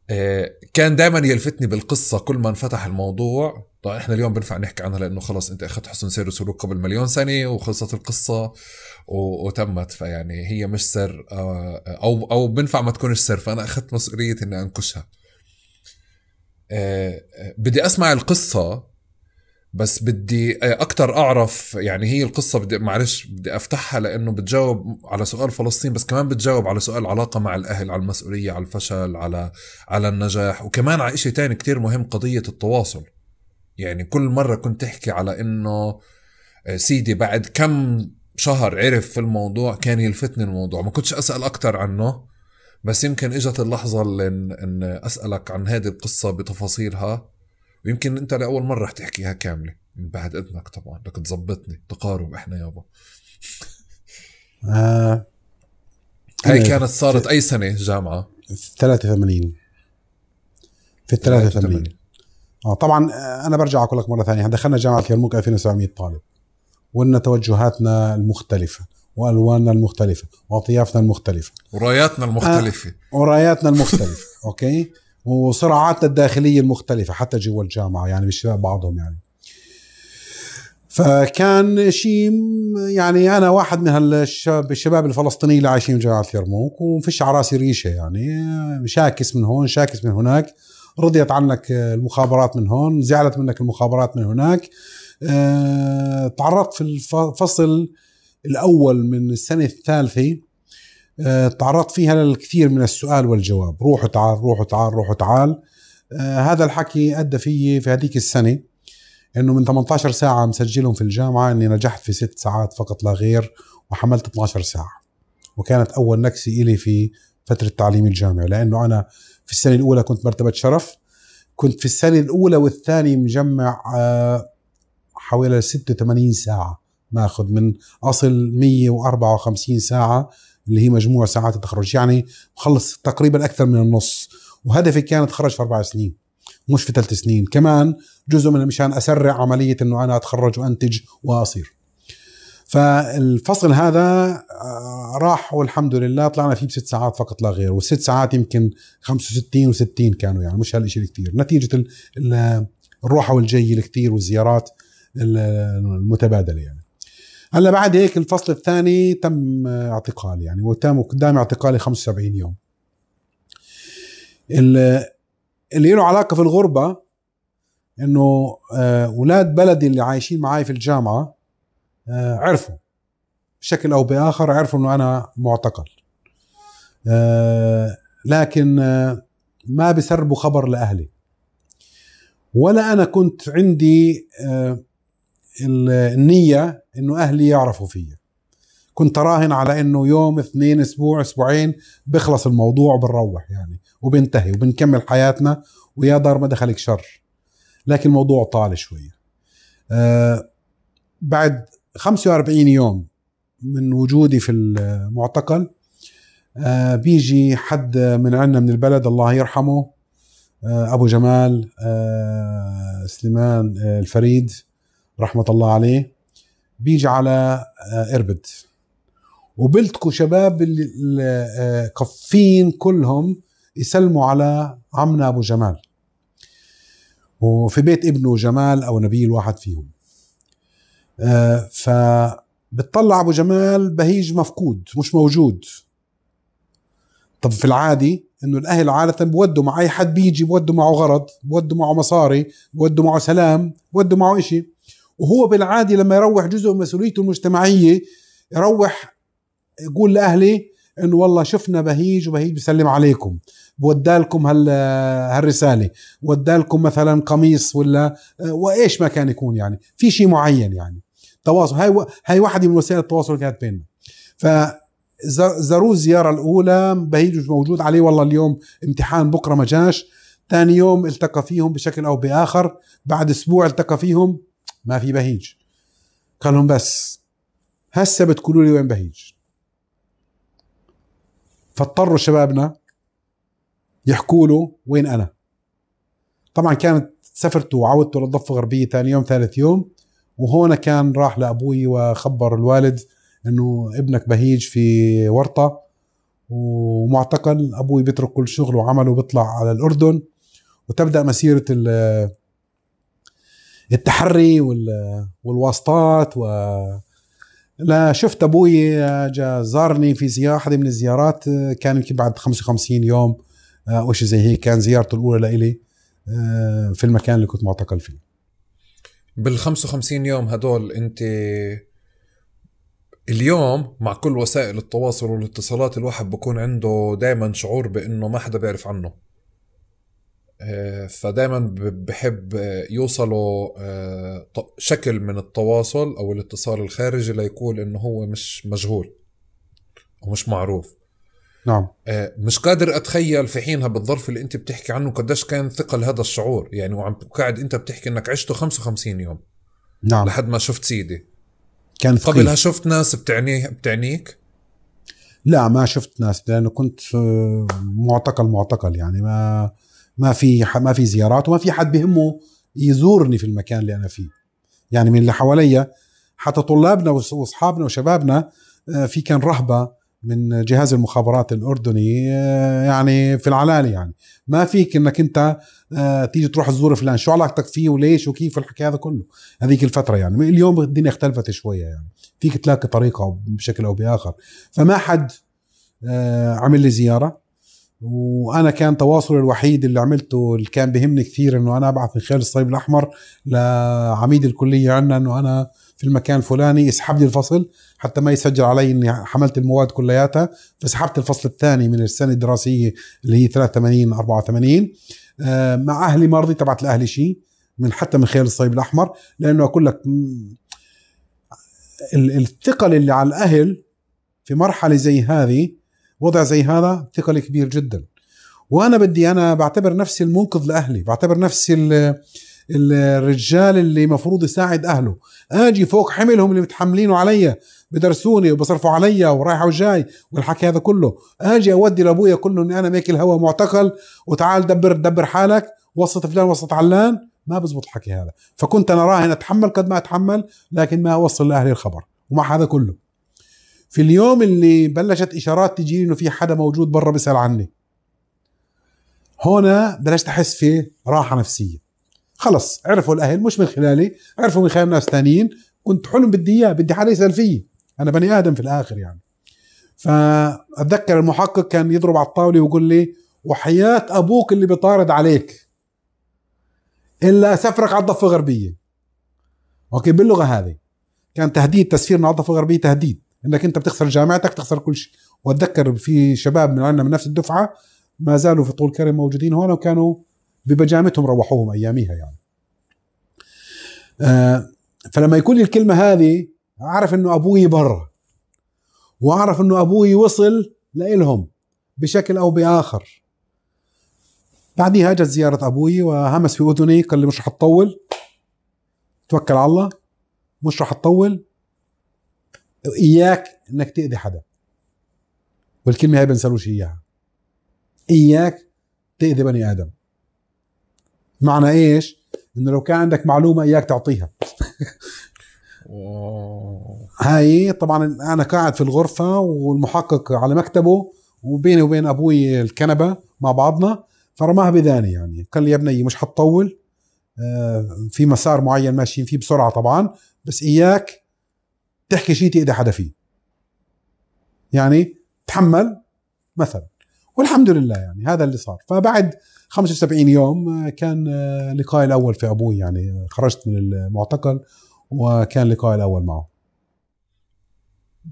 آه، كان دائما يلفتني بالقصه كل ما انفتح الموضوع طيب احنا اليوم بنفع نحكي عنها لانه خلص انت اخذت حسن سير وسلوك قبل مليون سنه وخلصت القصه وتمت فيعني هي مش سر او او بنفع ما تكونش سر فانا اخذت مسؤوليه اني انكشها بدي اسمع القصه بس بدي آه، اكثر اعرف يعني هي القصه بدي معلش بدي افتحها لانه بتجاوب على سؤال فلسطين بس كمان بتجاوب على سؤال علاقه مع الاهل على المسؤوليه على الفشل على على النجاح وكمان على شيء ثاني كثير مهم قضيه التواصل يعني كل مره كنت تحكي على انه آه، سيدي بعد كم شهر عرف في الموضوع كان يلفتني الموضوع ما كنتش اسال اكثر عنه بس يمكن اجت اللحظه اللي ان, إن اسالك عن هذه القصه بتفاصيلها ويمكن انت لاول مره رح تحكيها كامله من بعد اذنك طبعا بدك تظبطني تقارب احنا يابا آه. هاي إيه، كانت صارت اي سنه جامعه في 83 في 83 اه طبعا آه، انا برجع اقول لك مره ثانيه دخلنا جامعه اليرموك 2700 طالب وان توجهاتنا المختلفه والواننا المختلفه واطيافنا المختلفه وراياتنا المختلفه آه وراياتنا المختلفه اوكي وصراعاتنا الداخليه المختلفه حتى جوا الجامعه يعني مش بعضهم يعني فكان شيء يعني انا واحد من هالشباب الشباب الفلسطينيين اللي عايشين بجامعه يرموك ومفيش على راسي ريشه يعني شاكس من هون شاكس من هناك رضيت عنك المخابرات من هون زعلت منك المخابرات من هناك آه، تعرضت في الفصل الاول من السنه الثالثه آه، تعرضت فيها للكثير من السؤال والجواب روحوا تعال روحوا تعال روحوا تعال آه، هذا الحكي ادى في في هذيك السنه انه من 18 ساعه مسجلهم في الجامعه اني نجحت في ست ساعات فقط لا غير وحملت 12 ساعه وكانت اول نكسه الي في فتره تعليمي الجامعي لانه انا في السنه الاولى كنت مرتبه شرف كنت في السنه الاولى والثانيه مجمع آه، حوالي 86 ساعه ناخذ من اصل 154 ساعه اللي هي مجموع ساعات التخرج يعني خلص تقريبا اكثر من النص وهدفي كان اتخرج في اربع سنين مش في ثلاث سنين كمان جزء من مشان اسرع عمليه انه انا اتخرج وانتج واصير فالفصل هذا آه، راح والحمد لله طلعنا فيه بست ساعات فقط لا غير والست ساعات يمكن 65 و60 كانوا يعني مش هالشيء الكثير نتيجه الروحه والجي الكثير والزيارات المتبادله يعني هلا بعد هيك الفصل الثاني تم اعتقالي يعني وتم قدام اعتقالي 75 يوم اللي له علاقه في الغربه انه اولاد آه، بلدي اللي عايشين معي في الجامعه آه، عرفوا بشكل او باخر عرفوا انه انا معتقل آه، لكن ما بسربوا خبر لاهلي ولا انا كنت عندي النية انه اهلي يعرفوا فيا كنت راهن على انه يوم اثنين اسبوع اسبوعين بخلص الموضوع وبنروح يعني وبنتهي وبنكمل حياتنا ويا دار ما دخلك شر لكن الموضوع طال شوية آه بعد 45 يوم من وجودي في المعتقل آه بيجي حد من عندنا من البلد الله يرحمه آه ابو جمال آه سليمان آه، الفريد رحمه الله عليه بيجي على اربد آه، وبلتقوا شباب القفين آه، كلهم يسلموا على عمنا ابو جمال وفي بيت ابنه جمال او نبيل واحد فيهم آه، فبتطلع ابو جمال بهيج مفقود مش موجود طب في العادي انه الاهل عاده بودوا مع اي حد بيجي بودوا معه غرض بودوا معه مصاري بودوا معه سلام بودوا معه إشي وهو بالعادي لما يروح جزء من مسؤوليته المجتمعيه يروح يقول لاهلي انه والله شفنا بهيج وبهيج بيسلم عليكم بودالكم هال هالرساله ودالكم مثلا قميص ولا وايش ما كان يكون يعني في شيء معين يعني تواصل هاي و... هاي واحده من وسائل التواصل اللي كانت بيننا ف زاروه الزياره الاولى بهيج مش موجود عليه والله اليوم امتحان بكره ما جاش ثاني يوم التقى فيهم بشكل او باخر بعد اسبوع التقى فيهم ما في بهيج قال لهم بس هسه بتقولوا لي وين بهيج فاضطروا شبابنا يحكوا له وين انا طبعا كانت سفرته وعودته للضفه الغربيه ثاني يوم ثالث يوم وهون كان راح لابوي وخبر الوالد انه ابنك بهيج في ورطه ومعتقل ابوي بيترك كل شغله وعمله وبيطلع على الاردن وتبدا مسيره وال... والواسطات و لا شفت ابوي جا زارني في زياره واحده من الزيارات كان يمكن بعد 55 يوم آه، او شيء زي هيك كان زيارته الاولى لإلي آه، في المكان اللي كنت معتقل فيه بال 55 يوم هدول انت اليوم مع كل وسائل التواصل والاتصالات الواحد بكون عنده دائما شعور بانه ما حدا بيعرف عنه آه، فدايما بحب يوصلوا آه، شكل من التواصل او الاتصال الخارجي ليقول انه هو مش مجهول ومش معروف نعم آه، مش قادر اتخيل في حينها بالظرف اللي انت بتحكي عنه قديش كان ثقل هذا الشعور يعني وعم قاعد انت بتحكي انك عشته 55 يوم نعم لحد ما شفت سيدي كان ثقيل قبلها شفت ناس بتعنيه بتعنيك لا ما شفت ناس لانه كنت معتقل معتقل يعني ما ما في ما في زيارات وما في حد بهمه يزورني في المكان اللي انا فيه يعني من اللي حواليا حتى طلابنا واصحابنا وشبابنا آه، في كان رهبه من جهاز المخابرات الاردني آه، يعني في العلالة يعني ما فيك انك انت آه، تيجي تروح تزور فلان شو علاقتك فيه وليش وكيف الحكي هذا كله هذيك الفتره يعني اليوم الدنيا اختلفت شويه يعني فيك تلاقي طريقه بشكل او باخر فما حد عمل لي زياره وانا كان تواصلي الوحيد اللي عملته اللي كان بهمني كثير انه انا ابعث من خلال الصليب الاحمر لعميد الكليه عندنا انه انا في المكان الفلاني اسحب لي الفصل حتى ما يسجل علي اني حملت المواد كلياتها فسحبت الفصل الثاني من السنه الدراسيه اللي هي 83 84 آه، مع اهلي ما رضيت ابعث لاهلي شيء من حتى من خلال الصليب الاحمر لانه اقول لك الثقل اللي على الاهل في مرحله زي هذه وضع زي هذا ثقل كبير جدا وانا بدي انا بعتبر نفسي المنقذ لاهلي بعتبر نفسي الرجال اللي مفروض يساعد اهله اجي فوق حملهم اللي متحملينه علي بدرسوني وبصرفوا علي ورايح وجاي والحكي هذا كله اجي اودي لابويا كله اني انا ماكل هوا معتقل وتعال دبر دبر حالك وسط فلان وسط علان ما بزبط الحكي هذا فكنت انا راهن اتحمل قد ما اتحمل لكن ما اوصل لاهلي الخبر ومع هذا كله في اليوم اللي بلشت اشارات تجي انه في حدا موجود برا بيسال عني هنا بلشت احس في راحه نفسيه خلص عرفوا الاهل مش من خلالي عرفوا من خلال ناس ثانيين كنت حلم بدي اياه بدي حدا يسال فيي انا بني ادم في الاخر يعني فاتذكر المحقق كان يضرب على الطاوله ويقول لي وحياه ابوك اللي بيطارد عليك الا سفرك على الضفه الغربيه اوكي باللغه هذه كان تهديد تسفيرنا على الضفه الغربيه تهديد انك انت بتخسر جامعتك تخسر كل شيء واتذكر في شباب من عندنا من نفس الدفعه ما زالوا في طول كرم موجودين هون وكانوا ببجامتهم روحوهم اياميها يعني آه فلما يقول لي الكلمه هذه اعرف انه ابوي برا واعرف انه ابوي وصل لإلهم بشكل او باخر بعديها جت زيارة أبوي وهمس في أذني قال لي مش رح تطول توكل على الله مش رح تطول اياك انك تاذي حدا والكلمه هاي بنسالوش اياها اياك تاذي بني ادم معنى ايش انه لو كان عندك معلومه اياك تعطيها هاي طبعا انا قاعد في الغرفه والمحقق على مكتبه وبيني وبين ابوي الكنبه مع بعضنا فرماها بذاني يعني قال لي يا بني مش حتطول آه، في مسار معين ماشيين فيه بسرعه طبعا بس اياك تحكي شيء تأذي حدا فيه يعني تحمل مثلا والحمد لله يعني هذا اللي صار فبعد 75 يوم آه، كان آه، لقائي الاول في ابوي يعني خرجت من المعتقل وكان لقائي الاول معه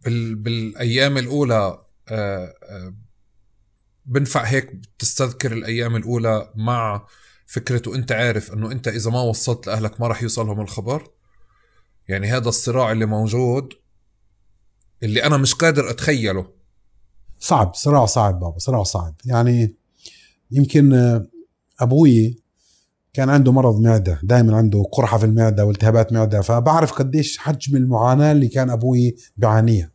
بال بالايام الاولى آه، بنفع هيك تستذكر الايام الاولى مع فكره وانت عارف انه انت اذا ما وصلت لاهلك ما راح يوصلهم الخبر يعني هذا الصراع اللي موجود اللي انا مش قادر اتخيله صعب صراع صعب بابا صراع صعب يعني يمكن آه، ابوي كان عنده مرض معده دائما عنده قرحه في المعده والتهابات معده فبعرف قديش حجم المعاناه اللي كان ابوي بيعانيها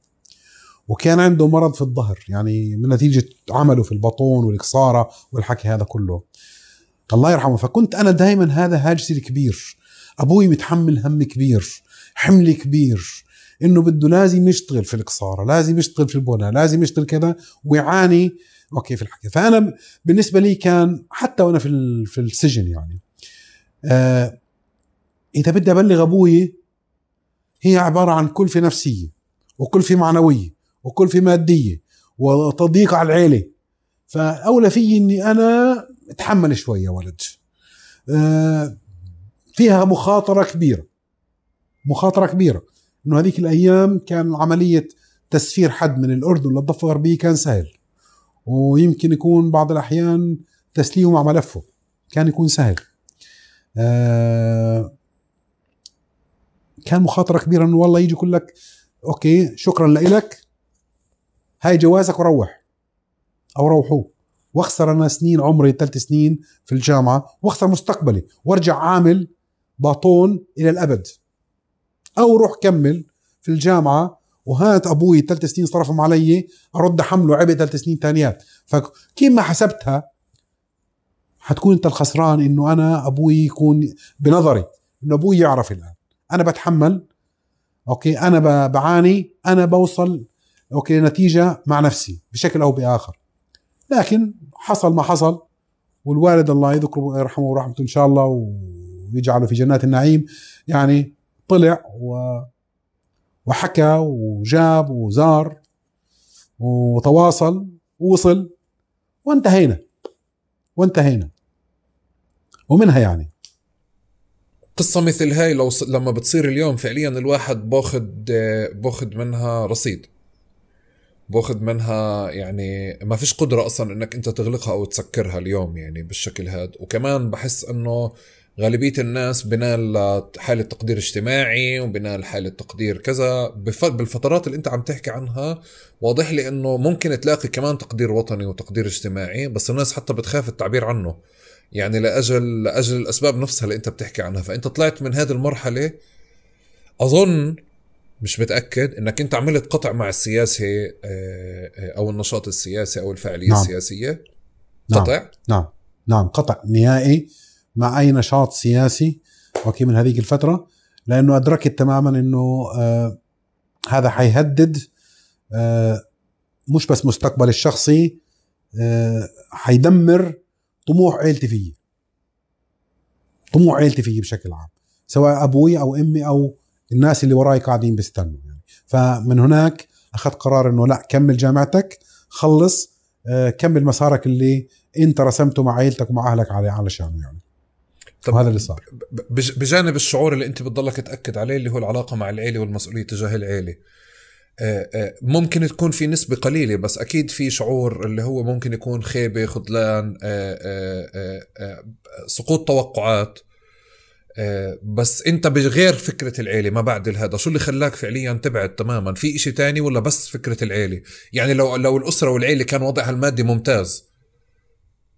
وكان عنده مرض في الظهر يعني من نتيجه عمله في البطون والكساره والحكي هذا كله الله يرحمه فكنت انا دائما هذا هاجسي الكبير ابوي متحمل هم كبير حمل كبير انه بده لازم يشتغل في القصاره لازم يشتغل في البناء لازم يشتغل كذا ويعاني اوكي في الحكي فانا بالنسبه لي كان حتى وانا في في السجن يعني آه اذا بدي ابلغ ابوي هي عباره عن كلفه نفسيه وكلفه معنويه وكلفه ماديه وتضييق على العيله فاولى في اني انا اتحمل شوي يا ولد آه فيها مخاطره كبيره مخاطره كبيره انه هذيك الايام كان عمليه تسفير حد من الاردن للضفه الغربيه كان سهل ويمكن يكون بعض الاحيان تسليمه مع ملفه كان يكون سهل آه، كان مخاطره كبيره انه والله يجي يقول لك اوكي شكرا لك هاي جوازك وروح او روحوه واخسر انا سنين عمري ثلاث سنين في الجامعه واخسر مستقبلي وارجع عامل باطون الى الابد او روح كمل في الجامعه وهات ابوي ثلاث سنين صرفهم علي ارد حمله عبء ثلاث سنين ثانيات فكيف ما حسبتها حتكون انت الخسران انه انا ابوي يكون بنظري انه ابوي يعرف الان انا بتحمل اوكي انا بعاني انا بوصل اوكي نتيجه مع نفسي بشكل او باخر لكن حصل ما حصل والوالد الله يذكره ويرحمه ورحمته ان شاء الله ويجعله في جنات النعيم يعني طلع و وحكى وجاب وزار وتواصل ووصل وانتهينا وانتهينا ومنها يعني قصة مثل هاي لو ص... لما بتصير اليوم فعليا الواحد باخد باخد منها رصيد باخد منها يعني ما فيش قدرة أصلا إنك أنت تغلقها أو تسكرها اليوم يعني بالشكل هذا وكمان بحس إنه غالبيه الناس بنال حاله تقدير اجتماعي وبنال حاله تقدير كذا بالفترات اللي انت عم تحكي عنها واضح لي انه ممكن تلاقي كمان تقدير وطني وتقدير اجتماعي بس الناس حتى بتخاف التعبير عنه يعني لاجل لاجل الاسباب نفسها اللي انت بتحكي عنها فانت طلعت من هذه المرحله اظن مش متاكد انك انت عملت قطع مع السياسه آه، آه، او النشاط السياسي او الفعاليه نعم. السياسيه نعم. قطع نعم نعم قطع نهائي مع اي نشاط سياسي اوكي من هذيك الفتره لانه ادركت تماما انه آه هذا حيهدد آه مش بس مستقبلي الشخصي آه حيدمر طموح عيلتي فيه طموح عيلتي فيه بشكل عام سواء ابوي او امي او الناس اللي وراي قاعدين بيستنوا يعني فمن هناك اخذت قرار انه لا كمل جامعتك خلص آه كمل مسارك اللي انت رسمته مع عيلتك ومع اهلك على علشانه يعني طب هذا اللي صار بجانب الشعور اللي انت بتضلك تاكد عليه اللي هو العلاقه مع العيله والمسؤوليه تجاه العيله آه، آه، ممكن تكون في نسبة قليلة بس أكيد في شعور اللي هو ممكن يكون خيبة خذلان آه، سقوط توقعات بس أنت بغير فكرة العيلة ما بعد هذا شو اللي خلاك فعليا تبعد تماما في إشي تاني ولا بس فكرة العيلة يعني لو لو الأسرة والعيلة كان وضعها المادي ممتاز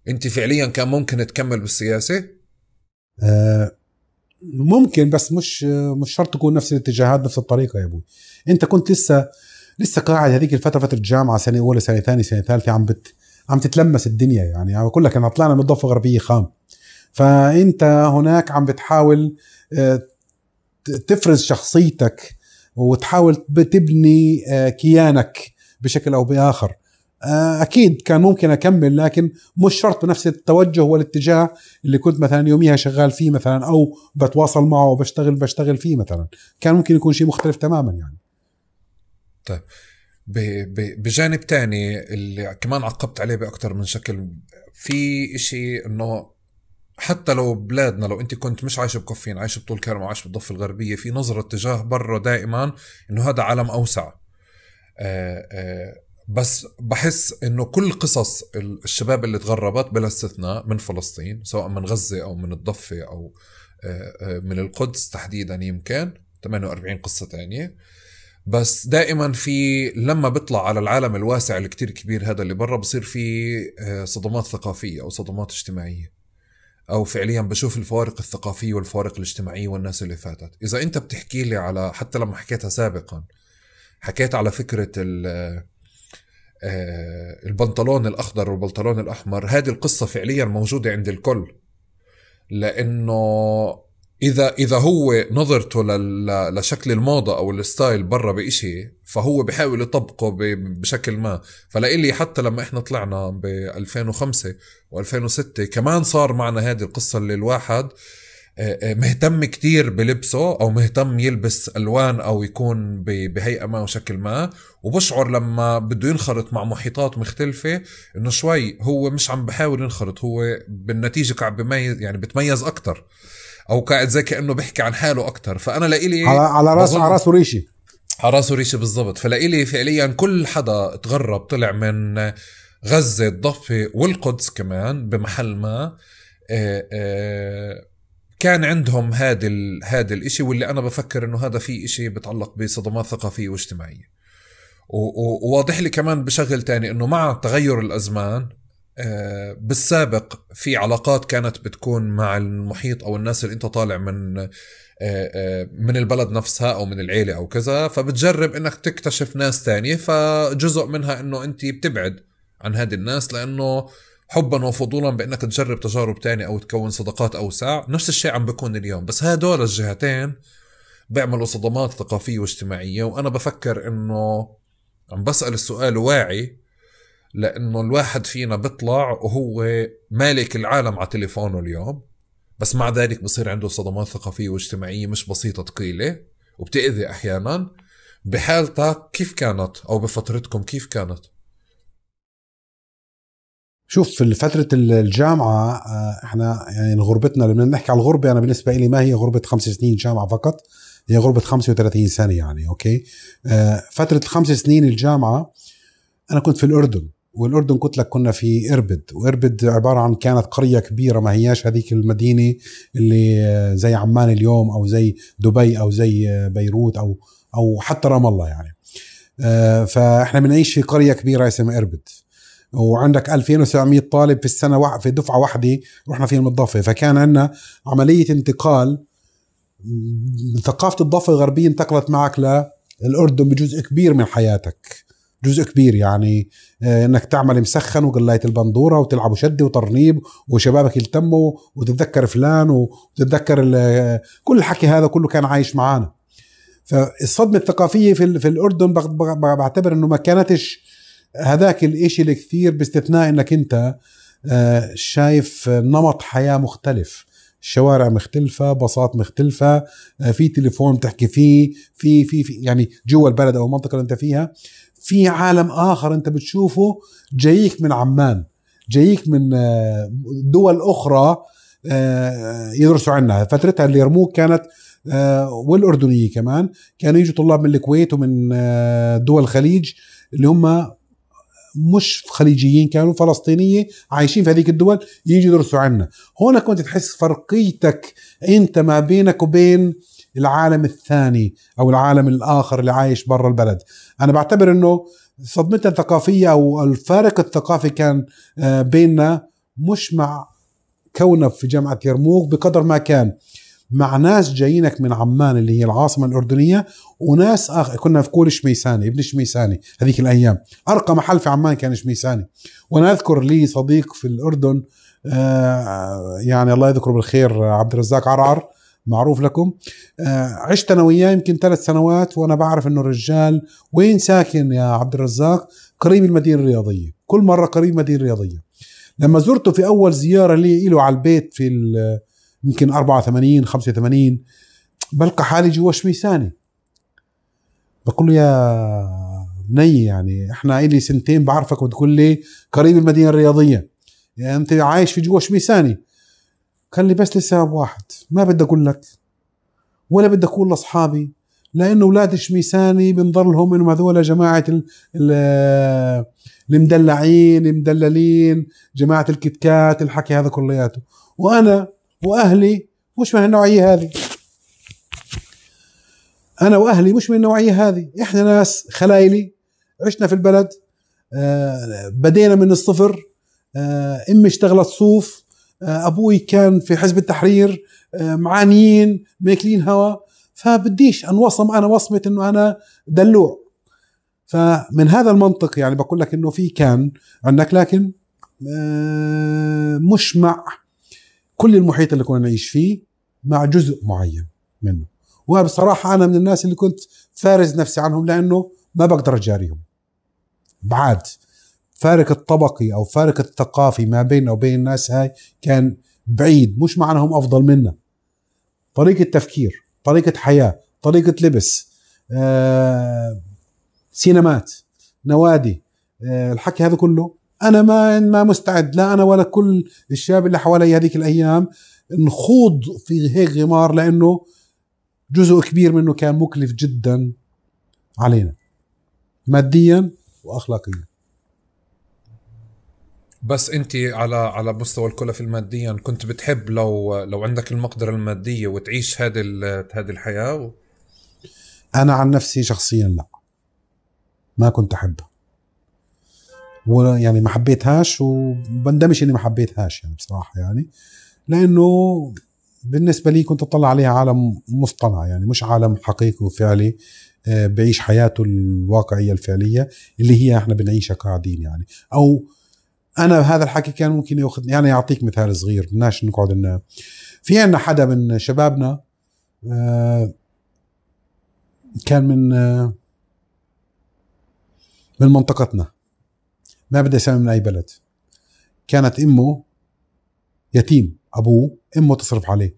أنت فعليا كان ممكن تكمل بالسياسة آه، ممكن بس مش مش شرط تكون نفس الاتجاهات نفس الطريقه يا ابوي انت كنت لسه لسه قاعد هذيك الفتره فتره الجامعه سنه اولى سنه ثانيه سنه ثالثه عم بت عم تتلمس الدنيا يعني عم بقول لك انا طلعنا من الضفه الغربيه خام فانت هناك عم بتحاول آه، تفرز شخصيتك وتحاول تبني آه، كيانك بشكل او باخر آه، اكيد كان ممكن اكمل لكن مش شرط بنفس التوجه والاتجاه اللي كنت مثلا يوميها شغال فيه مثلا او بتواصل معه وبشتغل بشتغل فيه مثلا كان ممكن يكون شيء مختلف تماما يعني طيب بجانب تاني اللي كمان عقبت عليه باكثر من شكل في إشي انه حتى لو بلادنا لو انت كنت مش عايش بكفين عايش بطول كرم عايش بالضفه الغربيه في نظره تجاه برا دائما انه هذا عالم اوسع آآ آه، آآ آه، بس بحس انه كل قصص الشباب اللي تغربت بلا استثناء من فلسطين سواء من غزه او من الضفه او آه، آه، من القدس تحديدا يمكن 48 قصه ثانيه بس دائما في لما بيطلع على العالم الواسع الكتير كبير هذا اللي برا بصير في آه، صدمات ثقافيه او صدمات اجتماعيه او فعليا بشوف الفوارق الثقافيه والفوارق الاجتماعيه والناس اللي فاتت اذا انت بتحكي لي على حتى لما حكيتها سابقا حكيت على فكره آه، البنطلون الاخضر والبنطلون الاحمر هذه القصه فعليا موجوده عند الكل لانه اذا اذا هو نظرته لشكل الموضه او الستايل برا بإشي فهو بحاول يطبقه بشكل ما فلإلي حتى لما احنا طلعنا ب 2005 و2006 كمان صار معنا هذه القصه اللي الواحد آه آه، آه، مهتم كتير بلبسه او مهتم يلبس الوان او يكون بهيئه ما وشكل ما وبشعر لما بده ينخرط مع محيطات مختلفه انه شوي هو مش عم بحاول ينخرط هو بالنتيجه قاعد بميز يعني بتميز اكثر او قاعد زي كانه بيحكي عن حاله اكثر فانا لإلي على على راسه على راسه ريشه على راسه ريشه بالضبط فلإلي فعليا كل حدا تغرب طلع من غزه الضفه والقدس كمان بمحل ما آآ آه، آآ كان عندهم هذا هذا الشيء واللي انا بفكر انه هذا في شيء بتعلق بصدمات ثقافيه واجتماعيه وواضح لي كمان بشغل تاني انه مع تغير الازمان آه، بالسابق في علاقات كانت بتكون مع المحيط او الناس اللي انت طالع من آه، آه، من البلد نفسها او من العيله او كذا فبتجرب انك تكتشف ناس تانية فجزء منها انه انت بتبعد عن هذه الناس لانه حبا وفضولا بانك تجرب تجارب تانية او تكون صداقات اوسع نفس الشيء عم بكون اليوم بس هدول الجهتين بيعملوا صدمات ثقافية واجتماعية وأنا بفكر إنه عم بسأل السؤال واعي لأنه الواحد فينا بيطلع وهو مالك العالم على تليفونه اليوم بس مع ذلك بصير عنده صدمات ثقافية واجتماعية مش بسيطة ثقيلة وبتأذي أحيانا بحالتك كيف كانت أو بفترتكم كيف كانت؟ شوف في فترة الجامعة آه، احنا يعني غربتنا لما نحكي على الغربة انا بالنسبة لي ما هي غربة خمس سنين جامعة فقط هي غربة 35 سنة يعني اوكي آه، فترة الخمس سنين الجامعة انا كنت في الاردن والاردن قلت لك كنا في اربد واربد عباره عن كانت قريه كبيره ما هياش هذيك المدينه اللي آه، زي عمان اليوم او زي دبي او زي بيروت او او حتى رام الله يعني فاحنا بنعيش في قريه كبيره اسمها اربد وعندك 2700 طالب في السنه واحد في دفعه واحده رحنا فيهم الضفه فكان عندنا عمليه انتقال ثقافه الضفه الغربيه انتقلت معك للاردن بجزء كبير من حياتك جزء كبير يعني آه، انك تعمل مسخن وقلايه البندوره وتلعب شده وطرنيب وشبابك يلتموا وتتذكر فلان وتتذكر آه، كل الحكي هذا كله كان عايش معانا فالصدمه الثقافيه في, في الاردن بعتبر انه ما كانتش هذاك الإشي اللي كثير باستثناء انك انت آه، شايف نمط حياة مختلف الشوارع مختلفة باصات مختلفة آه، في تليفون بتحكي فيه في في في يعني جوا البلد أو المنطقة اللي أنت فيها في عالم آخر أنت بتشوفه جايك من عمان جايك من آه، دول أخرى يدرسوا عنا فترتها اللي يرموك كانت والأردنية كمان كانوا يجوا طلاب من الكويت ومن دول الخليج اللي هم مش خليجيين كانوا فلسطينية عايشين في هذيك الدول يجوا يدرسوا عنا هنا كنت تحس فرقيتك أنت ما بينك وبين العالم الثاني أو العالم الآخر اللي عايش برا البلد أنا بعتبر أنه صدمتنا الثقافية أو الفارق الثقافي كان آه، بيننا مش مع كونه في جامعة يرموك بقدر ما كان مع ناس جايينك من عمان اللي هي العاصمه الاردنيه وناس اخر كنا في كول شميساني ابن شميساني هذيك الايام ارقى محل في عمان كان شميساني وانا اذكر لي صديق في الاردن آه، يعني الله يذكره بالخير عبد الرزاق عرعر معروف لكم آه، عشت انا وياه يمكن ثلاث سنوات وانا بعرف انه الرجال وين ساكن يا عبد الرزاق قريب المدينه الرياضيه كل مره قريب المدينه الرياضيه لما زرته في اول زياره لي له على البيت في يمكن 84 85 بلقى حالي جوا شميساني بقول له يا بني يعني احنا الي سنتين بعرفك وتقول لي قريب المدينه الرياضيه يعني انت عايش في جوا شميساني قال لي بس لسبب واحد ما بدي اقول لك ولا بدي اقول لاصحابي لانه اولاد الشميساني بنظر لهم انهم هذول جماعه المدلعين المدللين جماعه الكتكات الحكي هذا كلياته وانا واهلي مش من النوعيه هذه انا واهلي مش من النوعيه هذه احنا ناس خلايلي عشنا في البلد آه، بدينا من الصفر آه، امي اشتغلت صوف آه، ابوي كان في حزب التحرير معانيين ماكلين هوا فبديش انوصم انا وصمه انه انا دلوع فمن هذا المنطق يعني بقول لك انه في كان عندك لكن مش مع كل المحيط اللي كنا نعيش فيه مع جزء معين منه وهذا بصراحة أنا من الناس اللي كنت فارز نفسي عنهم لأنه ما بقدر أجاريهم بعد فارق الطبقي أو فارق الثقافي ما بيننا وبين الناس هاي كان بعيد مش معناهم أفضل منا طريقة تفكير طريقة حياة طريقة لبس آه، سينمات نوادي آه، الحكي هذا كله انا ما ما مستعد لا انا ولا كل الشباب اللي حوالي هذيك الايام نخوض في هيك غمار لانه جزء كبير منه كان مكلف جدا علينا ماديا واخلاقيا بس انت على على مستوى الكلف الماديا كنت بتحب لو لو عندك المقدره الماديه وتعيش هذه هذه الحياه و... انا عن نفسي شخصيا لا ما كنت احبها ويعني ما حبيتهاش وبندمش اني ما حبيتهاش يعني بصراحه يعني لانه بالنسبه لي كنت اطلع عليها عالم مصطنع يعني مش عالم حقيقي وفعلي آه، بعيش حياته الواقعيه الفعليه اللي هي احنا بنعيشها قاعدين يعني او انا هذا الحكي كان ممكن ياخذ يعني يعطيك مثال صغير بدناش نقعد انه في عندنا حدا من شبابنا آه، كان من آه، من منطقتنا ما بدي اسمي من اي بلد كانت امه يتيم ابوه امه تصرف عليه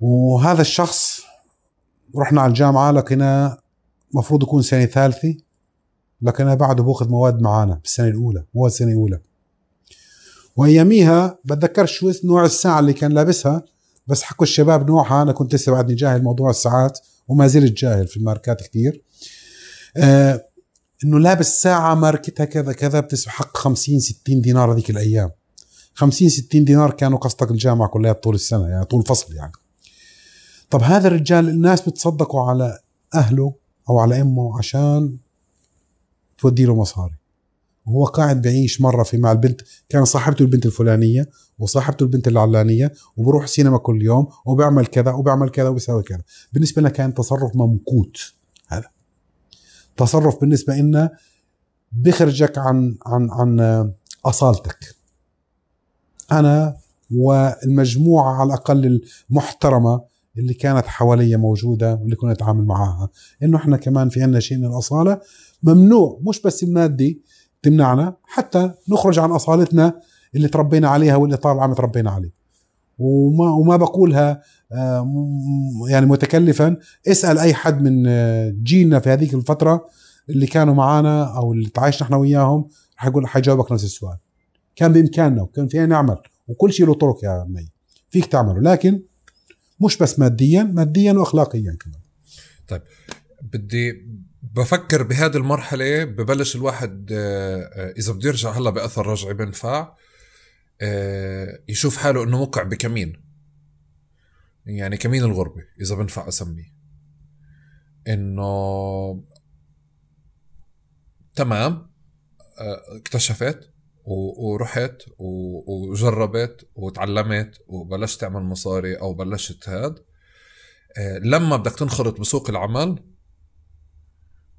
وهذا الشخص رحنا على الجامعه لقيناه مفروض يكون سنه ثالثه لقيناه بعده باخذ مواد معانا بالسنه الاولى مواد سنه اولى واياميها بتذكرش شو نوع الساعه اللي كان لابسها بس حكوا الشباب نوعها انا كنت لسه بعدني جاهل موضوع الساعات وما زلت جاهل في الماركات كثير آه انه لابس ساعه ماركتها كذا كذا بتسحق 50 60 دينار هذيك الايام 50 60 دينار كانوا قصدك الجامعه كلها طول السنه يعني طول الفصل يعني طب هذا الرجال الناس بتصدقوا على اهله او على امه عشان تودي له مصاري وهو قاعد بعيش مره في مع البنت كان صاحبته البنت الفلانيه وصاحبته البنت العلانيه وبروح سينما كل يوم وبعمل كذا وبعمل كذا وبسوي كذا بالنسبه لنا كان تصرف ممقوت هذا تصرف بالنسبه لنا بخرجك عن عن عن اصالتك انا والمجموعه على الاقل المحترمه اللي كانت حواليا موجوده واللي كنا نتعامل معاها انه احنا كمان في عنا شيء من الاصاله ممنوع مش بس المادي تمنعنا حتى نخرج عن اصالتنا اللي تربينا عليها واللي طالعه متربينا عليه وما وما بقولها آه، يعني متكلفا اسال اي حد من آه، جيلنا في هذيك الفتره اللي كانوا معانا او اللي تعايشنا احنا وياهم رح يقول حيجاوبك نفس السؤال كان بامكاننا وكان فينا نعمل وكل شيء له طرق يا مي فيك تعمله لكن مش بس ماديا ماديا واخلاقيا كمان طيب بدي بفكر بهذه المرحله ببلش الواحد آه، اذا بده يرجع هلا باثر رجعي بنفع يشوف حاله انه وقع بكمين يعني كمين الغربة اذا بنفع اسميه انه تمام آه، اكتشفت ورحت وجربت وتعلمت وبلشت تعمل مصاري او بلشت هاد آه، لما بدك تنخرط بسوق العمل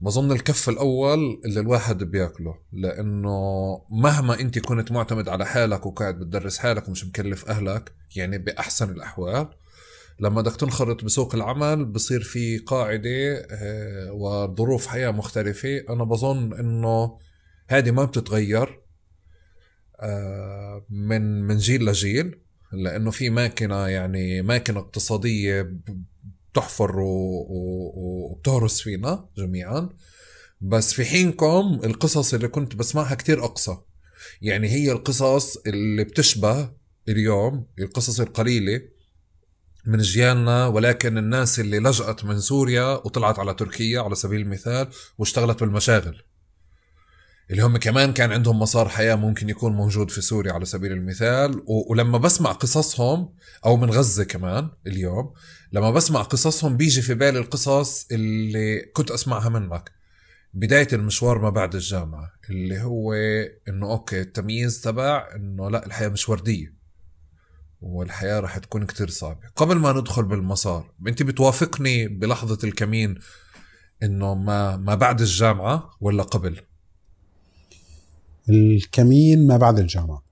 بظن الكف الاول اللي الواحد بياكله لانه مهما انت كنت معتمد على حالك وقاعد بتدرس حالك ومش مكلف اهلك يعني باحسن الاحوال لما بدك تنخرط بسوق العمل بصير في قاعده آه، وظروف حياه مختلفه انا بظن انه هذه ما بتتغير آه، من من جيل لجيل لانه في ماكينه يعني ماكينه اقتصاديه بتحفر وبتهرس فينا جميعا بس في حينكم القصص اللي كنت بسمعها كتير أقصى يعني هي القصص اللي بتشبه اليوم القصص القليلة من جيالنا ولكن الناس اللي لجأت من سوريا وطلعت على تركيا على سبيل المثال واشتغلت بالمشاغل اللي هم كمان كان عندهم مسار حياة ممكن يكون موجود في سوريا على سبيل المثال ولما بسمع قصصهم أو من غزة كمان اليوم لما بسمع قصصهم بيجي في بالي القصص اللي كنت أسمعها منك بداية المشوار ما بعد الجامعة اللي هو إنه أوكي التمييز تبع إنه لا الحياة مش وردية والحياة رح تكون كتير صعبة قبل ما ندخل بالمسار أنت بتوافقني بلحظة الكمين إنه ما ما بعد الجامعة ولا قبل الكمين ما بعد الجامعه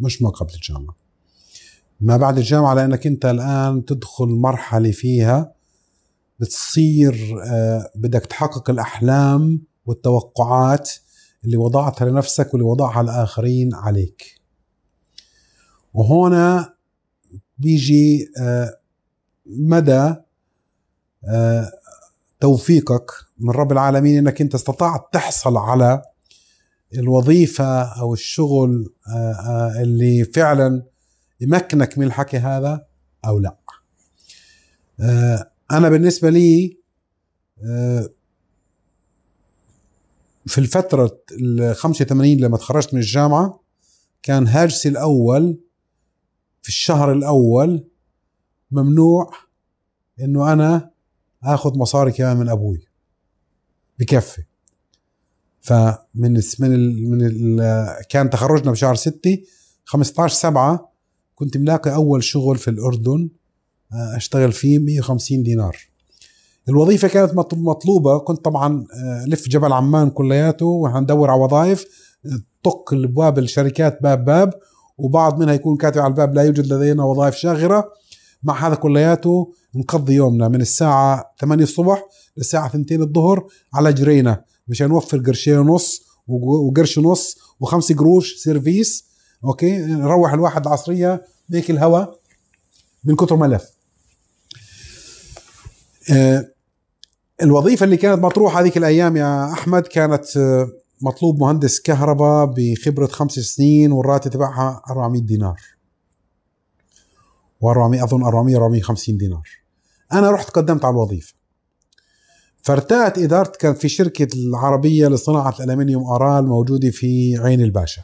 مش ما قبل الجامعه ما بعد الجامعه لانك انت الان تدخل مرحله فيها بتصير آه، بدك تحقق الاحلام والتوقعات اللي وضعتها لنفسك واللي وضعها الاخرين عليك وهنا بيجي آه، مدى آه، توفيقك من رب العالمين انك انت استطعت تحصل على الوظيفه او الشغل آه، آه، اللي فعلا يمكنك من الحكي هذا او لا آه، انا بالنسبه لي في الفترة ال 85 لما تخرجت من الجامعة كان هاجسي الأول في الشهر الأول ممنوع إنه أنا آخذ مصاري كمان من أبوي بكفي فمن من ال من ال كان تخرجنا بشهر 6 15 7 كنت ملاقي اول شغل في الاردن آه، اشتغل فيه 150 دينار الوظيفة كانت مطلوبة كنت طبعا آه، لف جبل عمان كلياته ونحن ندور على وظائف طق الابواب الشركات باب باب وبعض منها يكون كاتب على الباب لا يوجد لدينا وظائف شاغرة مع هذا كلياته نقضي يومنا من الساعة 8 الصبح للساعة 2 الظهر على جرينا مش هنوفر قرشين ونص وقرش ونص وخمس قروش سيرفيس اوكي نروح الواحد العصريه بيك الهواء من كتر ما لف آه، الوظيفه اللي كانت مطروحه هذيك الايام يا احمد كانت آه، مطلوب مهندس كهرباء بخبره خمس سنين والراتب تبعها 400 دينار و400 اظن 400 450 دينار انا رحت قدمت على الوظيفه فارتأت إدارتي كان في شركة العربية لصناعة الألمنيوم أرال موجودة في عين الباشا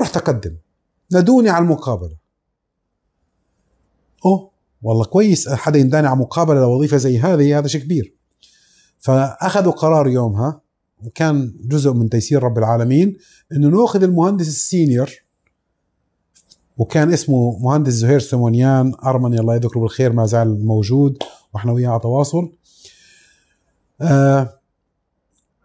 رحت أقدم نادوني على المقابلة أوه والله كويس حدا ينداني على مقابلة لوظيفة زي هذه هذا شيء كبير فأخذوا قرار يومها وكان جزء من تيسير رب العالمين انه ناخذ المهندس السينيور وكان اسمه مهندس زهير سمونيان ارمني الله يذكره بالخير ما زال موجود واحنا وياه على تواصل آه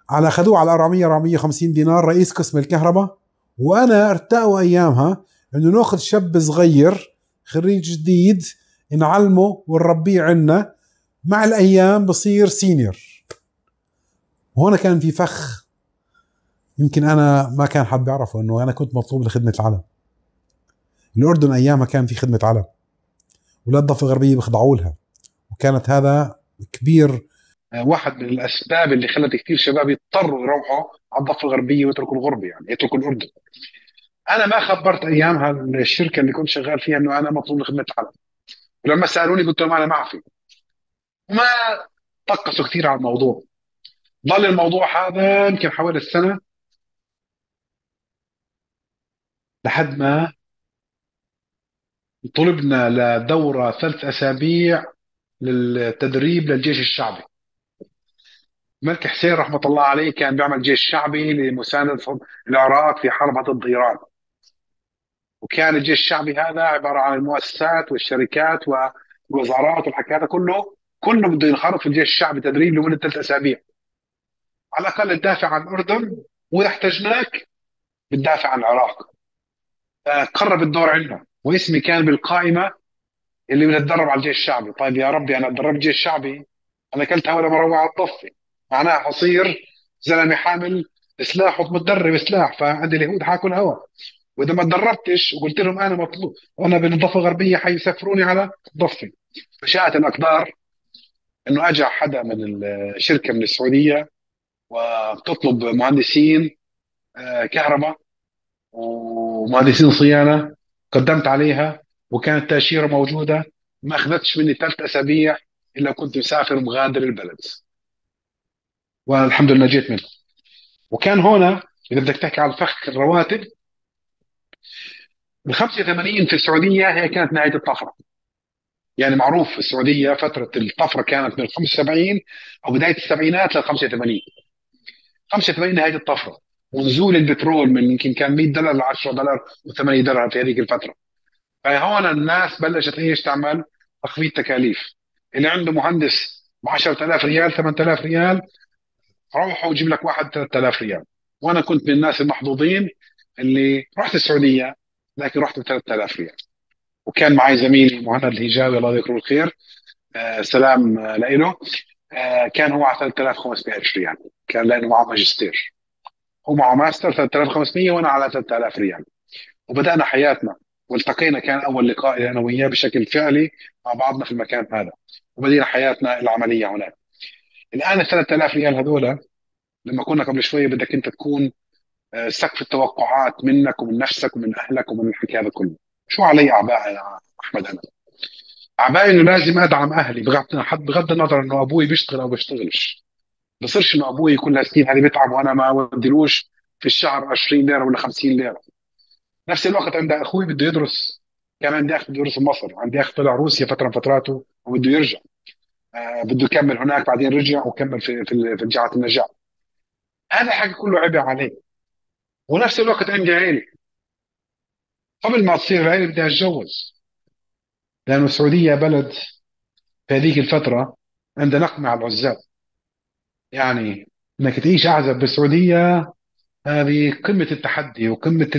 على خدوه على 400 450 دينار رئيس قسم الكهرباء وانا ارتقوا ايامها انه ناخذ شاب صغير خريج جديد نعلمه ونربيه عنا مع الايام بصير سينيور وهون كان في فخ يمكن انا ما كان حد بيعرفه انه انا كنت مطلوب لخدمه العلم الاردن ايامها كان في خدمه علم ولا الضفه الغربيه بخضعوا لها وكانت هذا كبير آه، واحد من الاسباب اللي خلت كثير شباب يضطروا يروحوا على الضفه الغربيه ويتركوا الغربه يعني يتركوا الاردن. انا ما خبرت ايامها الشركه اللي كنت شغال فيها انه انا مطلوب لخدمه العالم ولما سالوني قلت لهم انا معفي. وما طقسوا كثير على الموضوع. ظل الموضوع هذا يمكن حوالي السنه لحد ما طلبنا لدوره ثلاث اسابيع للتدريب للجيش الشعبي ملك حسين رحمة الله عليه كان بيعمل جيش شعبي لمساندة العراق في حرب إيران وكان الجيش الشعبي هذا عبارة عن المؤسسات والشركات والوزارات والحكي هذا كله كله بده ينخرط في الجيش الشعبي تدريب لمدة ثلاث أسابيع على الأقل تدافع عن الأردن وإذا احتجناك بتدافع عن العراق قرب الدور عندنا واسمي كان بالقائمة اللي بنتدرب على الجيش الشعبي طيب يا ربي أنا تدربت جيش شعبي أنا أكلت هوا لما على الطفي معناها حصير زلمه حامل سلاح ومتدرب سلاح فعند اليهود حاكل هوا واذا ما تدربتش وقلت لهم انا مطلوب وانا بالضفه الغربيه حيسافروني على الضفه فشاءت الاقدار انه اجى حدا من الشركه من السعوديه وتطلب مهندسين آه، كهرباء ومهندسين صيانه قدمت عليها وكانت التاشيره موجوده ما اخذتش مني ثلاث اسابيع الا كنت مسافر مغادر البلد والحمد لله جيت منه وكان هنا اذا بدك تحكي على الفخ الرواتب ال 85 في السعوديه هي كانت نهايه الطفره يعني معروف في السعوديه فتره الطفره كانت من 75 او بدايه السبعينات لل 85 85 نهايه الطفره ونزول البترول من يمكن كان 100 دولار ل 10 دولار و8 دولار في هذيك الفتره فهون الناس بلشت ايش تعمل؟ تخفيض تكاليف اللي عنده مهندس ب 10000 ريال 8000 ريال روح وجيب لك واحد 3000 ريال وانا كنت من الناس المحظوظين اللي رحت السعوديه لكن رحت ب 3000 ريال وكان معي زميلي مهند الهجاوي الله يذكره بالخير آه سلام له آه، لإله آه كان هو على 3500 ريال كان لانه معه ماجستير هو معه ماستر 3500 وانا على 3000 ريال وبدانا حياتنا والتقينا كان اول لقاء انا وياه بشكل فعلي مع بعضنا في المكان هذا وبدينا حياتنا العمليه هناك الان ال 3000 ريال هذول لما كنا قبل شويه بدك انت تكون آه، سقف التوقعات منك ومن نفسك ومن اهلك ومن الحكي هذا كله شو علي اعباء يا احمد انا اعباء انه لازم ادعم اهلي بغض النظر انه ابوي بيشتغل او بيشتغلش بصيرش انه ابوي كل هالسنين هذه بيتعب وانا ما وديلوش في الشهر 20 ليره ولا 50 ليره نفس الوقت عند اخوي بده يدرس كان عندي اخ بده يدرس مصر عندي اخ طلع روسيا فتره من فتراته وبده يرجع آه، بده يكمل هناك بعدين رجع وكمل في في في جامعه النجاح هذا حاجه كله عبء عليه ونفس الوقت عندي عيله قبل ما تصير عيله بدي اتجوز لانه السعوديه بلد في هذيك الفتره عندها نقمه على العزاب يعني انك تعيش اعزب بالسعوديه هذه قمه التحدي وقمه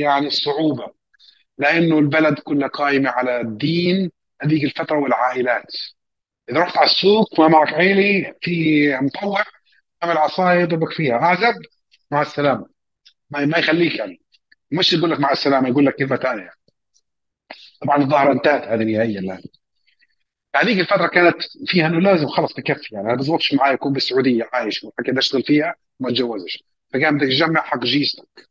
يعني الصعوبه لانه البلد كلها قائمه على الدين هذيك الفتره والعائلات اذا رحت على السوق ما معك عيلي في مطوع اعمل عصايه يضربك فيها عزب مع السلامه ما, ما يخليك يعني مش يقول لك مع السلامه يقول لك كلمه ثانيه يعني. طبعا الظاهره انتهت هذه نهائيا الان يعني. يعني هذيك الفتره كانت فيها انه لازم خلص بكفي يعني ما بزبطش معي اكون بالسعوديه عايش بدي اشتغل فيها وما اتجوزش فكان بدك تجمع حق جيزتك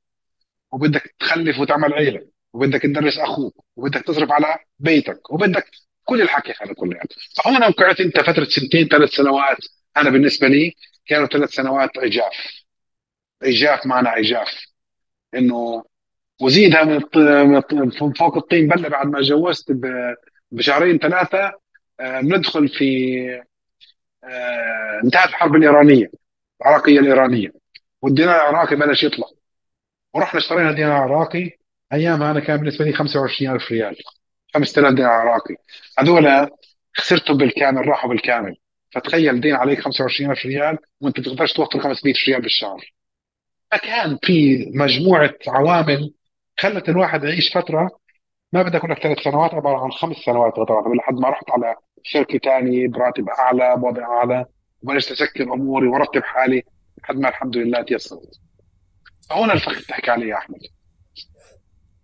وبدك تخلف وتعمل عيله وبدك تدرس اخوك وبدك تصرف على بيتك وبدك كل الحكي خلينا نقول يعني فهون وقعت انت فتره سنتين ثلاث سنوات انا بالنسبه لي كانوا ثلاث سنوات اجاف اجاف معنى اجاف انه وزيدها من فوق الطين بله بعد ما جوزت بشهرين ثلاثه بندخل آه، في آه، انتهت الحرب الايرانيه العراقيه الايرانيه والدينار العراقي بلش يطلع ورحنا اشترينا دينار عراقي ايامها انا كان بالنسبه لي 25000 ريال 5000 دينار عراقي هذول خسرتهم بالكامل راحوا بالكامل فتخيل دين عليك 25000 ريال وانت بتقدرش توفر 500 ريال بالشهر فكان في مجموعه عوامل خلت الواحد يعيش فتره ما بدي اقول لك ثلاث سنوات عباره عن خمس سنوات غضبت لحد ما رحت على شركه ثانيه براتب اعلى بوضع اعلى وبلشت اسكر اموري وارتب حالي لحد ما الحمد لله تيسرت هون الفخ بتحكي عليه يا احمد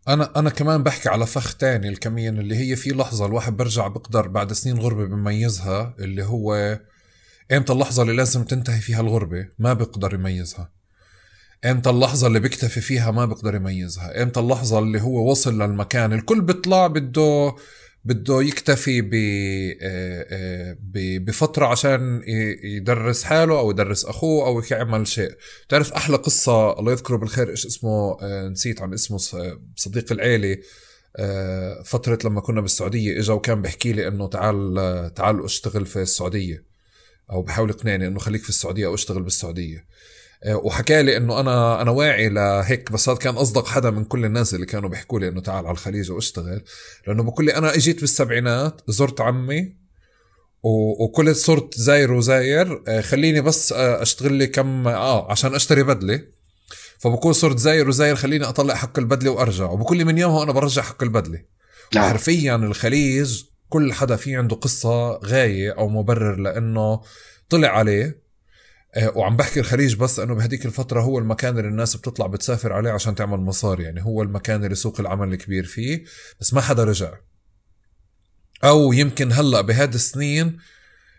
انا انا كمان بحكي على فخ تاني الكمين اللي هي في لحظه الواحد برجع بقدر بعد سنين غربه بميزها اللي هو امتى اللحظه اللي لازم تنتهي فيها الغربه ما بقدر يميزها امتى اللحظة اللي بيكتفي فيها ما بقدر يميزها امتى اللحظة اللي هو وصل للمكان الكل بيطلع بده بده يكتفي ب آه، آه، بفتره عشان يدرس حاله او يدرس اخوه او يعمل شيء بتعرف احلى قصه الله يذكره بالخير ايش اسمه آه، نسيت عن اسمه صديق العيله فترة لما كنا بالسعودية إجا وكان بحكي لي إنه تعال تعال أشتغل في السعودية أو بحاول يقنعني إنه خليك في السعودية أو أشتغل بالسعودية آه، وحكى لي انه انا انا واعي لهيك بس هذا كان اصدق حدا من كل الناس اللي كانوا بيحكوا لي انه تعال على الخليج واشتغل لانه بقول لي انا اجيت بالسبعينات زرت عمي وكل صرت زاير وزاير آه، خليني بس آه، اشتغل لي كم اه عشان اشتري بدله فبكون صرت زاير وزاير خليني اطلع حق البدله وارجع وبكل من يومها انا برجع حق البدله نعم. حرفيا الخليج كل حدا في عنده قصه غايه او مبرر لانه طلع عليه آه، وعم بحكي الخليج بس انه بهديك الفتره هو المكان اللي الناس بتطلع بتسافر عليه عشان تعمل مصاري يعني هو المكان اللي سوق العمل الكبير فيه بس ما حدا رجع او يمكن هلا بهاد السنين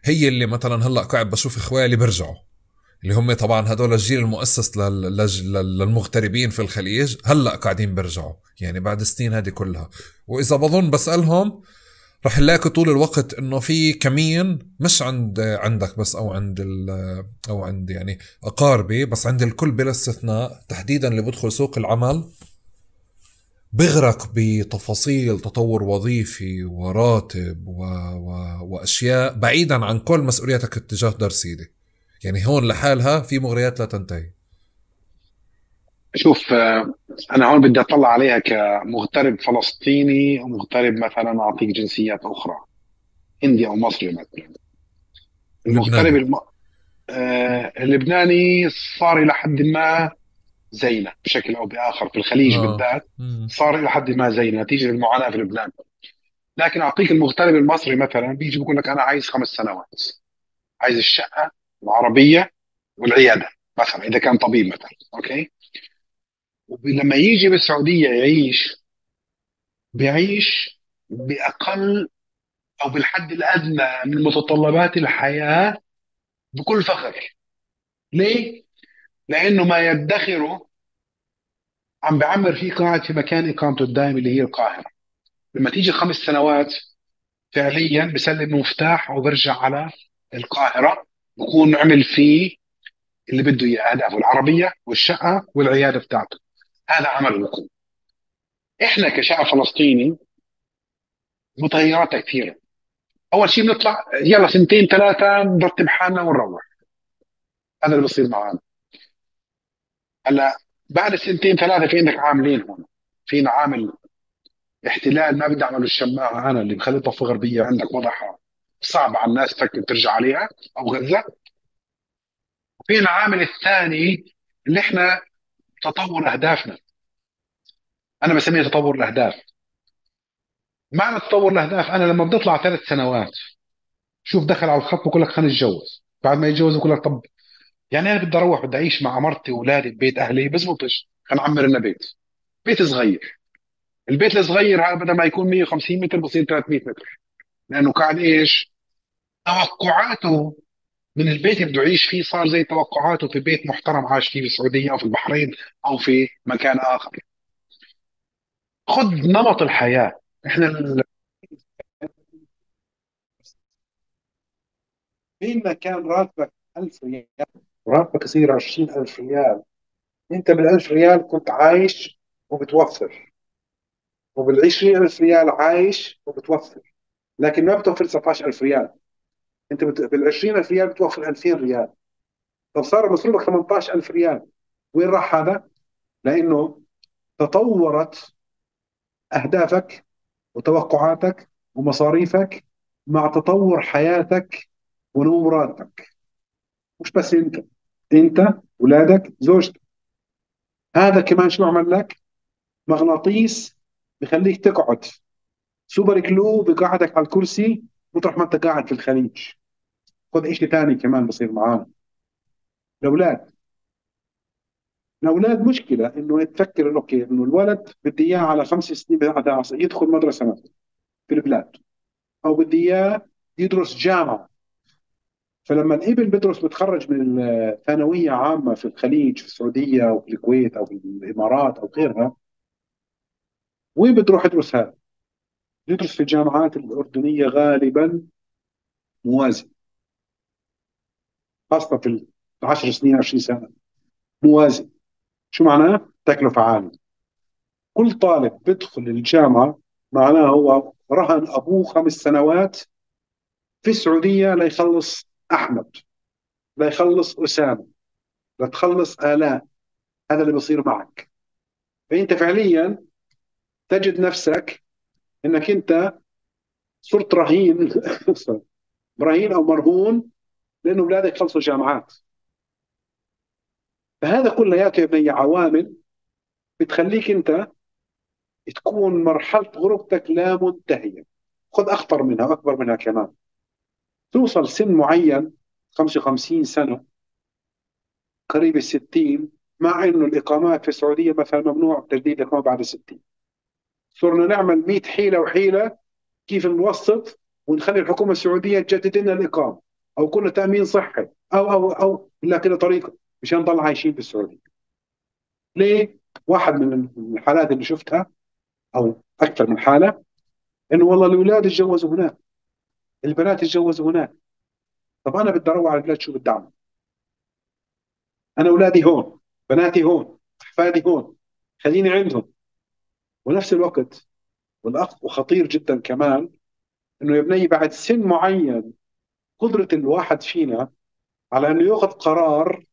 هي اللي مثلا هلا قاعد بشوف اخوالي بيرجعوا اللي هم طبعا هدول الجيل المؤسس للمغتربين في الخليج هلا قاعدين بيرجعوا يعني بعد السنين هذه كلها واذا بظن بسالهم رح نلاقي طول الوقت انه في كمين مش عند عندك بس او عند او عند يعني اقاربي بس عند الكل بلا استثناء تحديدا اللي بدخل سوق العمل بغرق بتفاصيل تطور وظيفي وراتب و... و... واشياء بعيدا عن كل مسؤولياتك اتجاه دار سيدي يعني هون لحالها في مغريات لا تنتهي شوف آه، انا هون بدي اطلع عليها كمغترب فلسطيني ومغترب مثلا اعطيك جنسيات اخرى هندي او مصري مثلا المغترب الم... آه اللبناني صار الى حد ما زينا بشكل او باخر في الخليج آه. بالذات صار الى حد ما زينا نتيجه المعاناه في لبنان لكن اعطيك المغترب المصري مثلا بيجي بيقول لك انا عايز خمس سنوات عايز الشقه العربيه والعياده مثلا اذا كان طبيب مثلا اوكي ولما يجي بالسعودية يعيش بيعيش بأقل أو بالحد الأدنى من متطلبات الحياة بكل فخر ليه؟ لأنه ما يدخره عم بعمر فيه قاعد في مكان إقامته الدائم اللي هي القاهرة لما تيجي خمس سنوات فعليا بسلم مفتاح وبرجع على القاهرة بكون عمل فيه اللي بده اياه اهدافه العربيه والشقه والعياده بتاعته هذا عمل الحكومه احنا كشعب فلسطيني متغيرات كثيره اول شيء بنطلع يلا سنتين ثلاثه نرتب حالنا ونروح هذا اللي بصير معنا هلا بعد سنتين ثلاثه في عندك عاملين هون فينا عامل احتلال ما بدي اعمله الشماعه انا اللي مخلطها في غربيه عندك وضعها صعب على الناس تفكر ترجع عليها او غزه وفينا عامل الثاني اللي احنا تطور اهدافنا انا بسميه تطور الاهداف معنى تطور الاهداف انا لما اطلع ثلاث سنوات شوف دخل على الخط بقول لك خلينا نتجوز بعد ما يتجوز بقول لك طب يعني انا بدي اروح بدي اعيش مع مرتي واولادي ببيت اهلي بزبطش خلينا نعمر لنا بيت بيت صغير البيت الصغير هذا بدل ما يكون 150 متر بصير 300 متر لانه كان ايش توقعاته من البيت اللي بده يعيش فيه صار زي توقعاته في بيت محترم عاش فيه في السعوديه او في البحرين او في مكان اخر خذ نمط الحياه احنا مين ما مكان راتبك 1000 ريال راتبك يصير 20000 ريال انت بال 1000 ريال كنت عايش وبتوفر وبال 20000 ريال عايش وبتوفر لكن ما بتوفر 17000 ريال انت بال 20000 ريال بتوفر 2000 ريال فصار مصروفك 18000 ريال وين راح هذا؟ لانه تطورت اهدافك وتوقعاتك ومصاريفك مع تطور حياتك ونمو راتبك مش بس انت انت اولادك زوجتك هذا كمان شو عمل لك؟ مغناطيس بخليك تقعد سوبر كلو بقعدك على الكرسي مطرح ما انت قاعد في الخليج خذ شيء ثاني كمان بصير معانا الاولاد الاولاد مشكله انه تفكر اوكي انه الولد بدي اياه على خمس سنين بعد يدخل مدرسه مثلا في البلاد او بدي اياه يدرس جامعه فلما الابن بدرس بتخرج من الثانويه عامه في الخليج في السعوديه او في الكويت او في الامارات او غيرها وين بتروح يدرس هذا؟ يدرس في الجامعات الاردنيه غالبا موازي خاصه في 10 سنين 20 سنه موازي شو معناه؟ تكلفه عاليه كل طالب بدخل الجامعه معناه هو رهن ابوه خمس سنوات في السعوديه ليخلص احمد ليخلص اسامه لتخلص الاء هذا اللي بيصير معك فانت فعليا تجد نفسك انك انت صرت رهين رهين او مرهون لأنه أولادك خلصوا جامعات فهذا كلياته يا عوامل بتخليك أنت تكون مرحلة غربتك لا منتهية خذ أخطر منها أكبر منها كمان توصل سن معين 55 سنة قريب ال 60 مع انه الاقامات في السعوديه مثلا ممنوع تجديد الاقامه بعد ال 60 صرنا نعمل 100 حيله وحيله كيف نوسط ونخلي الحكومه السعوديه تجدد لنا الاقامه او كله تامين صحي او او او الا كده طريقه مشان نضل عايشين في السعوديه. ليه؟ واحد من الحالات اللي شفتها او اكثر من حاله انه والله الاولاد اتجوزوا هناك البنات اتجوزوا هناك طب انا بدي اروح على البلاد شو بدي اعمل؟ انا اولادي هون بناتي هون احفادي هون خليني عندهم ونفس الوقت والاخ وخطير جدا كمان انه يا بني بعد سن معين قدره الواحد فينا على انه ياخذ قرار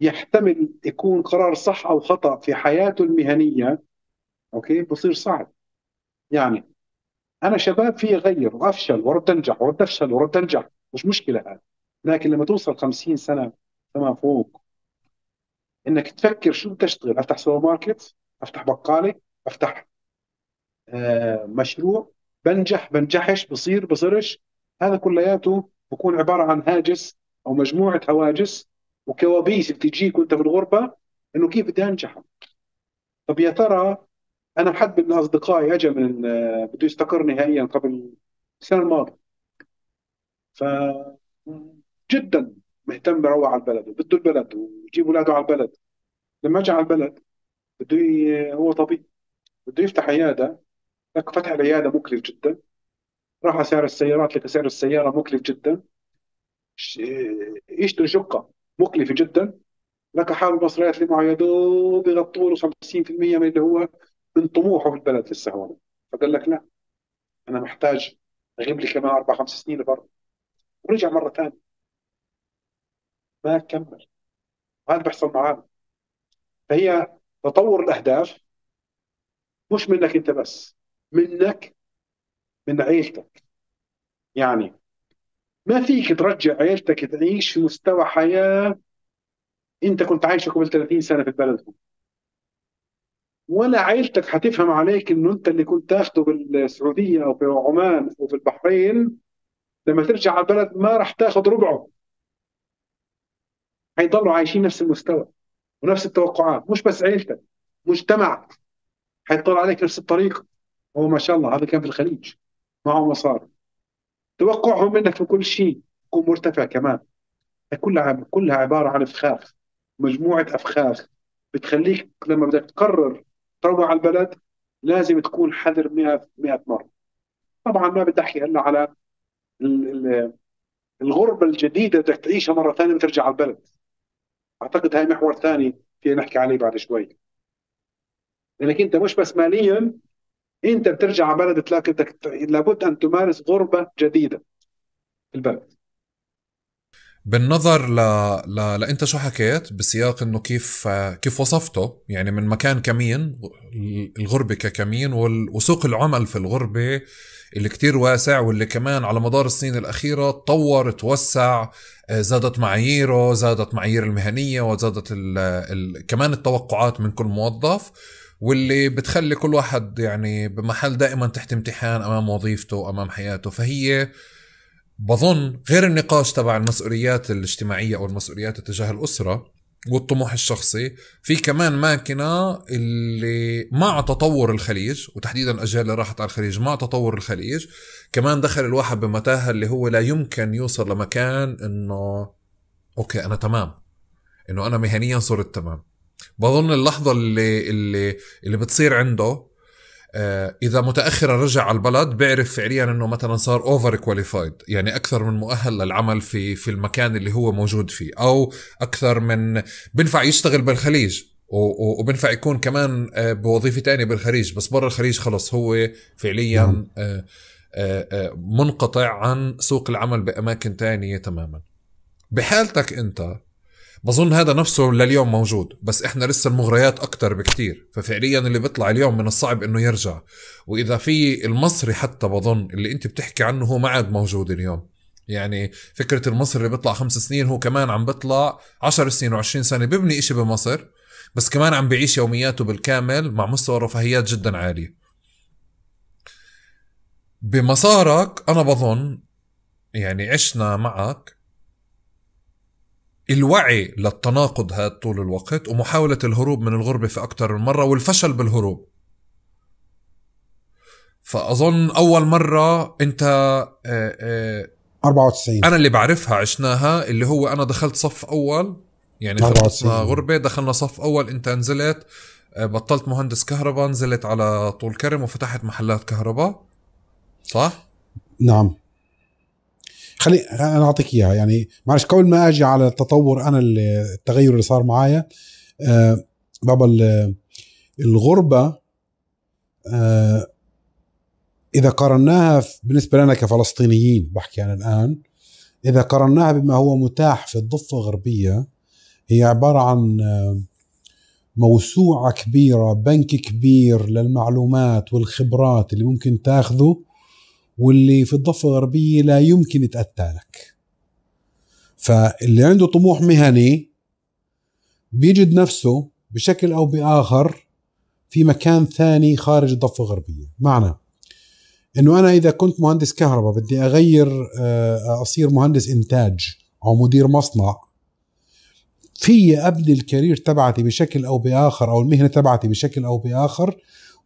يحتمل يكون قرار صح او خطا في حياته المهنيه اوكي بصير صعب يعني انا شباب في اغير وافشل ورد انجح ورد افشل ورد انجح مش مشكله هذا لكن لما توصل 50 سنه فما فوق انك تفكر شو بدي اشتغل افتح سوبر ماركت افتح بقاله افتح آه، مشروع بنجح بنجحش بصير بصيرش هذا كلياته بكون عباره عن هاجس او مجموعه هواجس وكوابيس بتجيك وانت في الغربه انه كيف بدي انجح طب يا ترى انا حد من اصدقائي اجى من بده يستقر نهائيا قبل السنه الماضيه ف جدا مهتم بروح على البلد وبده البلد ويجيب اولاده على البلد لما اجى على البلد بده هو طبيب بده يفتح عياده فتح العياده مكلف جدا راح سعر السيارات لقى سعر السياره مكلف جدا يشتري شقه مكلفه جدا لك حال المصريات اللي معه يا دوب يغطوا له 50% من اللي هو من طموحه في البلد لسه هون فقال لك لا انا محتاج اغيب لي كمان اربع خمس سنين لبرا ورجع مره ثانيه ما كمل وهذا بيحصل معانا فهي تطور الاهداف مش منك انت بس منك من عيلتك يعني ما فيك ترجع عيلتك تعيش في مستوى حياة انت كنت عايشه قبل 30 سنة في بلدهم ولا عيلتك هتفهم عليك انه انت اللي كنت تاخده بالسعودية او في عمان او في البحرين لما ترجع على البلد ما راح تاخد ربعه هيضلوا عايشين نفس المستوى ونفس التوقعات مش بس عيلتك مجتمعك هيطلع عليك نفس الطريقة هو ما شاء الله هذا كان في الخليج معه مصاري توقعهم منك في كل شيء يكون مرتفع كمان كلها كلها عباره عن افخاخ مجموعه افخاخ بتخليك لما بدك تقرر تروع على البلد لازم تكون حذر 100 100 مره طبعا ما بدي احكي هلا على الغربه الجديده بدك تعيشها مره ثانيه وترجع على البلد اعتقد هاي محور ثاني فينا نحكي عليه بعد شوي لانك انت مش بس ماليا انت بترجع على بلدك لكنك لابد ان تمارس غربه جديده في البلد بالنظر ل... ل... لانت شو حكيت بسياق انه كيف كيف وصفته يعني من مكان كمين الغربه ككمين وال... وسوق العمل في الغربه اللي كتير واسع واللي كمان على مدار السنين الأخيرة تطور توسع آه، زادت معاييره زادت معايير المهنية وزادت ال ال كمان التوقعات من كل موظف واللي بتخلي كل واحد يعني بمحل دائما تحت امتحان امام وظيفته امام حياته فهي بظن غير النقاش تبع المسؤوليات الاجتماعيه او المسؤوليات تجاه الاسره والطموح الشخصي في كمان ماكنة اللي مع تطور الخليج وتحديدا الأجيال اللي راحت على الخليج مع تطور الخليج كمان دخل الواحد بمتاهة اللي هو لا يمكن يوصل لمكان إنه أوكي أنا تمام إنه أنا مهنيا صرت تمام بظن اللحظه اللي اللي اللي بتصير عنده آه، اذا متاخرا رجع على البلد بيعرف فعليا انه مثلا صار اوفر كواليفايد يعني اكثر من مؤهل للعمل في في المكان اللي هو موجود فيه او اكثر من بينفع يشتغل بالخليج وبينفع يكون كمان آه، بوظيفه تانية بالخليج بس برا الخليج خلص هو فعليا نعم. آه، منقطع عن سوق العمل باماكن تانية تماما بحالتك انت بظن هذا نفسه لليوم موجود بس احنا لسه المغريات اكتر بكتير ففعليا اللي بيطلع اليوم من الصعب انه يرجع واذا في المصري حتى بظن اللي انت بتحكي عنه هو ما عاد موجود اليوم يعني فكرة المصري اللي بيطلع خمس سنين هو كمان عم بيطلع عشر سنين وعشرين سنة ببني اشي بمصر بس كمان عم بيعيش يومياته بالكامل مع مستوى رفاهيات جدا عالي بمسارك انا بظن يعني عشنا معك الوعي للتناقض هذا طول الوقت ومحاولة الهروب من الغربة في أكثر من مرة والفشل بالهروب فأظن أول مرة أنت آآ آآ 94 أنا اللي بعرفها عشناها اللي هو أنا دخلت صف أول يعني خلصنا غربة دخلنا صف أول أنت نزلت آه، بطلت مهندس كهرباء نزلت على طول كرم وفتحت محلات كهرباء صح؟ نعم خلي انا اعطيك اياها يعني معلش قبل ما اجي على التطور انا التغير اللي صار معايا أه بابا الغربه أه اذا قارناها بالنسبه لنا كفلسطينيين بحكي انا الان اذا قارناها بما هو متاح في الضفه الغربيه هي عباره عن آه، موسوعه كبيره بنك كبير للمعلومات والخبرات اللي ممكن تاخذه واللي في الضفة الغربية لا يمكن يتأتى لك فاللي عنده طموح مهني بيجد نفسه بشكل أو بآخر في مكان ثاني خارج الضفة الغربية معنى أنه أنا إذا كنت مهندس كهرباء بدي أغير آه، أصير مهندس إنتاج أو مدير مصنع في أبني الكارير تبعتي بشكل أو بآخر أو المهنة تبعتي بشكل أو بآخر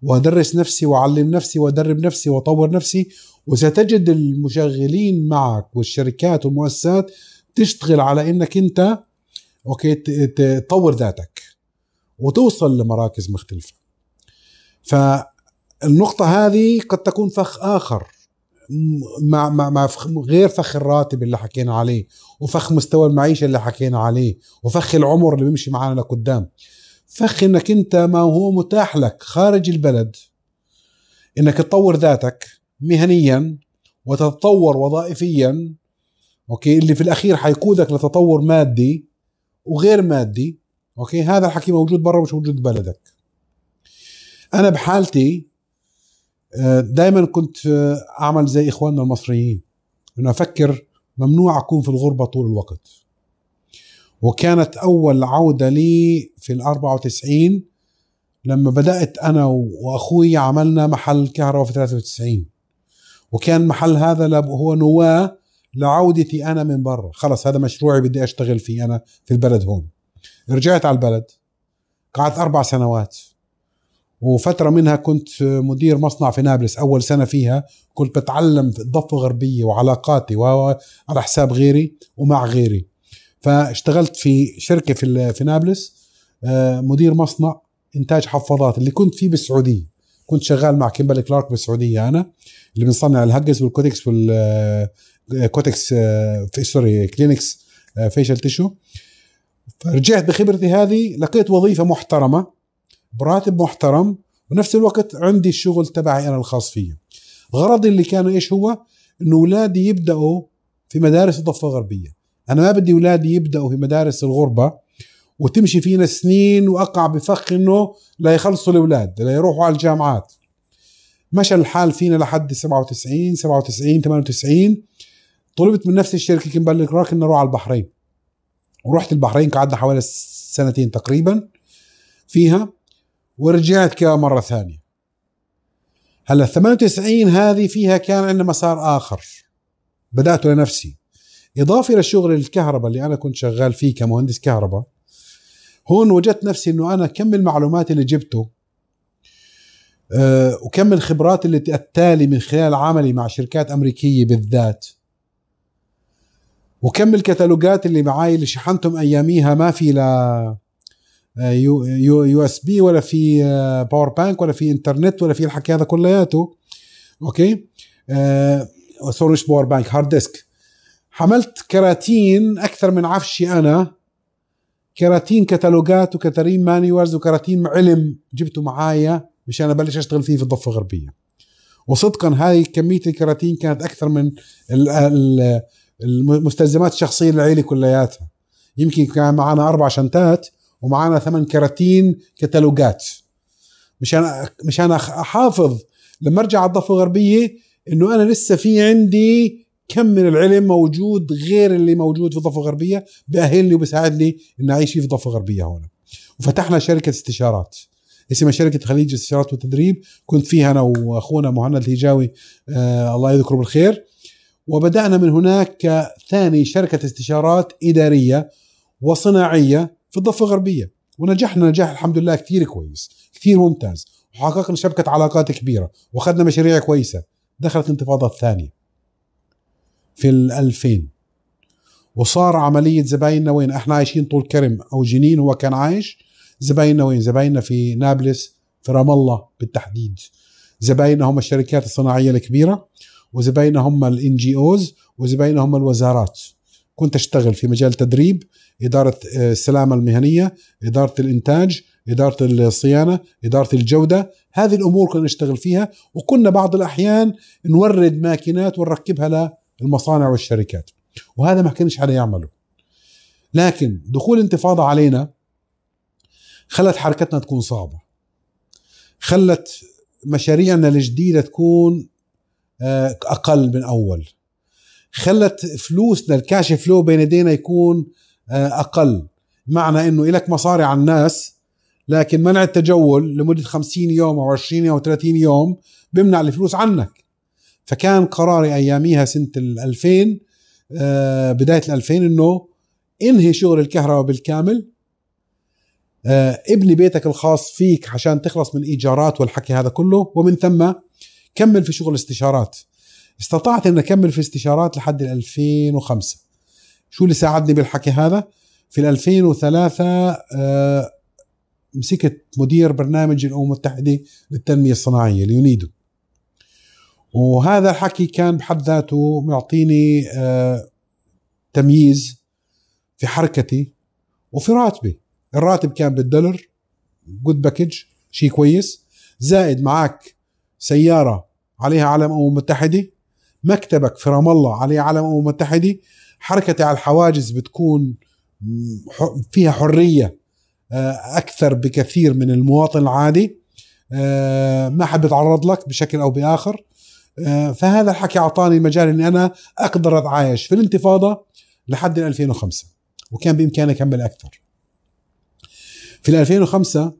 وأدرس نفسي وأعلم نفسي وأدرب نفسي وأطور نفسي وستجد المشغلين معك والشركات والمؤسسات تشتغل على انك انت اوكي تطور ذاتك وتوصل لمراكز مختلفه فالنقطه هذه قد تكون فخ اخر مع مع مع غير فخ الراتب اللي حكينا عليه وفخ مستوى المعيشه اللي حكينا عليه وفخ العمر اللي بيمشي معنا لقدام فخ انك انت ما هو متاح لك خارج البلد انك تطور ذاتك مهنيا وتتطور وظائفيا اوكي اللي في الاخير حيقودك لتطور مادي وغير مادي اوكي هذا الحكي موجود برا مش موجود ببلدك انا بحالتي آه، دائما كنت آه، اعمل زي اخواننا المصريين انه افكر ممنوع اكون في الغربه طول الوقت وكانت اول عوده لي في ال 94 لما بدات انا واخوي عملنا محل كهرباء في 93 وكان محل هذا هو نواه لعودتي انا من برا خلص هذا مشروعي بدي اشتغل فيه انا في البلد هون رجعت على البلد قعدت اربع سنوات وفتره منها كنت مدير مصنع في نابلس اول سنه فيها كنت بتعلم في الضفه الغربيه وعلاقاتي وعلى حساب غيري ومع غيري فاشتغلت في شركه في في نابلس آه، مدير مصنع انتاج حفاضات اللي كنت فيه بالسعوديه كنت شغال مع كيمبلي كلارك بالسعوديه انا اللي بنصنع الهجز والكوتكس وال آه، كوتكس آه، سوري كلينكس آه، فيشل تيشو فرجعت بخبرتي هذه لقيت وظيفه محترمه براتب محترم ونفس الوقت عندي الشغل تبعي انا الخاص فيا غرضي اللي كان ايش هو انه اولادي يبداوا في مدارس الضفه الغربيه انا ما بدي اولادي يبداوا في مدارس الغربه وتمشي فينا سنين واقع بفخ انه لا يخلصوا الاولاد لا يروحوا على الجامعات مشى الحال فينا لحد 97 97 98 طلبت من نفس الشركه كمبلك راك اني اروح على البحرين ورحت البحرين قعدنا حوالي سنتين تقريبا فيها ورجعت كمره ثانيه هلا 98 هذه فيها كان عندنا مسار اخر بداته لنفسي اضافه لشغل الكهرباء اللي انا كنت شغال فيه كمهندس كهرباء هون وجدت نفسي انه انا كم المعلومات اللي جبته آه، وكم الخبرات اللي تأتالي من خلال عملي مع شركات أمريكية بالذات وكم الكتالوجات اللي معاي اللي شحنتهم أياميها ما في لا آه، يو, يو, اس بي ولا في باور آه، بانك ولا في انترنت ولا في الحكي هذا كلياته اوكي سوري مش باور بانك هارد ديسك حملت كراتين اكثر من عفشي انا كراتين كتالوجات وكراتين مانيوالز وكراتين علم جبته معايا مشان ابلش اشتغل فيه في الضفه الغربيه وصدقا هاي كميه الكراتين كانت اكثر من المستلزمات الشخصيه للعيله كلياتها يمكن كان معنا اربع شنتات ومعنا ثمان كراتين كتالوجات مشان مشان احافظ لما ارجع على الضفه الغربيه انه انا لسه في عندي كم من العلم موجود غير اللي موجود في الضفه الغربيه بأهلني وبساعدني اني اعيش في الضفه الغربيه هون وفتحنا شركه استشارات اسمها شركه خليج الاستشارات والتدريب كنت فيها انا واخونا مهند الهجاوي آه الله يذكره بالخير وبدانا من هناك ثاني شركه استشارات اداريه وصناعيه في الضفه الغربيه ونجحنا نجاح الحمد لله كثير كويس كثير ممتاز وحققنا شبكه علاقات كبيره واخذنا مشاريع كويسه دخلت الانتفاضه الثانيه في ال2000 وصار عملية زبايننا وين احنا عايشين طول كرم او جنين هو كان عايش زبايننا وين زبايننا في نابلس في رام الله بالتحديد زبايننا هم الشركات الصناعية الكبيرة وزبايننا هم الان جي اوز وزبايننا هم الوزارات كنت اشتغل في مجال تدريب إدارة آه، السلامة المهنية إدارة الإنتاج إدارة الصيانة إدارة الجودة هذه الأمور كنا نشتغل فيها وكنا بعض الأحيان نورد ماكينات ونركبها المصانع والشركات وهذا ما كانش حدا يعمله لكن دخول الانتفاضة علينا خلت حركتنا تكون صعبة خلت مشاريعنا الجديدة تكون آه، أقل من أول خلت فلوسنا الكاش فلو بين ايدينا يكون آه، أقل معنى أنه إلك مصاري على الناس لكن منع التجول لمدة 50 يوم أو 20 أو 30 يوم بمنع الفلوس عنك فكان قراري اياميها سنه ال 2000 آه، بدايه ال 2000 انه انهي شغل الكهرباء بالكامل آه، ابني بيتك الخاص فيك عشان تخلص من ايجارات والحكي هذا كله ومن ثم كمل في شغل استشارات استطعت ان اكمل في استشارات لحد ال 2005 شو اللي ساعدني بالحكي هذا في ال 2003 آه، مسكت مدير برنامج الامم المتحده للتنميه الصناعيه اليونيدو وهذا الحكي كان بحد ذاته معطيني آه، تمييز في حركتي وفي راتبي الراتب كان بالدولار جود باكج شيء كويس زائد معك سيارة عليها علم أمم المتحدة مكتبك في رام الله عليه علم أمم المتحدة حركتي على الحواجز بتكون فيها حرية آه، أكثر بكثير من المواطن العادي آه، ما حد بيتعرض لك بشكل أو بآخر آه، فهذا الحكي اعطاني مجال اني انا اقدر اتعايش في الانتفاضه لحد 2005 وكان بامكاني اكمل اكثر في 2005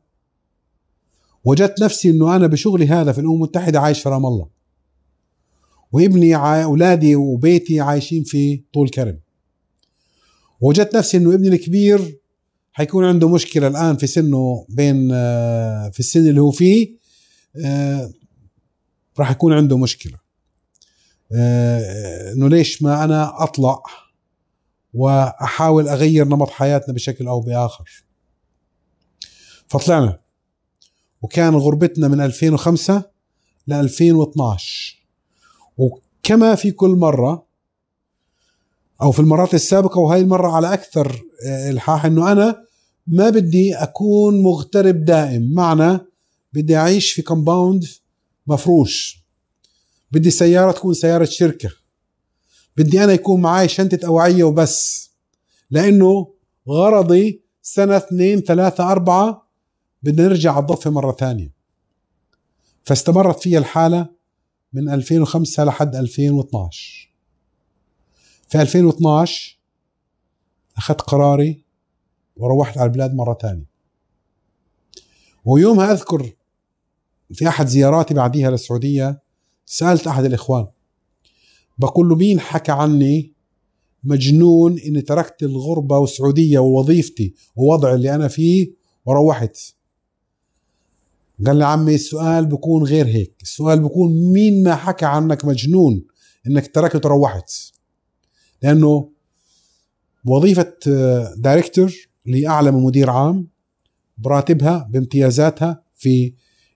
وجدت نفسي انه انا بشغلي هذا في الامم المتحده عايش في رام الله وابني اولادي وبيتي عايشين في طول كرم وجدت نفسي انه ابني الكبير حيكون عنده مشكله الان في سنه بين آه، في السن اللي هو فيه آه، راح يكون عنده مشكله آه، انه ليش ما انا اطلع واحاول اغير نمط حياتنا بشكل او باخر فطلعنا وكان غربتنا من 2005 ل 2012 وكما في كل مره او في المرات السابقه وهي المره على اكثر آه، الحاح انه انا ما بدي اكون مغترب دائم معنى بدي اعيش في كومباوند مفروش بدي سيارة تكون سيارة شركة بدي أنا يكون معي شنطة أوعية وبس لأنه غرضي سنة اثنين ثلاثة أربعة بدنا نرجع على الضفة مرة ثانية فاستمرت فيها الحالة من 2005 لحد 2012 في 2012 أخذت قراري وروحت على البلاد مرة ثانية ويومها أذكر في أحد زياراتي بعديها للسعودية سألت أحد الإخوان بقول له مين حكى عني مجنون إني تركت الغربة والسعودية ووظيفتي ووضعي اللي أنا فيه وروحت قال لي عمي السؤال بكون غير هيك السؤال بكون مين ما حكى عنك مجنون انك تركت وروحت لانه وظيفة دايركتور اللي أعلى من مدير عام براتبها بامتيازاتها في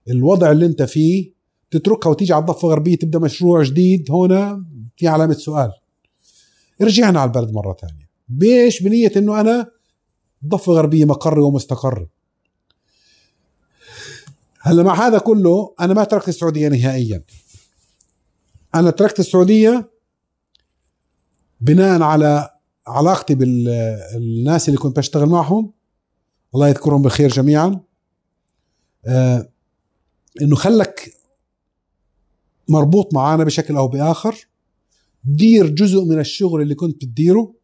الوضع اللي انت فيه تتركها وتيجي على الضفه الغربيه تبدا مشروع جديد هنا في علامه سؤال رجعنا على البلد مره ثانيه بيش بنيه انه انا الضفه الغربيه مقري ومستقري هلا مع هذا كله انا ما تركت السعوديه نهائيا انا تركت السعوديه بناء على علاقتي بالناس اللي كنت بشتغل معهم الله يذكرهم بالخير جميعا آه، انه خلك مربوط معانا بشكل او باخر دير جزء من الشغل اللي كنت بتديره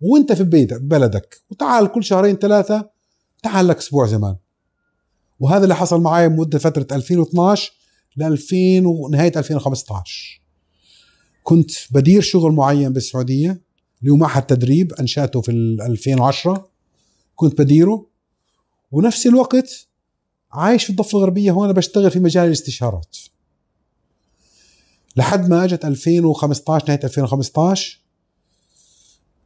وانت في بيتك بلدك وتعال كل شهرين ثلاثه تعال لك اسبوع زمان وهذا اللي حصل معي مده فتره 2012 ل 2000 ونهايه 2015 كنت بدير شغل معين بالسعوديه اللي هو معهد تدريب انشاته في 2010 كنت بديره ونفس الوقت عايش في الضفه الغربيه هون بشتغل في مجال الاستشارات لحد ما اجت 2015 نهايه 2015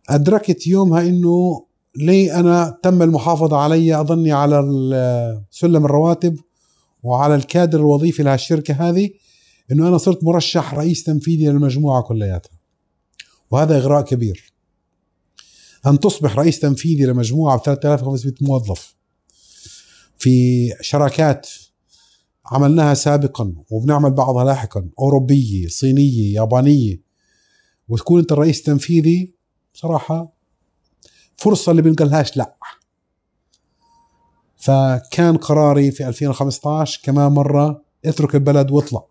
ادركت يومها انه ليه انا تم المحافظه علي اظني على سلم الرواتب وعلى الكادر الوظيفي لهالشركه هذه انه انا صرت مرشح رئيس تنفيذي للمجموعه كلياتها وهذا اغراء كبير ان تصبح رئيس تنفيذي لمجموعه ب 3500 موظف في شراكات عملناها سابقا وبنعمل بعضها لاحقا أوروبية صينية يابانية وتكون أنت الرئيس التنفيذي بصراحة فرصة اللي بنقلهاش لا فكان قراري في 2015 كمان مرة اترك البلد واطلع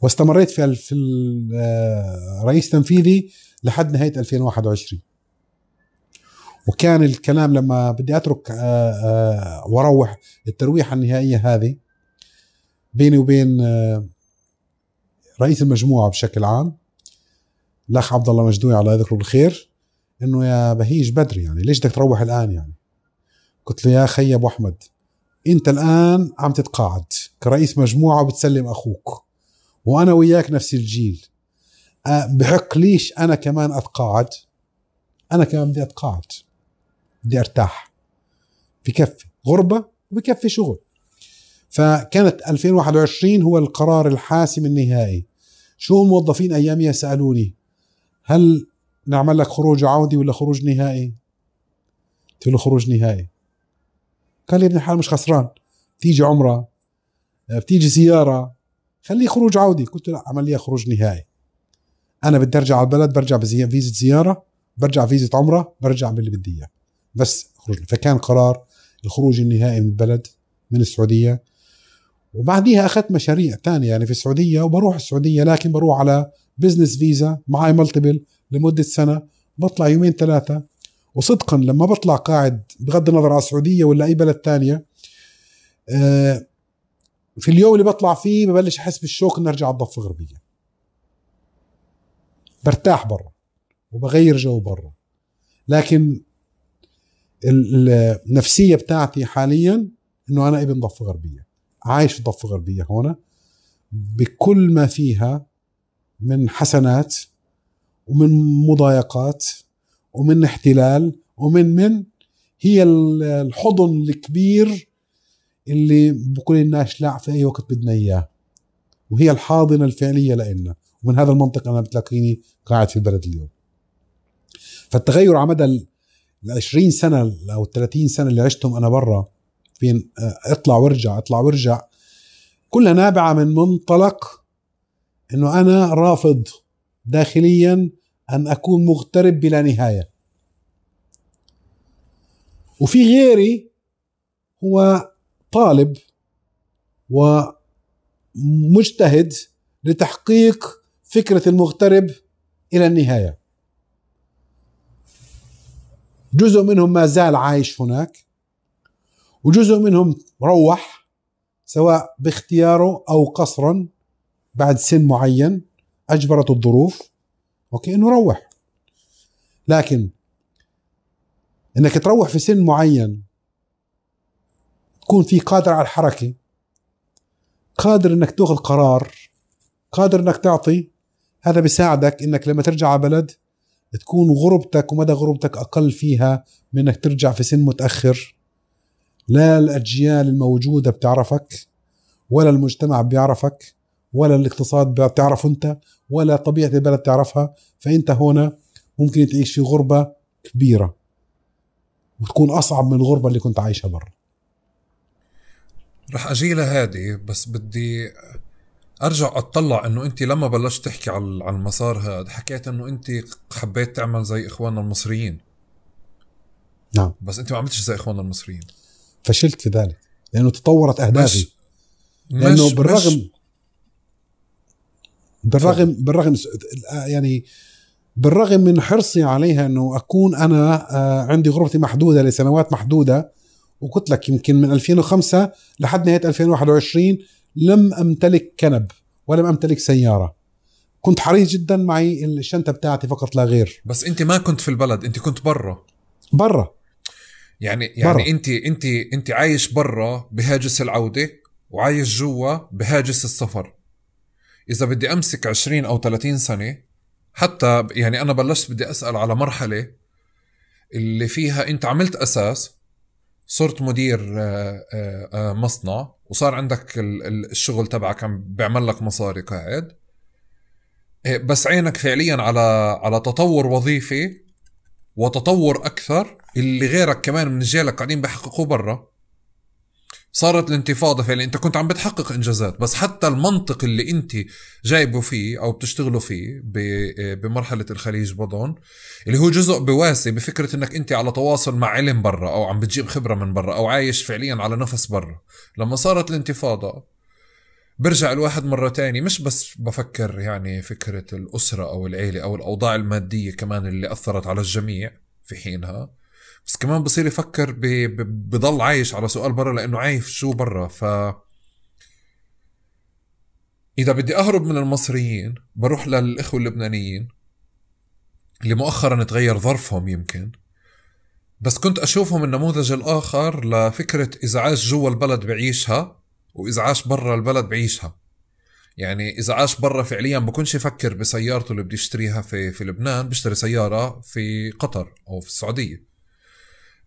واستمريت في آه، رئيس تنفيذي لحد نهاية 2021 وكان الكلام لما بدي اترك آه، آه، واروح الترويحه النهائيه هذه بيني وبين آه، رئيس المجموعه بشكل عام الاخ عبد الله مجدوي الله يذكره بالخير انه يا بهيج بدري يعني ليش بدك تروح الان يعني قلت له يا خي ابو احمد انت الان عم تتقاعد كرئيس مجموعه وبتسلم اخوك وانا وياك نفس الجيل بحق ليش انا كمان اتقاعد انا كمان بدي اتقاعد بدي ارتاح بكفي غربه وبكفي شغل فكانت 2021 هو القرار الحاسم النهائي شو الموظفين ايامي سالوني هل نعمل لك خروج عودي ولا خروج نهائي قلت له خروج نهائي قال لي ابن الحلال مش خسران بتيجي عمره بتيجي زياره خليه خروج عودي قلت له لا عمل لي خروج نهائي انا بدي ارجع على البلد برجع فيزه زياره برجع فيزه عمره برجع باللي بدي اياه بس خرجنا فكان قرار الخروج النهائي من البلد من السعودية وبعديها أخذت مشاريع تانية يعني في السعودية وبروح السعودية لكن بروح على بزنس فيزا معي ملتبل لمدة سنة بطلع يومين ثلاثة وصدقا لما بطلع قاعد بغض النظر على السعودية ولا أي بلد تانية آه، في اليوم اللي بطلع فيه ببلش أحس بالشوق إني أرجع على الضفة الغربية برتاح برا وبغير جو برا لكن النفسيه بتاعتي حاليا انه انا ابن ضفه غربيه عايش في ضفه غربيه هون بكل ما فيها من حسنات ومن مضايقات ومن احتلال ومن من هي الحضن الكبير اللي بقول الناس لا في اي وقت بدنا اياه وهي الحاضنه الفعليه لنا ومن هذا المنطق انا بتلاقيني قاعد في البلد اليوم فالتغير على مدى ال 20 سنه او 30 سنه اللي عشتهم انا برا بين آه، اطلع وارجع اطلع وارجع كلها نابعه من منطلق انه انا رافض داخليا ان اكون مغترب بلا نهايه وفي غيري هو طالب ومجتهد لتحقيق فكره المغترب الى النهايه جزء منهم ما زال عايش هناك وجزء منهم روح سواء باختياره او قصرا بعد سن معين اجبرته الظروف اوكي انه روح لكن انك تروح في سن معين تكون في قادر على الحركه قادر انك تاخذ قرار قادر انك تعطي هذا بيساعدك انك لما ترجع على بلد تكون غربتك ومدى غربتك أقل فيها من أنك ترجع في سن متأخر لا الأجيال الموجودة بتعرفك ولا المجتمع بيعرفك ولا الاقتصاد بتعرفه أنت ولا طبيعة البلد تعرفها فأنت هنا ممكن تعيش في غربة كبيرة وتكون أصعب من الغربة اللي كنت عايشها برا رح أجي لهادي بس بدي ارجع اطلع انه انت لما بلشت تحكي على على المسار هذا حكيت انه انت حبيت تعمل زي اخواننا المصريين نعم بس انت ما عملتش زي اخواننا المصريين فشلت في ذلك لانه تطورت اهدافي مش لانه مش بالرغم مش بالرغم بالرغم يعني بالرغم من حرصي عليها انه اكون انا آه، عندي غرفتي محدوده لسنوات محدوده وقلت لك يمكن من 2005 لحد نهايه 2021 لم امتلك كنب ولم امتلك سياره كنت حريص جدا معي الشنطه بتاعتي فقط لا غير بس انت ما كنت في البلد انت كنت برا برا يعني يعني برا. انت انت انت عايش برا بهاجس العوده وعايش جوا بهاجس السفر اذا بدي امسك 20 او 30 سنه حتى يعني انا بلشت بدي اسال على مرحله اللي فيها انت عملت اساس صرت مدير آه، آه، آه، مصنع وصار عندك الشغل تبعك عم بيعمل لك مصاري قاعد إيه، بس عينك فعليا على على تطور وظيفي وتطور اكثر اللي غيرك كمان من الجيل قاعدين بيحققوه برا صارت الانتفاضة فعلا انت كنت عم بتحقق انجازات بس حتى المنطق اللي انت جايبه فيه او بتشتغله فيه بمرحلة الخليج بضون اللي هو جزء بواسي بفكرة انك انت على تواصل مع علم برا او عم بتجيب خبرة من برا او عايش فعليا على نفس برا لما صارت الانتفاضة برجع الواحد مرة تاني مش بس بفكر يعني فكرة الأسرة أو العيلة أو الأوضاع المادية كمان اللي أثرت على الجميع في حينها بس كمان بصير يفكر بضل عايش على سؤال برا لانه عايش شو برا ف اذا بدي اهرب من المصريين بروح للاخوه اللبنانيين اللي مؤخرا تغير ظرفهم يمكن بس كنت اشوفهم النموذج الاخر لفكره ازعاج جوا البلد بعيشها وازعاج برا البلد بعيشها يعني اذا عاش برا فعليا بكونش يفكر بسيارته اللي بده يشتريها في في لبنان بيشتري سياره في قطر او في السعوديه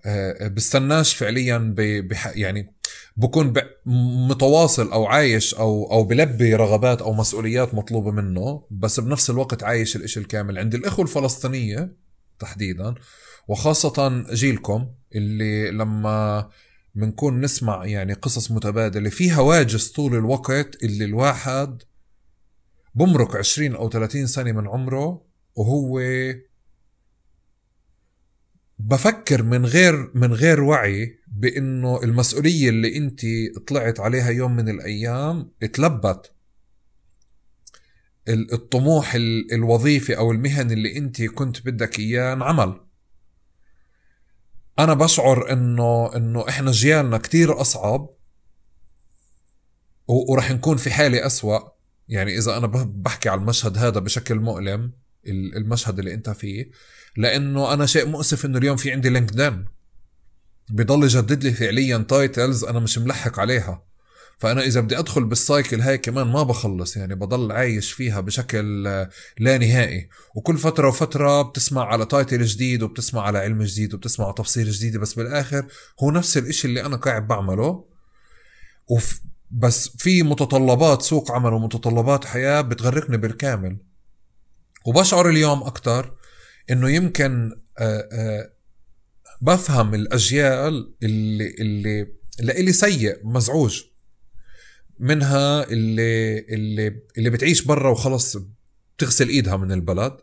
آه، بستناش فعليا يعني بكون متواصل او عايش او او بلبي رغبات او مسؤوليات مطلوبه منه بس بنفس الوقت عايش الإشي الكامل عند الاخوه الفلسطينيه تحديدا وخاصه جيلكم اللي لما بنكون نسمع يعني قصص متبادله في هواجس طول الوقت اللي الواحد بمرق 20 او 30 سنه من عمره وهو بفكر من غير من غير وعي بانه المسؤوليه اللي انت طلعت عليها يوم من الايام اتلبت الطموح الوظيفي او المهن اللي انت كنت بدك اياه انعمل انا بشعر انه انه احنا جيالنا كتير اصعب ورح نكون في حاله أسوأ يعني اذا انا بحكي على المشهد هذا بشكل مؤلم المشهد اللي انت فيه لانه انا شيء مؤسف انه اليوم في عندي لينكدين بضل يجدد لي فعليا تايتلز انا مش ملحق عليها فانا اذا بدي ادخل بالسايكل هاي كمان ما بخلص يعني بضل عايش فيها بشكل آه، لا نهائي وكل فتره وفتره بتسمع على تايتل جديد وبتسمع على علم جديد وبتسمع على تفسير جديد بس بالاخر هو نفس الاشي اللي انا قاعد بعمله وف بس في متطلبات سوق عمل ومتطلبات حياه بتغرقني بالكامل وبشعر اليوم اكثر انه يمكن آه، آه، بفهم الاجيال اللي اللي لإلي سيء مزعوج منها اللي اللي اللي بتعيش برا وخلص بتغسل ايدها من البلد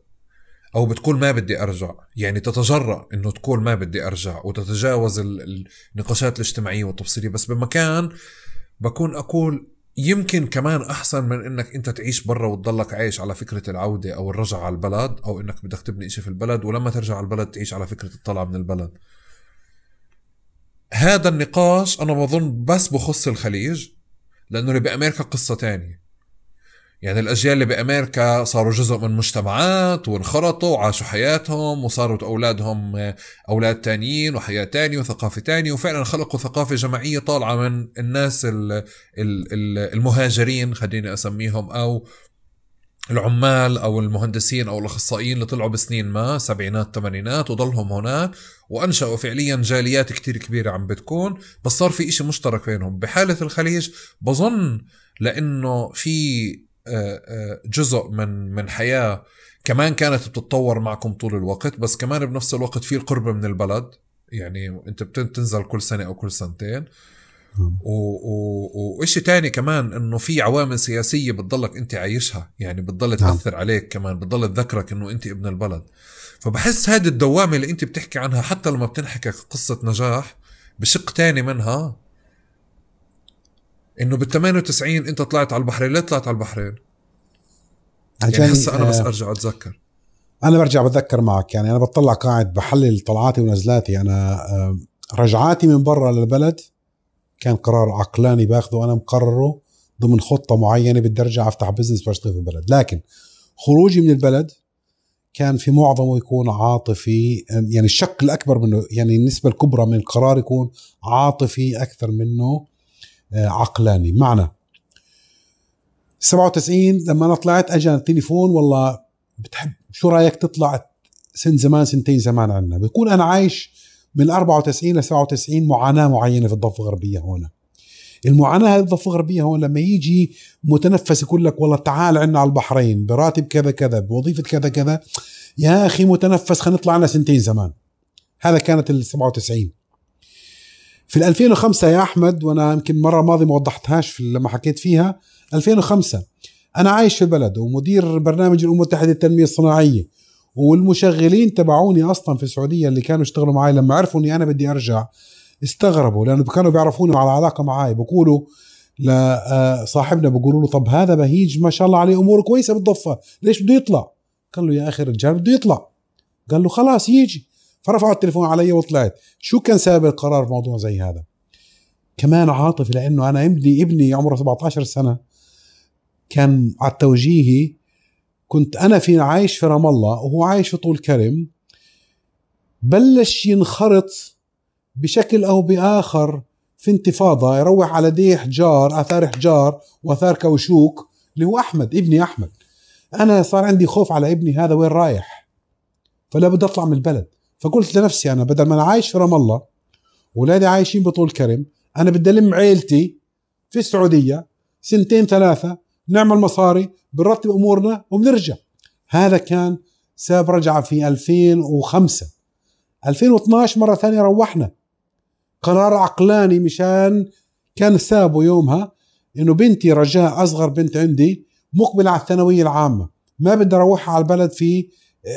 او بتقول ما بدي ارجع يعني تتجرأ انه تقول ما بدي ارجع وتتجاوز النقاشات الاجتماعيه والتفصيليه بس بمكان بكون اقول يمكن كمان احسن من انك انت تعيش برا وتضلك عايش على فكره العوده او الرجعه على البلد او انك بدك تبني شيء في البلد ولما ترجع على البلد تعيش على فكره الطلعه من البلد هذا النقاش انا بظن بس بخص الخليج لانه اللي بامريكا قصه تانية يعني الأجيال اللي بأمريكا صاروا جزء من مجتمعات وانخرطوا وعاشوا حياتهم وصاروا أولادهم آه، أولاد تانيين وحياة تانية وثقافة تانية وفعلا خلقوا ثقافة جماعية طالعة من الناس المهاجرين خليني أسميهم أو العمال او المهندسين او الاخصائيين اللي طلعوا بسنين ما سبعينات ثمانينات وضلهم هناك وانشأوا فعليا جاليات كتير كبيرة عم بتكون بس صار في اشي مشترك بينهم بحالة الخليج بظن لانه في آه، آه، جزء من من حياه كمان كانت بتتطور معكم طول الوقت بس كمان بنفس الوقت في القرب من البلد يعني انت بتنزل كل سنه او كل سنتين وشيء تاني كمان انه في عوامل سياسيه بتضلك انت عايشها يعني بتضل نعم. تاثر عليك كمان بتضل تذكرك انه انت ابن البلد فبحس هذه الدوامه اللي انت بتحكي عنها حتى لما بتنحكى قصه نجاح بشق تاني منها انه بال 98 انت طلعت على البحرين ليه طلعت على البحرين؟ يعني هسه انا بس آه، ارجع اتذكر انا برجع بتذكر معك يعني انا بطلع قاعد بحلل طلعاتي ونزلاتي انا رجعاتي من برا للبلد كان قرار عقلاني باخذه انا مقرره ضمن خطه معينه بدي ارجع افتح بزنس واشتغل في البلد لكن خروجي من البلد كان في معظمه يكون عاطفي يعني الشق الاكبر منه يعني النسبه الكبرى من القرار يكون عاطفي اكثر منه آه، عقلاني معنى 97 لما انا طلعت اجى التليفون والله بتحب شو رايك تطلع سن زمان سنتين زمان عنا بكون انا عايش من 94 ل 97 معاناه معينه في الضفه الغربيه هون المعاناه هذه الضفه الغربيه هون لما يجي متنفس يقول لك والله تعال عنا على البحرين براتب كذا كذا بوظيفه كذا كذا يا اخي متنفس خلينا نطلع لنا سنتين زمان هذا كانت ال 97 في 2005 يا احمد وانا يمكن مره ماضي ما وضحتهاش في لما حكيت فيها 2005 انا عايش في البلد ومدير برنامج الامم المتحده للتنميه الصناعيه والمشغلين تبعوني اصلا في السعوديه اللي كانوا يشتغلوا معي لما عرفوا اني انا بدي ارجع استغربوا لانه كانوا بيعرفوني على علاقه معي بقولوا لصاحبنا آه، بيقولوا له طب هذا بهيج ما شاء الله عليه اموره كويسه بالضفه ليش بده يطلع؟ قال له يا اخي الرجال بده يطلع قال له خلاص يجي فرفعوا التليفون علي وطلعت شو كان سبب القرار في موضوع زي هذا كمان عاطفي لانه انا ابني ابني عمره 17 سنه كان على توجيهي كنت انا في عايش في رام الله وهو عايش في طول كرم بلش ينخرط بشكل او باخر في انتفاضه يروح على ديه حجار اثار حجار واثار كوشوك اللي هو احمد ابني احمد انا صار عندي خوف على ابني هذا وين رايح فلا بدي اطلع من البلد فقلت لنفسي انا بدل ما انا عايش في رام الله واولادي عايشين بطول كرم انا بدي الم عيلتي في السعوديه سنتين ثلاثه نعمل مصاري بنرتب امورنا وبنرجع هذا كان سبب رجعه في 2005 2012 مره ثانيه روحنا قرار عقلاني مشان كان سابه يومها انه بنتي رجاء اصغر بنت عندي مقبله على الثانويه العامه ما بدي اروحها على البلد في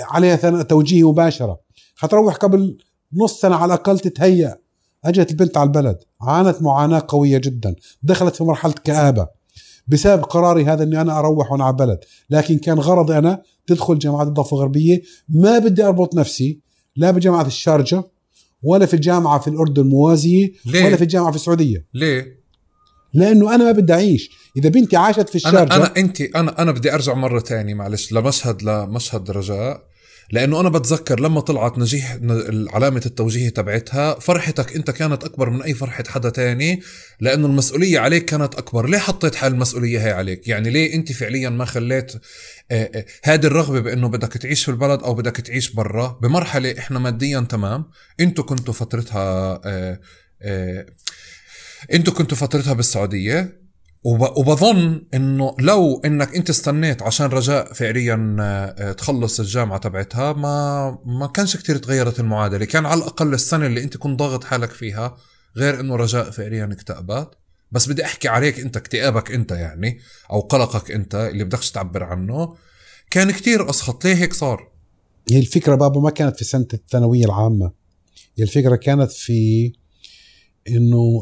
عليها توجيه مباشره حتروح قبل نص سنه على الاقل تتهيأ اجت البنت على البلد عانت معاناه قويه جدا دخلت في مرحله كابه بسبب قراري هذا اني انا اروح وانا على البلد لكن كان غرضي انا تدخل جامعه الضفه الغربيه ما بدي اربط نفسي لا بجامعه الشارجه ولا في الجامعه في الاردن الموازيه ليه؟ ولا في الجامعه في السعوديه ليه لانه انا ما بدي اعيش اذا بنتي عاشت في الشارجه انا انا انت انا انا بدي ارجع مره ثانيه معلش لمشهد لمشهد رجاء لانه انا بتذكر لما طلعت نجيح علامه التوجيه تبعتها فرحتك انت كانت اكبر من اي فرحه حدا تاني لانه المسؤوليه عليك كانت اكبر ليه حطيت حال المسؤوليه هي عليك يعني ليه انت فعليا ما خليت آه، آه، هذه الرغبه بانه بدك تعيش في البلد او بدك تعيش برا بمرحله احنا ماديا تمام انتوا كنتوا فترتها آه، انتوا كنتوا فترتها بالسعوديه وب... وبظن انه لو انك انت استنيت عشان رجاء فعليا آه، تخلص الجامعه تبعتها ما ما كانش كتير تغيرت المعادله يعني كان على الاقل السنه اللي انت كنت ضاغط حالك فيها غير انه رجاء فعليا اكتئبت بس بدي احكي عليك انت اكتئابك انت يعني او قلقك انت اللي بدكش تعبر عنه كان كتير اسخط ليه هيك صار هي الفكره بابا ما كانت في سنه الثانويه العامه هي الفكره كانت في انه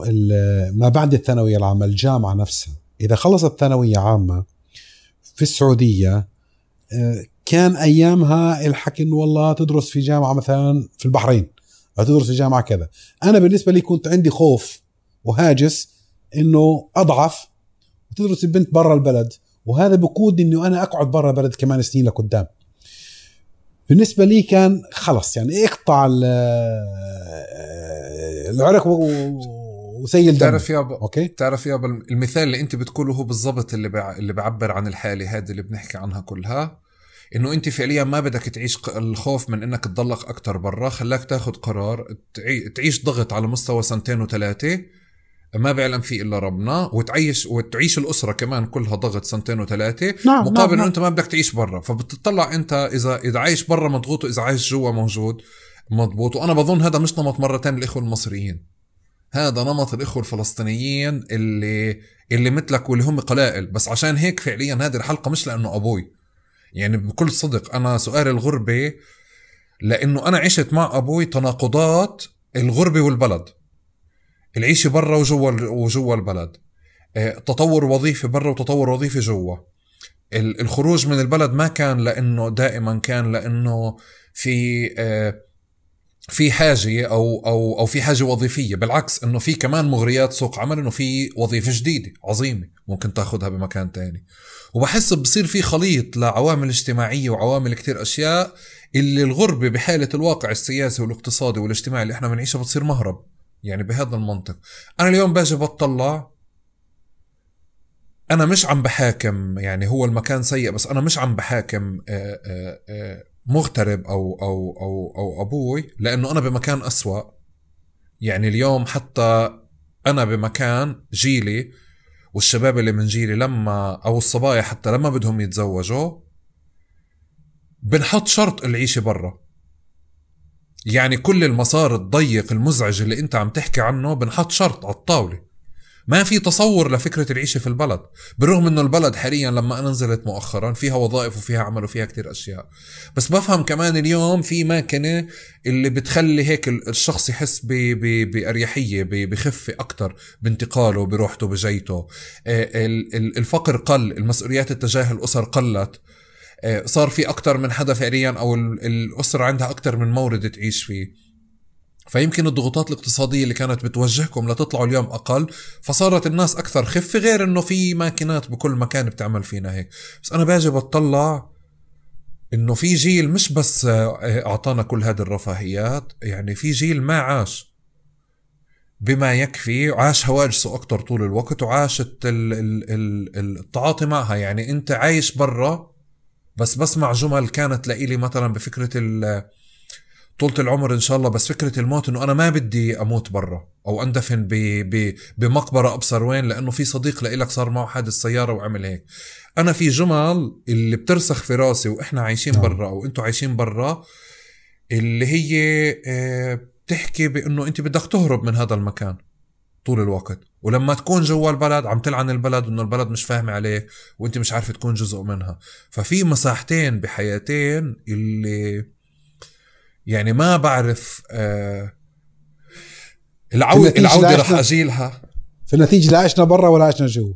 ما بعد الثانويه العامه الجامعه نفسها اذا خلصت ثانويه عامه في السعوديه آه، كان ايامها الحكي انه والله تدرس في جامعه مثلا في البحرين او تدرس في جامعه كذا انا بالنسبه لي كنت عندي خوف وهاجس انه اضعف وتدرس البنت برا البلد وهذا بقود انه انا اقعد برا البلد كمان سنين لقدام بالنسبه لي كان خلص يعني اقطع آه، العرق وسيل دم تعرف يابا اوكي تعرف يابا المثال اللي انت بتقوله هو بالضبط اللي اللي بعبر عن الحاله هذه اللي بنحكي عنها كلها انه انت فعليا ما بدك تعيش الخوف من انك تضلك اكثر برا خلاك تاخذ قرار تعيش ضغط على مستوى سنتين وثلاثه ما بيعلم فيه الا ربنا وتعيش وتعيش الاسره كمان كلها ضغط سنتين وثلاثه نعم, نعم، مقابل نعم انه انت ما بدك تعيش برا فبتطلع انت اذا اذا عايش برا مضغوط واذا عايش جوا موجود مضبوط وانا بظن هذا مش نمط مرتين الاخوه المصريين هذا نمط الاخوه الفلسطينيين اللي اللي مثلك واللي هم قلائل بس عشان هيك فعليا هذه الحلقه مش لانه ابوي يعني بكل صدق انا سؤال الغربه لانه انا عشت مع ابوي تناقضات الغربه والبلد العيشه برا وجوا وجوا البلد آه، تطور وظيفي برا وتطور وظيفي جوا الخروج من البلد ما كان لانه دائما كان لانه في آه، في حاجه او او او في حاجه وظيفيه بالعكس انه في كمان مغريات سوق عمل انه في وظيفه جديده عظيمه ممكن تاخذها بمكان تاني وبحس بصير في خليط لعوامل اجتماعيه وعوامل كتير اشياء اللي الغربه بحاله الواقع السياسي والاقتصادي والاجتماعي اللي احنا بنعيشه بتصير مهرب يعني بهذا المنطق انا اليوم باجي بطلع انا مش عم بحاكم يعني هو المكان سيء بس انا مش عم بحاكم آه، آه، آه، مغترب او او او او ابوي لانه انا بمكان اسوا يعني اليوم حتى انا بمكان جيلي والشباب اللي من جيلي لما او الصبايا حتى لما بدهم يتزوجوا بنحط شرط العيشه برا يعني كل المسار الضيق المزعج اللي انت عم تحكي عنه بنحط شرط على الطاوله ما في تصور لفكرة العيشة في البلد بالرغم انه البلد حاليا لما انا نزلت مؤخرا فيها وظائف وفيها عمل وفيها كتير اشياء بس بفهم كمان اليوم في ماكنة اللي بتخلي هيك الشخص يحس بأريحية بخفة اكتر بانتقاله بروحته بجيته آه، الفقر قل المسؤوليات اتجاه الاسر قلت آه، صار في اكثر من حدا فعليا او الاسره عندها اكثر من مورد تعيش فيه فيمكن الضغوطات الاقتصاديه اللي كانت بتوجهكم لتطلعوا اليوم اقل فصارت الناس اكثر خفه غير انه في ماكينات بكل مكان بتعمل فينا هيك بس انا باجي بتطلع انه في جيل مش بس آه، اعطانا كل هذه الرفاهيات يعني في جيل ما عاش بما يكفي عاش هواجسه اكثر طول الوقت وعاشت التعاطي معها يعني انت عايش برا بس بسمع جمل كانت لإلي مثلا بفكرة طولة العمر إن شاء الله بس فكرة الموت إنه أنا ما بدي أموت برا أو أندفن بمقبرة أبصر وين لأنه في صديق لإلك صار معه حادث سيارة وعمل هيك أنا في جمل اللي بترسخ في راسي وإحنا عايشين نعم. برا أو أنتوا عايشين برا اللي هي آه، بتحكي بإنه أنت بدك تهرب من هذا المكان طول الوقت ولما تكون جوا البلد عم تلعن البلد انه البلد مش فاهمه عليك وانت مش عارفه تكون جزء منها ففي مساحتين بحياتين اللي يعني ما بعرف آه العودة العوده رح اجيلها في النتيجه لا عشنا برا ولا عشنا جوا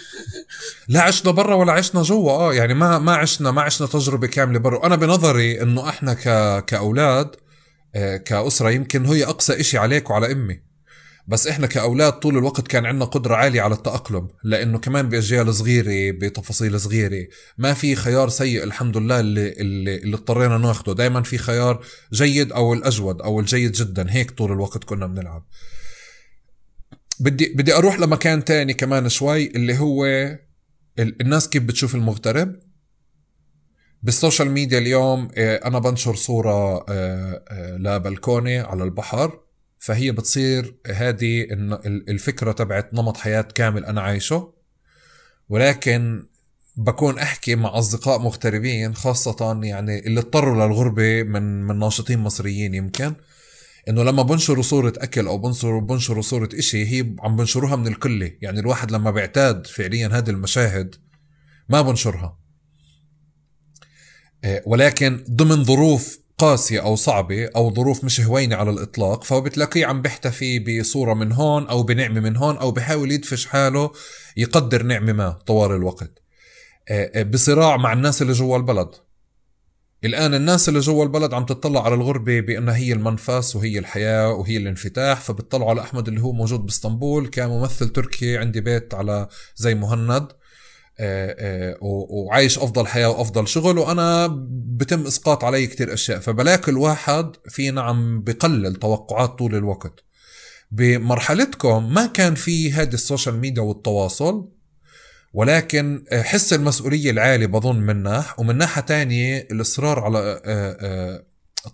لا عشنا برا ولا عشنا جوا اه يعني ما ما عشنا ما عشنا تجربه كامله برا وانا بنظري انه احنا ك... كاولاد آه، كاسره يمكن هي اقصى إشي عليك وعلى امي بس احنا كاولاد طول الوقت كان عندنا قدره عاليه على التاقلم لانه كمان باجيال صغيره بتفاصيل صغيره ما في خيار سيء الحمد لله اللي اللي, اللي اضطرينا ناخده دائما في خيار جيد او الاجود او الجيد جدا هيك طول الوقت كنا بنلعب بدي بدي اروح لمكان تاني كمان شوي اللي هو الناس كيف بتشوف المغترب بالسوشيال ميديا اليوم آه، انا بنشر صوره آه، آه، لبلكونه على البحر فهي بتصير هذه الفكره تبعت نمط حياه كامل انا عايشه ولكن بكون احكي مع اصدقاء مغتربين خاصه يعني اللي اضطروا للغربه من من ناشطين مصريين يمكن انه لما بنشروا صورة اكل او بنشروا بنشروا صورة اشي هي عم بنشروها من الكل يعني الواحد لما بيعتاد فعليا هذه المشاهد ما بنشرها آه، ولكن ضمن ظروف قاسية أو صعبة أو ظروف مش هوينة على الإطلاق فبتلاقيه عم بيحتفي بصورة من هون أو بنعمة من هون أو بحاول يدفش حاله يقدر نعمة ما طوال الوقت آه، آه، بصراع مع الناس اللي جوا البلد الآن الناس اللي جوا البلد عم تطلع على الغربة بأنها هي المنفس وهي الحياة وهي الانفتاح فبتطلعوا على أحمد اللي هو موجود باسطنبول كممثل تركي عندي بيت على زي مهند آه، آه، وعايش افضل حياه وافضل شغل وانا بتم اسقاط علي كتير اشياء فبلاك الواحد في نعم بقلل توقعات طول الوقت بمرحلتكم ما كان في هذه السوشيال ميديا والتواصل ولكن حس المسؤوليه العالي بظن من ناح ومن ناحيه تانية الاصرار على آه،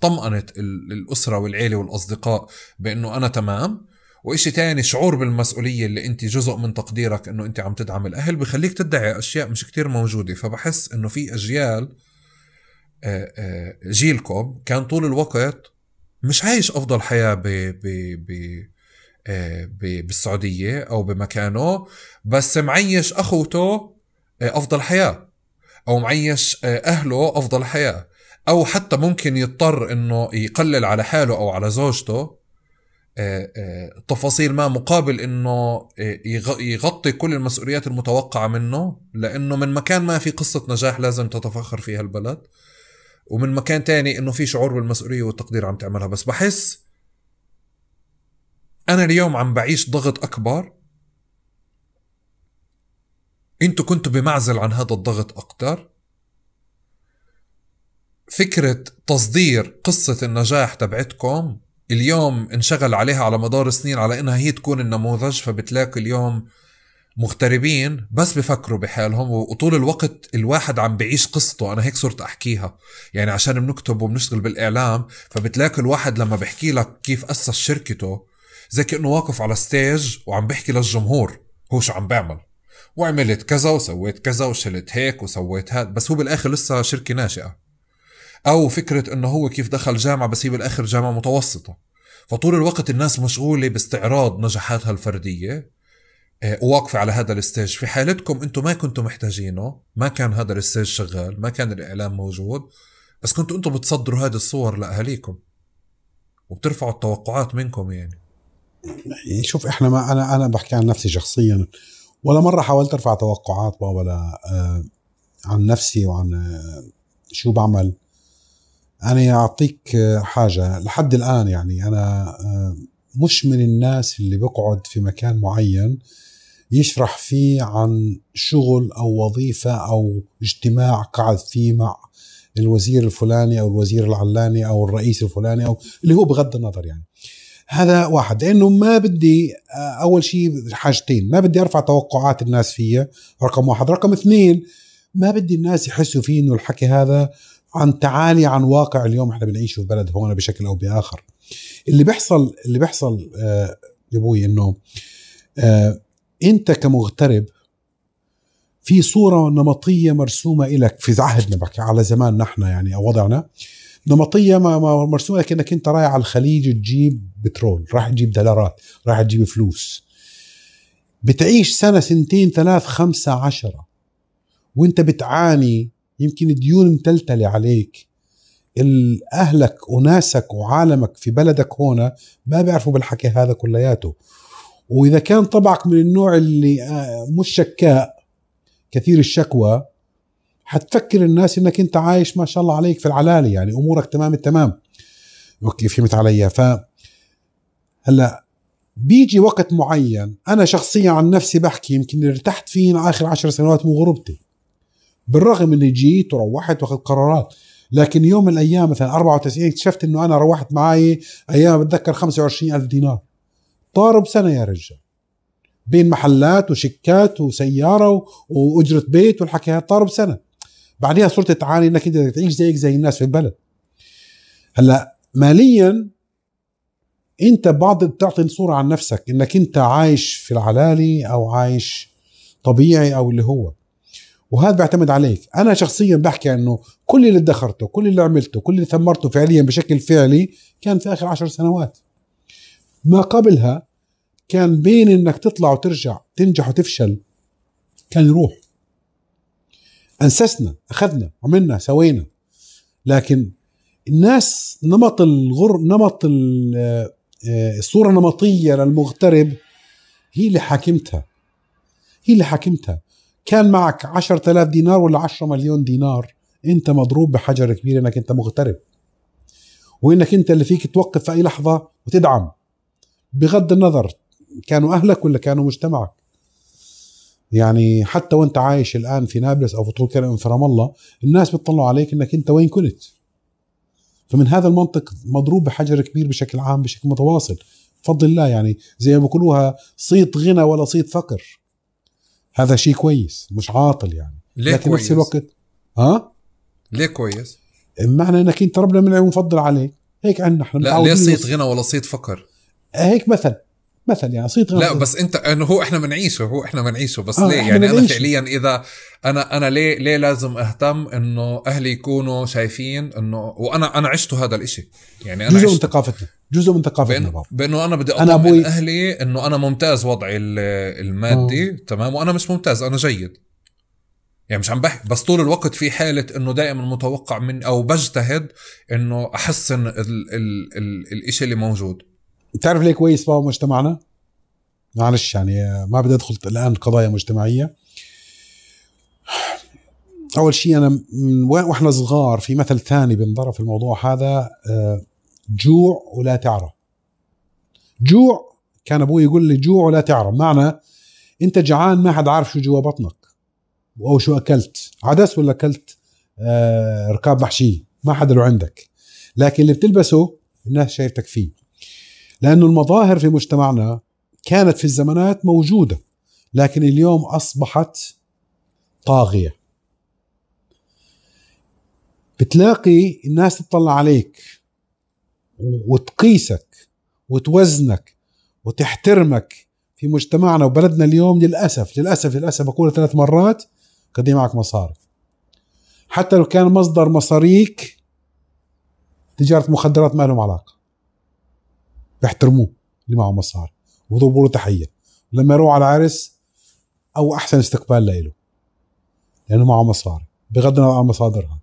طمأنة الأسرة والعيلة والأصدقاء بأنه أنا تمام وإشي تاني شعور بالمسؤولية اللي أنت جزء من تقديرك أنه أنت عم تدعم الأهل بخليك تدعي أشياء مش كتير موجودة فبحس أنه في أجيال آه، آه، جيلكم كان طول الوقت مش عايش أفضل حياة ب ب ب آه، بالسعودية أو بمكانه بس معيش أخوته أفضل حياة أو معيش أهله أفضل حياة أو حتى ممكن يضطر أنه يقلل على حاله أو على زوجته آه، آه، تفاصيل ما مقابل انه آه، يغطي كل المسؤوليات المتوقعه منه لانه من مكان ما في قصه نجاح لازم تتفخر فيها البلد ومن مكان تاني انه في شعور بالمسؤوليه والتقدير عم تعملها بس بحس انا اليوم عم بعيش ضغط اكبر انتوا كنتوا بمعزل عن هذا الضغط اكتر فكره تصدير قصه النجاح تبعتكم اليوم انشغل عليها على مدار سنين على انها هي تكون النموذج فبتلاقي اليوم مغتربين بس بفكروا بحالهم وطول الوقت الواحد عم بعيش قصته انا هيك صرت احكيها يعني عشان بنكتب وبنشتغل بالاعلام فبتلاقي الواحد لما بحكي لك كيف اسس شركته زي كانه واقف على ستيج وعم بحكي للجمهور هو شو عم بعمل وعملت كذا وسويت كذا وشلت هيك وسويت هاد بس هو بالاخر لسه شركه ناشئه او فكره انه هو كيف دخل جامعه بس هي بالاخر جامعه متوسطه فطول الوقت الناس مشغوله باستعراض نجاحاتها الفرديه آه، وواقفه على هذا الستيج في حالتكم انتم ما كنتم محتاجينه ما كان هذا الستيج شغال ما كان الإعلام موجود بس كنتوا انتم بتصدروا هذه الصور لأهاليكم وبترفعوا التوقعات منكم يعني يعني شوف احنا ما انا انا بحكي عن نفسي شخصيا ولا مره حاولت ارفع توقعات ولا آه، عن نفسي وعن آه، شو بعمل انا اعطيك آه، حاجه لحد الان يعني انا آه، مش من الناس اللي بقعد في مكان معين يشرح فيه عن شغل او وظيفه او اجتماع قعد فيه مع الوزير الفلاني او الوزير العلاني او الرئيس الفلاني او اللي هو بغض النظر يعني هذا واحد لانه ما بدي آه، اول شيء حاجتين ما بدي ارفع توقعات الناس فيا رقم واحد رقم اثنين ما بدي الناس يحسوا فيه انه الحكي هذا عن تعالي عن واقع اليوم احنا بنعيشه في بلد هون بشكل او باخر اللي بيحصل اللي بيحصل آه يا ابوي انه آه انت كمغترب في صورة نمطية مرسومة لك في عهدنا بحكي على زمان نحن يعني او وضعنا نمطية ما مرسومة لك انك انت رايح على الخليج تجيب بترول راح تجيب دولارات راح تجيب فلوس بتعيش سنة سنتين ثلاث خمسة عشرة وانت بتعاني يمكن ديون متلتلة عليك أهلك وناسك وعالمك في بلدك هنا ما بيعرفوا بالحكي هذا كلياته وإذا كان طبعك من النوع اللي آه، مش شكاء كثير الشكوى حتفكر الناس انك انت عايش ما شاء الله عليك في العلالي يعني امورك تمام التمام اوكي فهمت علي ف هلا بيجي وقت معين انا شخصيا عن نفسي بحكي يمكن ارتحت فيه اخر عشر سنوات من غربتي بالرغم اني جيت وروحت واخذت قرارات لكن يوم من الايام مثلا 94 اكتشفت انه انا روحت معي ايام بتذكر 25000 دينار طار بسنه يا رجال بين محلات وشيكات وسياره واجره بيت والحكي هذا طار بسنه بعدها صرت تعاني انك انت تعيش زيك زي الناس في البلد هلا ماليا انت بعض بتعطي صوره عن نفسك انك انت عايش في العلالي او عايش طبيعي او اللي هو وهذا بيعتمد عليك انا شخصيا بحكي انه كل اللي ادخرته كل اللي عملته كل اللي ثمرته فعليا بشكل فعلي كان في اخر عشر سنوات ما قبلها كان بين انك تطلع وترجع تنجح وتفشل كان يروح انسسنا اخذنا عملنا سوينا لكن الناس نمط الغر نمط آه، الصوره النمطيه للمغترب هي اللي حاكمتها هي اللي حاكمتها كان معك 10000 دينار ولا عشرة مليون دينار انت مضروب بحجر كبير انك انت مغترب وانك انت اللي فيك توقف في اي لحظه وتدعم بغض النظر كانوا اهلك ولا كانوا مجتمعك يعني حتى وانت عايش الان في نابلس او في طول كرم في رام الله الناس بتطلعوا عليك انك انت وين كنت فمن هذا المنطق مضروب بحجر كبير بشكل عام بشكل متواصل بفضل الله يعني زي ما بيقولوها صيت غنى ولا صيت فقر هذا شيء كويس مش عاطل يعني ليه لكن كويس؟ نفس الوقت ها ليه كويس معنى انك انت ربنا من المفضل عليك هيك عندنا احنا لا ليه صيت غنى ولا صيت فقر هيك مثل مثل يعني صيت لا بس انت انه هو احنا بنعيشه هو احنا بنعيشه بس آه ليه يعني انا فعليا اذا انا انا ليه ليه لازم اهتم انه اهلي يكونوا شايفين انه وانا انا عشت هذا الاشي يعني انا جزء من ثقافتنا جزء من ثقافتنا بانه انا بدي اطمن أبوي... اهلي انه انا ممتاز وضعي المادي آه. تمام وانا مش ممتاز انا جيد يعني مش عم بحكي بس طول الوقت في حالة انه دائما متوقع من او بجتهد انه احسن الشيء الاشي اللي موجود بتعرف ليه كويس بقى مجتمعنا معلش يعني ما بدي ادخل الان قضايا مجتمعيه اول شيء انا واحنا صغار في مثل ثاني بنضرب في الموضوع هذا آه، جوع ولا تعرى جوع كان ابوي يقول لي جوع ولا تعرى معنى انت جعان ما حد عارف شو جوا بطنك او شو اكلت عدس ولا اكلت آه، ركاب محشي ما حدا له عندك لكن اللي بتلبسه الناس شايفتك فيه لأن المظاهر في مجتمعنا كانت في الزمانات موجودة لكن اليوم أصبحت طاغية بتلاقي الناس تطلع عليك وتقيسك وتوزنك وتحترمك في مجتمعنا وبلدنا اليوم للأسف للأسف للأسف بقولها ثلاث مرات قد معك مصاري حتى لو كان مصدر مصاريك تجارة مخدرات ما لهم علاقة بيحترموه اللي معه مصاري ويضربوا له تحيه لما يروح على العرس او احسن استقبال له لانه معه مصاري بغض النظر عن مصادرها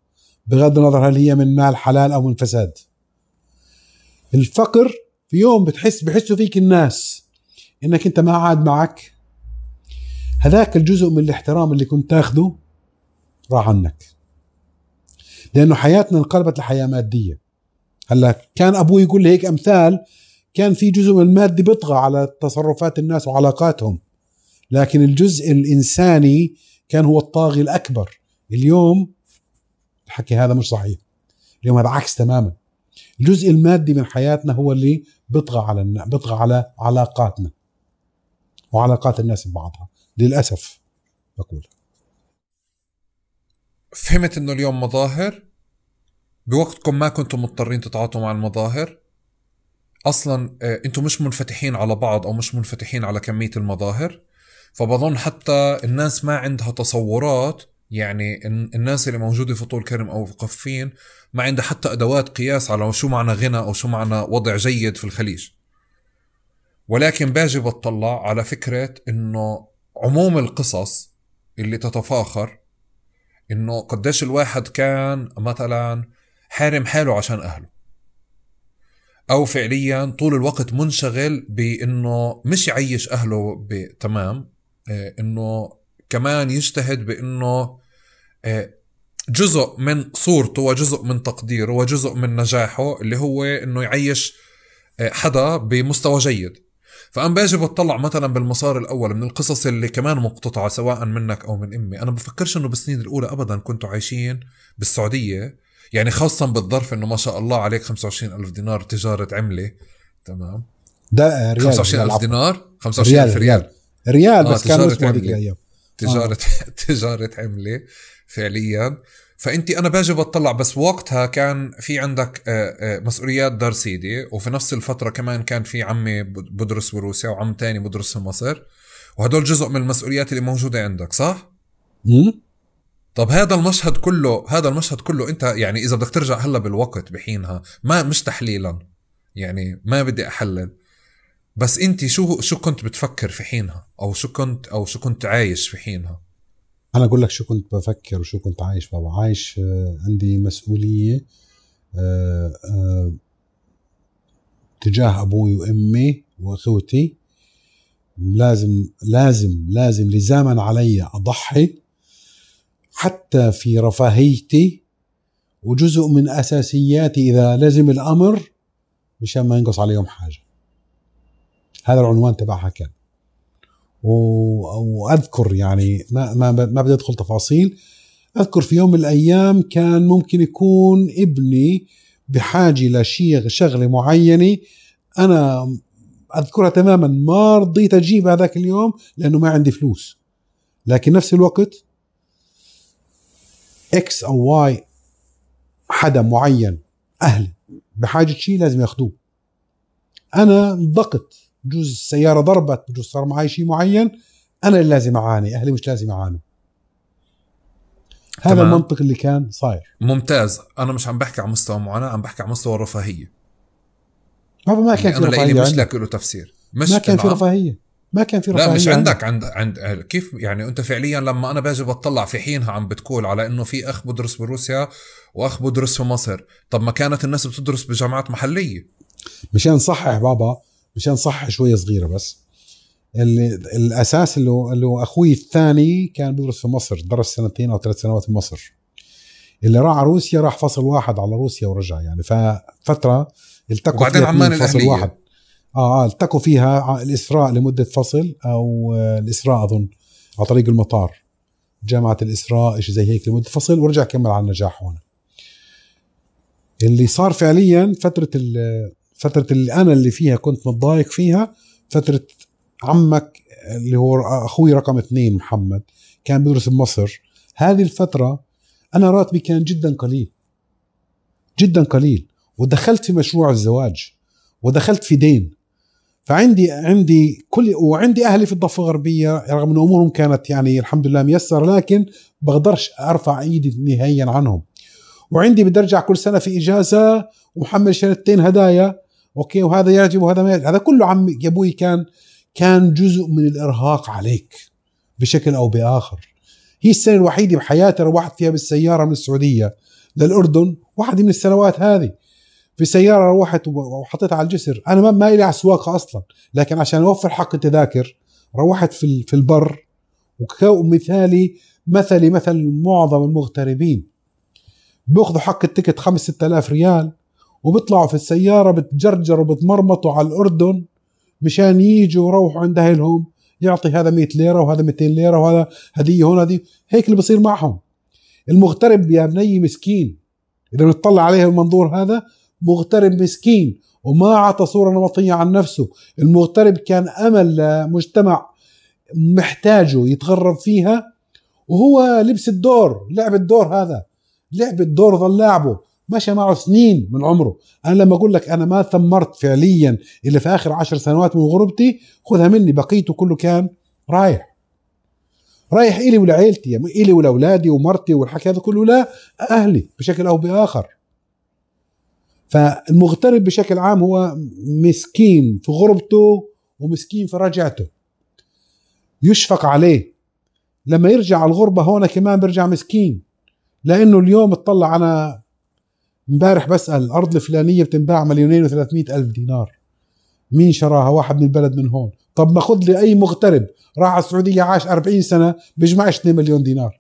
بغض النظر هل هي من مال حلال او من فساد الفقر في يوم بتحس بحسوا فيك الناس انك انت ما عاد معك هذاك الجزء من الاحترام اللي كنت تاخذه راح عنك لانه حياتنا انقلبت لحياه ماديه هلا كان ابوي يقول لي هيك امثال كان في جزء من المادي بيطغى على تصرفات الناس وعلاقاتهم لكن الجزء الإنساني كان هو الطاغي الأكبر اليوم الحكي هذا مش صحيح اليوم هذا عكس تماما الجزء المادي من حياتنا هو اللي بيطغى على بيطغى على علاقاتنا وعلاقات الناس ببعضها للأسف بقول فهمت انه اليوم مظاهر بوقتكم ما كنتم مضطرين تتعاطوا مع المظاهر اصلا آه، انتم مش منفتحين على بعض او مش منفتحين على كميه المظاهر فبظن حتى الناس ما عندها تصورات يعني الناس اللي موجوده في طول كرم او في قفين ما عندها حتى ادوات قياس على شو معنى غنى او شو معنى وضع جيد في الخليج ولكن باجي بتطلع على فكره انه عموم القصص اللي تتفاخر انه قديش الواحد كان مثلا حارم حاله عشان اهله او فعليا طول الوقت منشغل بانه مش يعيش اهله تمام آه، انه كمان يجتهد بانه آه، جزء من صورته وجزء من تقديره وجزء من نجاحه اللي هو انه يعيش آه، حدا بمستوى جيد فانا باجي بتطلع مثلا بالمسار الاول من القصص اللي كمان مقتطعه سواء منك او من امي انا بفكرش انه بالسنين الاولى ابدا كنتوا عايشين بالسعوديه يعني خاصة بالظرف انه ما شاء الله عليك 25 ألف دينار تجارة عملة تمام ده ريال 25 ألف دينار 25 ألف ريال ريال آه بس كان اسمه هذيك الأيام تجارة آه. تجارة عملة فعليا فانت انا باجي بطلع بس وقتها كان في عندك آه، آه، مسؤوليات دار سيدي وفي نفس الفتره كمان كان في عمي بدرس بروسيا وعم تاني بدرس في مصر وهدول جزء من المسؤوليات اللي موجوده عندك صح؟ امم طب هذا المشهد كله هذا المشهد كله انت يعني اذا بدك ترجع هلا بالوقت بحينها ما مش تحليلا يعني ما بدي احلل بس انت شو شو كنت بتفكر في حينها او شو كنت او شو كنت عايش في حينها انا اقول لك شو كنت بفكر وشو كنت عايش بابا عايش آه، عندي مسؤوليه آه، آه، تجاه ابوي وامي واخوتي لازم لازم لازم لزاما علي اضحي حتى في رفاهيتي وجزء من اساسياتي اذا لزم الامر مشان ما ينقص عليهم حاجه هذا العنوان تبعها كان واذكر يعني ما ما ما بدي ادخل تفاصيل اذكر في يوم من الايام كان ممكن يكون ابني بحاجه لشيء شغله معينه انا اذكرها تماما ما رضيت اجيب هذاك اليوم لانه ما عندي فلوس لكن نفس الوقت اكس او واي حدا معين اهلي بحاجه شيء لازم ياخذوه انا انضقت بجوز السياره ضربت بجوز صار معي شيء معين انا اللي لازم اعاني اهلي مش لازم يعانوا هذا تمام. المنطق اللي كان صاير ممتاز انا مش عم بحكي على مستوى معاناه عم بحكي على مستوى الرفاهيه هذا ما كان يعني في انا رفاهيه مش لك له تفسير مش ما كان في رفاهيه ما كان في رفاهيه لا مش عندك عند عند كيف يعني انت فعليا لما انا باجي بطلع في حينها عم بتقول على انه في اخ بدرس بروسيا واخ بدرس في مصر طب ما كانت الناس بتدرس بجامعات محليه مشان نصحح بابا مشان نصحح شويه صغيره بس اللي الاساس اللي هو, اللي هو اخوي الثاني كان بدرس في مصر درس سنتين او ثلاث سنوات في مصر اللي راح على روسيا راح فصل واحد على روسيا ورجع يعني ففتره التقوا وبعدين عمان الاهليه واحد اه اه التقوا فيها آه، الاسراء لمده فصل او آه، الاسراء اظن على طريق المطار جامعه الاسراء شيء زي هيك لمده فصل ورجع كمل على النجاح هون اللي صار فعليا فتره فتره اللي انا اللي فيها كنت متضايق فيها فتره عمك اللي هو اخوي رقم اثنين محمد كان بيدرس بمصر هذه الفتره انا راتبي كان جدا قليل جدا قليل ودخلت في مشروع الزواج ودخلت في دين فعندي عندي كل وعندي اهلي في الضفه الغربيه رغم ان امورهم كانت يعني الحمد لله ميسره لكن بقدرش ارفع ايدي نهائيا عنهم وعندي بدي ارجع كل سنه في اجازه ومحمل شنطتين هدايا اوكي وهذا يعجب وهذا ما يعجب هذا كله عم يا ابوي كان كان جزء من الارهاق عليك بشكل او باخر هي السنه الوحيده بحياتي روحت فيها بالسياره من السعوديه للاردن واحده من السنوات هذه في سياره روحت وحطيتها على الجسر انا ما لي على السواقه اصلا لكن عشان اوفر حق التذاكر روحت في في البر ومثالي مثلي مثل معظم المغتربين بياخذوا حق التكت 5 6000 ريال وبيطلعوا في السياره بتجرجروا بتمرمطوا على الاردن مشان يجوا يروحوا عند اهلهم يعطي هذا 100 ليره وهذا 200 ليره وهذا هديه هون هذه هيك اللي بصير معهم المغترب يا بني مسكين اذا بنطلع عليه المنظور هذا مغترب مسكين وما أعطى صورة نمطية عن نفسه المغترب كان أمل لمجتمع محتاجه يتغرب فيها وهو لبس الدور لعب الدور هذا لعب الدور ظل لاعبه مشى معه سنين من عمره أنا لما أقول لك أنا ما ثمرت فعليا اللي في آخر عشر سنوات من غربتي خذها مني بقيته كله كان رايح رايح إلي ولعيلتي إلي ولأولادي ومرتي والحكي هذا كله لا أهلي بشكل أو بآخر فالمغترب بشكل عام هو مسكين في غربته ومسكين في رجعته يشفق عليه لما يرجع على الغربة هون كمان بيرجع مسكين لأنه اليوم اطلع أنا امبارح بسأل الأرض الفلانية بتنباع مليونين وثلاثمائة ألف دينار مين شراها واحد من البلد من هون طب ما خذ لي أي مغترب راح على السعودية عاش 40 سنة بيجمعش 2 مليون دينار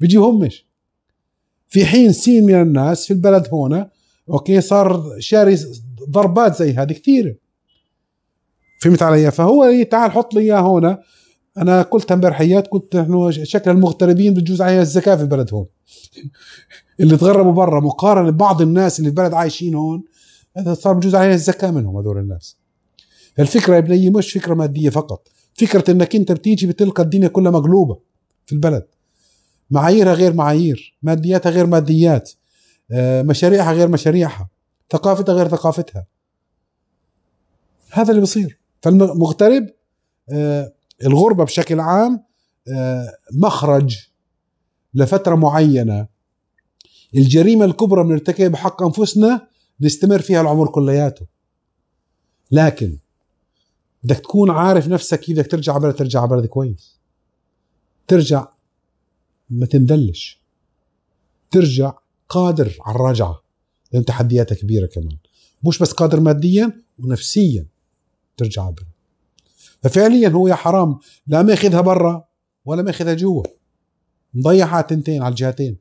بيجيهمش في حين سين من الناس في البلد هون اوكي صار شاري ضربات زي هذه كثيره فهمت علي فهو إيه، تعال حط لي اياه هون انا قلت حيات قلت نحن شكل المغتربين بجوز عليها الزكاه في البلد هون اللي تغربوا برا مقارنه ببعض الناس اللي في البلد عايشين هون هذا صار بجوز عليها الزكاه منهم هذول الناس الفكره يا بني مش فكره ماديه فقط فكره انك انت بتيجي بتلقى الدنيا كلها مقلوبه في البلد معاييرها غير معايير مادياتها غير ماديات آه، مشاريعها غير مشاريعها ثقافتها غير ثقافتها هذا اللي بيصير فالمغترب آه، الغربة بشكل عام آه، مخرج لفترة معينة الجريمة الكبرى بنرتكبها بحق أنفسنا نستمر فيها العمر كلياته لكن بدك تكون عارف نفسك كيف بدك ترجع على بلد ترجع على بلد كويس ترجع ما تندلش ترجع قادر على الرجعه لان تحدياتها كبيره كمان مش بس قادر ماديا ونفسيا ترجع عبر ففعليا هو يا حرام لا ماخذها برا ولا ماخذها جوا مضيعها على تنتين على الجهتين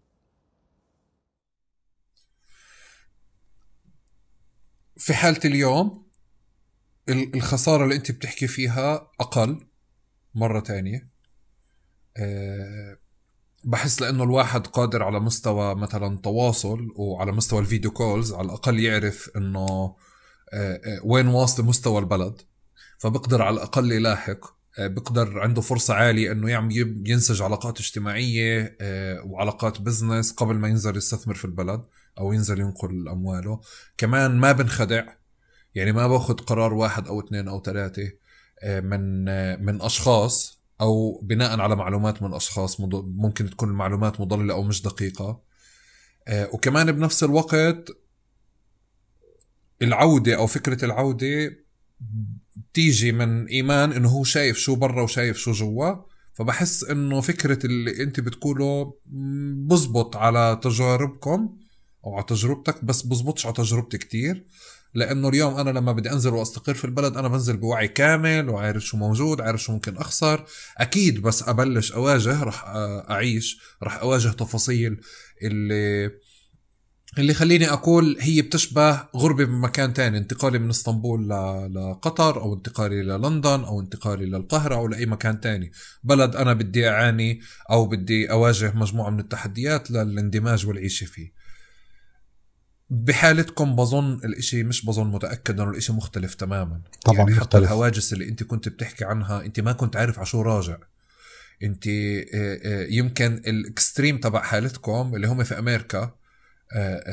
في حالة اليوم الخسارة اللي انت بتحكي فيها أقل مرة تانية أه بحس لانه الواحد قادر على مستوى مثلا تواصل وعلى مستوى الفيديو كولز على الاقل يعرف انه آه، آه، وين واصل مستوى البلد فبقدر على الاقل يلاحق آه، بقدر عنده فرصة عالية انه يعمل ينسج علاقات اجتماعية وعلاقات بزنس قبل ما ينزل يستثمر في البلد او ينزل ينقل امواله كمان ما بنخدع يعني ما باخذ قرار واحد او اثنين او ثلاثة من من اشخاص او بناء على معلومات من اشخاص ممكن تكون المعلومات مضلله او مش دقيقه آه، وكمان بنفس الوقت العوده او فكره العوده بتيجي من ايمان انه هو شايف شو برا وشايف شو جوا فبحس انه فكره اللي انت بتقوله بزبط على تجاربكم او على تجربتك بس بزبطش على تجربتي كتير لانه اليوم انا لما بدي انزل واستقر في البلد انا بنزل بوعي كامل وعارف شو موجود عارف شو ممكن اخسر اكيد بس ابلش اواجه رح اعيش رح اواجه تفاصيل اللي اللي خليني اقول هي بتشبه غربه من مكان تاني انتقالي من اسطنبول لقطر او انتقالي للندن او انتقالي للقاهره او لاي مكان تاني بلد انا بدي اعاني او بدي اواجه مجموعه من التحديات للاندماج والعيشه فيه بحالتكم بظن الاشي مش بظن متاكد انه الاشي مختلف تماما يعني طبعا يعني حتى مختلف. الهواجس اللي انت كنت بتحكي عنها انت ما كنت عارف على شو راجع انت آه، آه، يمكن الاكستريم تبع حالتكم اللي هم في امريكا آه،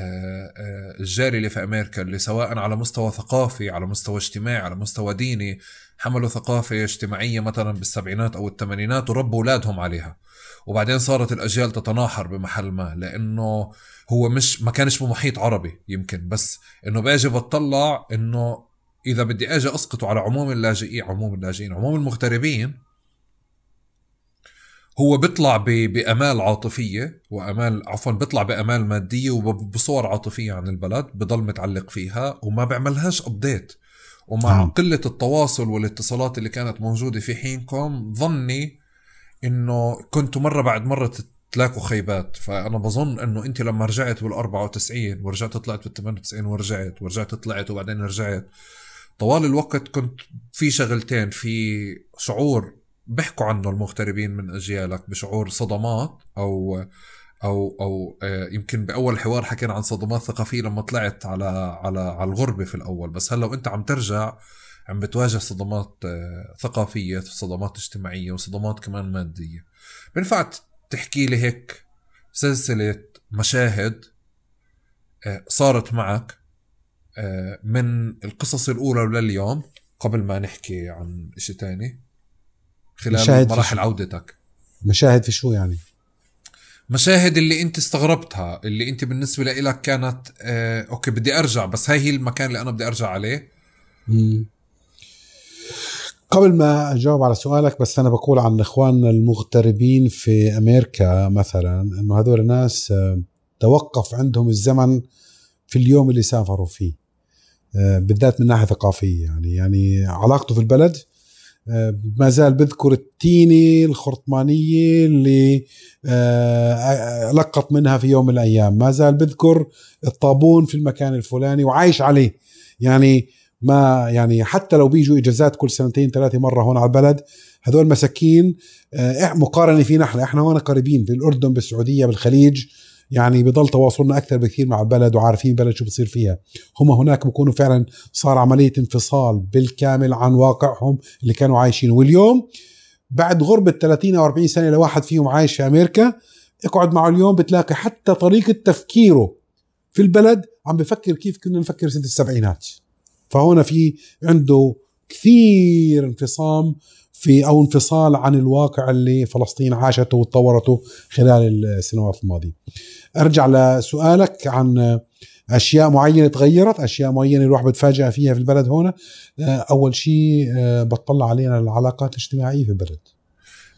الجاري اللي في امريكا اللي سواء على مستوى ثقافي على مستوى اجتماعي على مستوى ديني حملوا ثقافه اجتماعيه مثلا بالسبعينات او الثمانينات وربوا اولادهم عليها وبعدين صارت الاجيال تتناحر بمحل ما لانه هو مش ما كانش بمحيط عربي يمكن بس انه باجي بتطلع انه اذا بدي اجي اسقطه على عموم اللاجئين عموم اللاجئين عموم المغتربين هو بيطلع بامال عاطفيه وامال عفوا بيطلع بامال ماديه وبصور عاطفيه عن البلد بضل متعلق فيها وما بيعملهاش ابديت ومع نعم. قله التواصل والاتصالات اللي كانت موجوده في حينكم ظني انه كنتوا مره بعد مره تلاقوا خيبات فانا بظن انه انت لما رجعت بال94 ورجعت طلعت بال98 ورجعت ورجعت طلعت وبعدين رجعت طوال الوقت كنت في شغلتين في شعور بيحكوا عنه المغتربين من اجيالك بشعور صدمات او او او آه، يمكن باول حوار حكينا عن صدمات ثقافيه لما طلعت على على على الغربه في الاول بس هلا وانت عم ترجع عم بتواجه صدمات آه، ثقافية صدمات اجتماعية وصدمات كمان مادية بنفع تحكي لي هيك سلسلة مشاهد آه، صارت معك آه، من القصص الأولى لليوم قبل ما نحكي عن شيء تاني خلال مراحل عودتك مشاهد في شو يعني؟ مشاهد اللي انت استغربتها اللي انت بالنسبة لك كانت اه اوكي بدي ارجع بس هاي هي المكان اللي انا بدي ارجع عليه مم. قبل ما اجاوب على سؤالك بس انا بقول عن اخواننا المغتربين في امريكا مثلا انه هذول ناس آه، توقف عندهم الزمن في اليوم اللي سافروا فيه آه، بالذات من ناحيه ثقافيه يعني يعني علاقته في البلد آه، ما زال بذكر التيني الخرطمانية اللي لقط منها في يوم من الأيام ما زال بذكر الطابون في المكان الفلاني وعايش عليه يعني ما يعني حتى لو بيجوا اجازات كل سنتين ثلاثه مره هون على البلد هذول مساكين آه، مقارنه فينا احنا احنا هون قريبين بالاردن بالسعوديه بالخليج يعني بضل تواصلنا اكثر بكثير مع البلد وعارفين البلد شو بصير فيها هم هناك بكونوا فعلا صار عمليه انفصال بالكامل عن واقعهم اللي كانوا عايشينه واليوم بعد غربة 30 أو 40 سنة لواحد فيهم عايش في أمريكا اقعد معه اليوم بتلاقي حتى طريقة تفكيره في البلد عم بفكر كيف كنا نفكر سنة السبعينات فهون في عنده كثير انفصام في او انفصال عن الواقع اللي فلسطين عاشته وتطورته خلال السنوات الماضيه. ارجع لسؤالك عن اشياء معينه تغيرت، اشياء معينه الواحد بتفاجئ فيها في البلد هون، اول شيء آه، بتطلع علينا العلاقات الاجتماعيه في البلد.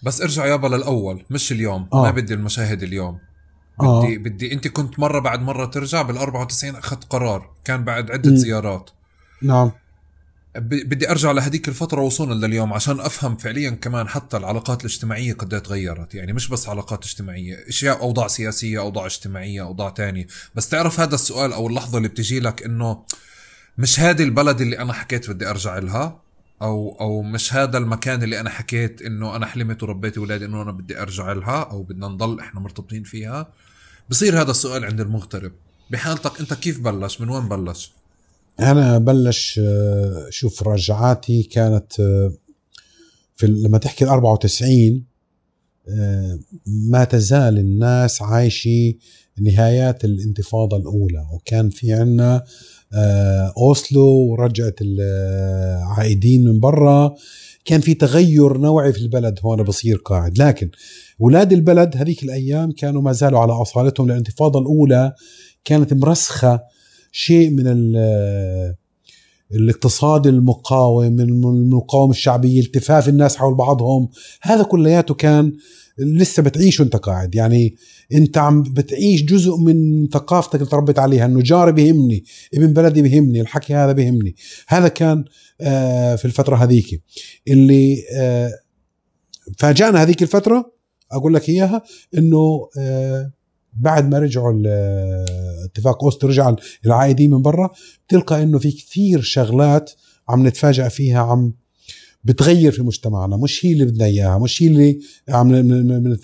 بس ارجع يابا للاول مش اليوم، آه. ما بدي المشاهد اليوم. آه. بدي آه. بدي انت كنت مره بعد مره ترجع بال 94 اخذت قرار، كان بعد عده م. زيارات. نعم بدي ارجع لهديك الفتره وصولا لليوم عشان افهم فعليا كمان حتى العلاقات الاجتماعيه قد ايه تغيرت يعني مش بس علاقات اجتماعيه اشياء اوضاع سياسيه اوضاع اجتماعيه اوضاع تانية بس تعرف هذا السؤال او اللحظه اللي بتجي لك انه مش هذه البلد اللي انا حكيت بدي ارجع لها او او مش هذا المكان اللي انا حكيت انه انا حلمت وربيت اولادي انه انا بدي ارجع لها او بدنا نضل احنا مرتبطين فيها بصير هذا السؤال عند المغترب بحالتك انت كيف بلش من وين بلش انا بلش آه، شوف رجعاتي كانت آه، في لما تحكي ال 94 آه، ما تزال الناس عايشة نهايات الانتفاضة الأولى وكان في عنا أوسلو ورجعت العائدين من برا كان في تغير نوعي في البلد هون بصير قاعد لكن ولاد البلد هذيك الأيام كانوا ما زالوا على أصالتهم الانتفاضة الأولى كانت مرسخة شيء من الاقتصاد المقاوم المقاومة الشعبية التفاف الناس حول بعضهم هذا كلياته كان لسه بتعيشه انت قاعد يعني انت عم بتعيش جزء من ثقافتك اللي تربيت عليها انه جاري بهمني ابن بلدي بهمني الحكي هذا بهمني هذا كان آه، في الفترة هذيك اللي آه، فاجأنا هذيك الفترة اقول لك اياها انه آه، بعد ما رجعوا اتفاق اوست رجع العائدي من برا بتلقى انه في كثير شغلات عم نتفاجئ فيها عم بتغير في مجتمعنا مش هي اللي بدنا اياها مش هي اللي عم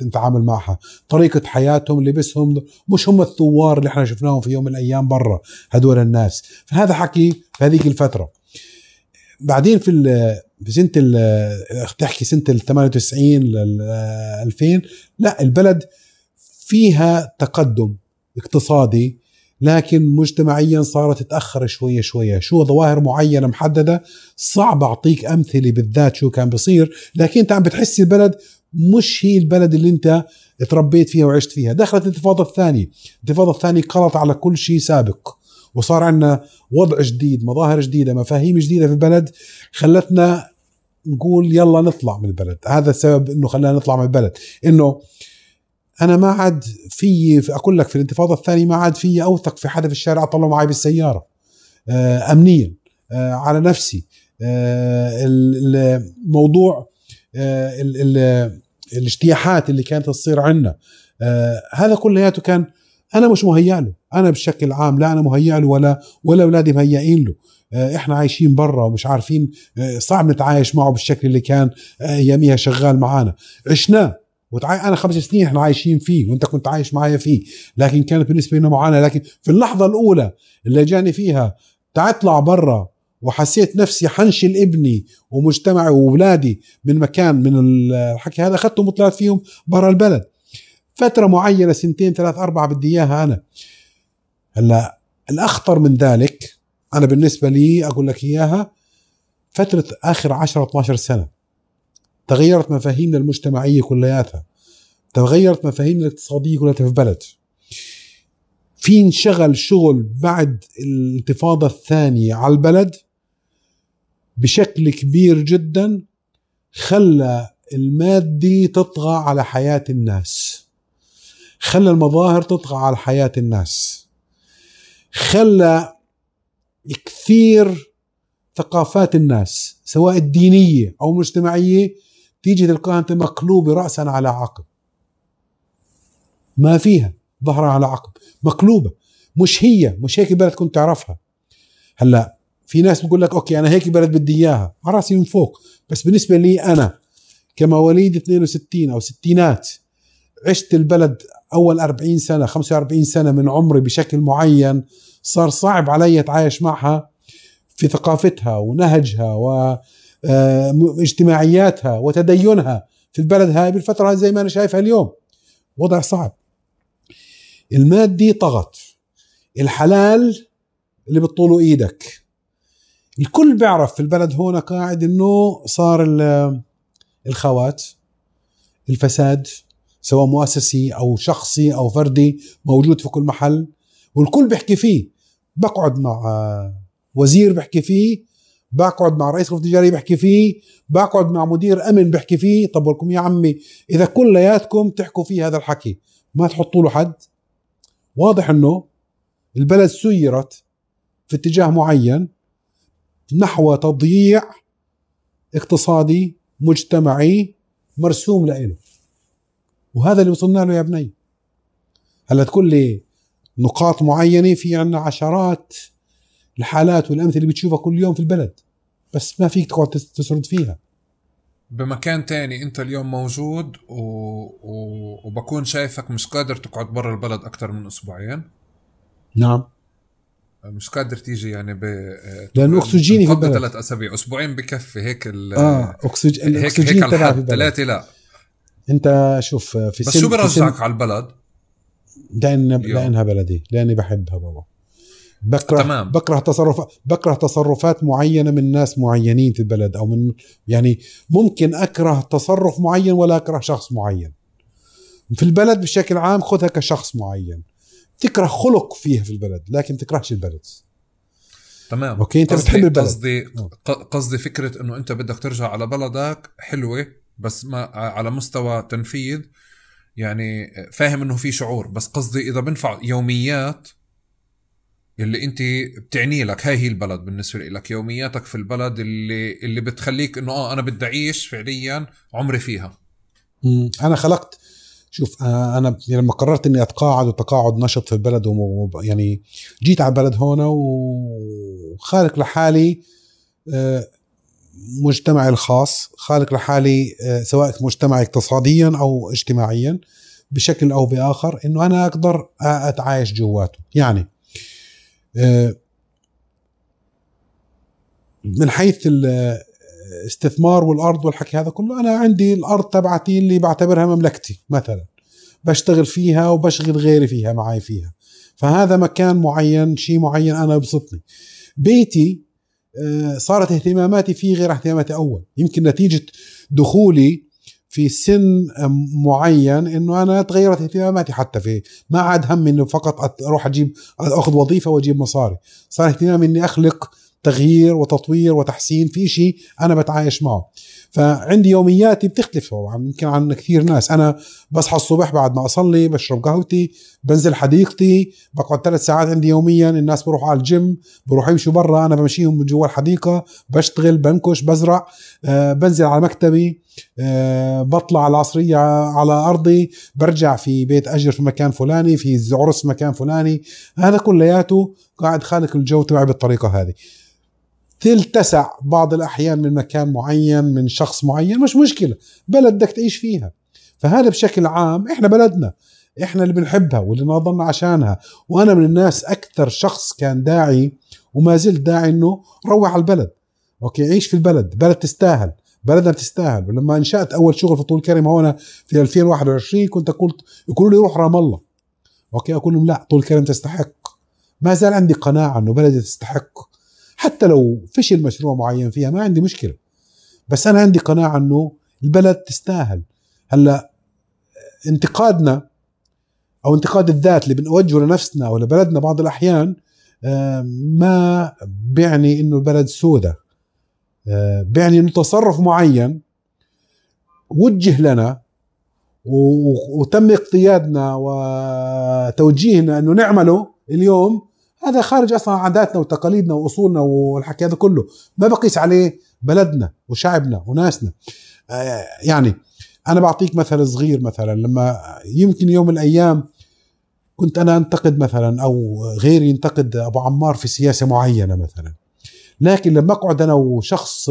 نتعامل معها طريقه حياتهم لبسهم مش هم الثوار اللي احنا شفناهم في يوم من الايام برا هدول الناس فهذا حكي في هذيك الفتره بعدين في في سنه تحكي سنه ال 98 لل 2000 لا البلد فيها تقدم اقتصادي لكن مجتمعيا صارت تتاخر شويه شويه شو ظواهر معينه محدده صعب اعطيك امثله بالذات شو كان بصير لكن انت عم بتحس البلد مش هي البلد اللي انت تربيت فيها وعشت فيها دخلت الانتفاضه الثانيه الانتفاضه الثانيه قضت على كل شيء سابق وصار عندنا وضع جديد مظاهر جديده مفاهيم جديده في البلد خلتنا نقول يلا نطلع من البلد هذا السبب انه خلانا نطلع من البلد انه انا ما عاد في اقول لك في الانتفاضه الثانيه ما عاد في اوثق في حدا في الشارع طلعوا معي بالسياره آه، امنيا آه، على نفسي آه، الموضوع الاجتياحات اللي كانت تصير عندنا هذا كلياته كان انا مش مهيأ له انا بشكل عام لا انا مهيأ له ولا ولا اولادي مهيئين له احنا عايشين برا ومش عارفين صعب نتعايش معه بالشكل اللي كان اياميها شغال معانا عشناه انا خمس سنين احنا عايشين فيه وانت كنت عايش معايا فيه لكن كانت بالنسبه لنا معاناه لكن في اللحظه الاولى اللي جاني فيها تعطلع برا وحسيت نفسي حنشل ابني ومجتمعي واولادي من مكان من الحكي هذا اخذتهم وطلعت فيهم برا البلد فتره معينه سنتين ثلاث اربعه بدي اياها انا هلا الاخطر من ذلك انا بالنسبه لي اقول لك اياها فتره اخر 10 12 سنه تغيرت مفاهيمنا المجتمعية كلياتها تغيرت مفاهيمنا الاقتصادية كلياتها في البلد في انشغل شغل بعد الانتفاضة الثانية على البلد بشكل كبير جدا خلى المادي تطغى على حياة الناس خلى المظاهر تطغى على حياة الناس خلى كثير ثقافات الناس سواء الدينية أو المجتمعية تيجي تلقاها انت مقلوبه راسا على عقب ما فيها ظهرها على عقب مقلوبه مش هي مش هيك البلد كنت تعرفها هلا في ناس بقول لك اوكي انا هيك البلد بدي اياها على راسي من فوق بس بالنسبه لي انا كمواليد 62 او ستينات عشت البلد اول 40 سنه 45 سنه من عمري بشكل معين صار صعب علي اتعايش معها في ثقافتها ونهجها و... آه، اجتماعياتها وتدينها في البلد هاي بالفترة زي ما أنا شايفها اليوم وضع صعب المادي طغت الحلال اللي بتطوله ايدك الكل بيعرف في البلد هون قاعد انه صار الخوات الفساد سواء مؤسسي او شخصي او فردي موجود في كل محل والكل بيحكي فيه بقعد مع آه، وزير بحكي فيه بقعد مع رئيس غرفه التجاري بحكي فيه بقعد مع مدير امن بحكي فيه طب لكم يا عمي اذا كلياتكم تحكوا فيه هذا الحكي ما تحطوا له حد واضح انه البلد سيرت في اتجاه معين نحو تضييع اقتصادي مجتمعي مرسوم لإله وهذا اللي وصلنا له يا بني هلا تقول لي نقاط معينه في عندنا عشرات الحالات والامثله اللي بتشوفها كل يوم في البلد بس ما فيك تقعد تسرد فيها بمكان تاني انت اليوم موجود و... و... وبكون شايفك مش قادر تقعد برا البلد اكثر من اسبوعين نعم مش قادر تيجي يعني ب لانه اكسجيني في البلد ثلاث اسابيع اسبوعين بكفي هيك ال... اه أكسج... هيك الاكسجين هيك الحد ثلاثه لا انت شوف في بس شو برجعك على البلد؟ لان لانها بلدي لاني بحبها بابا بكره تمام. بكره تصرف بكره تصرفات معينه من ناس معينين في البلد او من يعني ممكن اكره تصرف معين ولا اكره شخص معين في البلد بشكل عام خذها كشخص معين تكره خلق فيه في البلد لكن تكرهش البلد تمام اوكي انت بتحب البلد قصدي قصدي فكره انه انت بدك ترجع على بلدك حلوه بس ما على مستوى تنفيذ يعني فاهم انه في شعور بس قصدي اذا بنفع يوميات اللي انت بتعني لك هاي هي البلد بالنسبه لك يومياتك في البلد اللي اللي بتخليك انه اه انا بدي اعيش فعليا عمري فيها انا خلقت شوف آه، انا لما قررت اني اتقاعد وتقاعد نشط في البلد يعني جيت على البلد هون وخالق لحالي آه، مجتمعي الخاص خالق لحالي آه، سواء مجتمعي اقتصاديا او اجتماعيا بشكل او باخر انه انا اقدر اتعايش جواته يعني آه، من حيث الاستثمار آه، والارض والحكي هذا كله انا عندي الارض تبعتي اللي بعتبرها مملكتي مثلا بشتغل فيها وبشغل غيري فيها معي فيها فهذا مكان معين شيء معين انا ببسطني بيتي آه، صارت اهتماماتي فيه غير اهتماماتي اول يمكن نتيجه دخولي في سن معين انه انا تغيرت اهتماماتي حتى في ما عاد همي انه فقط اروح اجيب اخذ وظيفه واجيب مصاري صار اهتمامي اني اخلق تغيير وتطوير وتحسين في شيء انا بتعايش معه فعندي يومياتي بتختلف يمكن عن كثير ناس انا بصحى الصبح بعد ما اصلي بشرب قهوتي بنزل حديقتي بقعد ثلاث ساعات عندي يوميا الناس بروحوا على الجيم بروحوا يمشوا برا انا بمشيهم من جوا الحديقه بشتغل بنكش بزرع آه بنزل على مكتبي آه بطلع العصريه على ارضي برجع في بيت اجر في مكان فلاني في عرس مكان فلاني هذا كلياته قاعد خالق الجو تبعي بالطريقه هذه تلتسع بعض الأحيان من مكان معين من شخص معين مش مشكلة بلد بدك تعيش فيها فهذا بشكل عام إحنا بلدنا إحنا اللي بنحبها واللي ناضلنا عشانها وأنا من الناس أكثر شخص كان داعي وما زلت داعي إنه روح على البلد أوكي عيش في البلد بلد تستاهل بلدنا بتستاهل ولما انشأت أول شغل في طول كرم هون في 2021 كنت قلت يقولوا لي روح رام الله أوكي أقول لهم لا طول كرم تستحق ما زال عندي قناعة إنه بلدي تستحق حتى لو فشل مشروع معين فيها ما عندي مشكله بس انا عندي قناعه انه البلد تستاهل هلا انتقادنا او انتقاد الذات اللي بنوجهه لنفسنا او لبلدنا بعض الاحيان ما بيعني انه البلد سودة آه، بيعني انه تصرف معين وجه لنا وتم اقتيادنا وتوجيهنا انه نعمله اليوم هذا خارج اصلا عاداتنا وتقاليدنا واصولنا والحكي هذا كله ما بقيس عليه بلدنا وشعبنا وناسنا آه، يعني انا بعطيك مثل صغير مثلا لما يمكن يوم من الايام كنت انا انتقد مثلا او غيري ينتقد ابو عمار في سياسه معينه مثلا لكن لما اقعد انا وشخص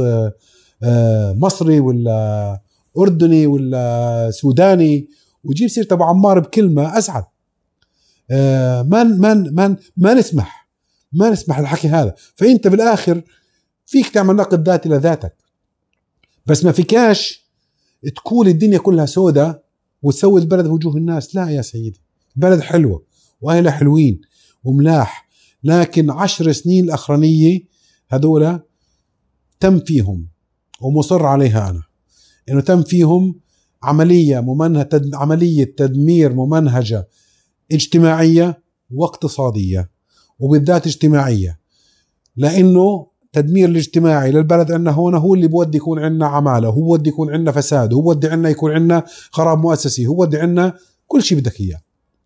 آه، مصري ولا اردني ولا سوداني وجيب سيره ابو عمار بكلمه ازعل آه، ما ما ما ما نسمح ما نسمح الحكي هذا فانت بالاخر فيك تعمل نقد ذاتي لذاتك بس ما فيكاش تكون الدنيا كلها سوداء وتسوي البلد وجوه الناس لا يا سيدي بلد حلوه واهلها حلوين وملاح لكن عشر سنين الاخرانيه هذولا تم فيهم ومصر عليها انا انه تم فيهم عمليه ممنهجه عمليه تدمير ممنهجه اجتماعيه واقتصاديه وبالذات اجتماعيه لانه التدمير الاجتماعي للبلد عندنا هون هو اللي بودي يكون عندنا عماله هو بودي يكون عندنا فساد هو بودي عندنا يكون عندنا خراب مؤسسي هو بودي عندنا كل شيء بدك اياه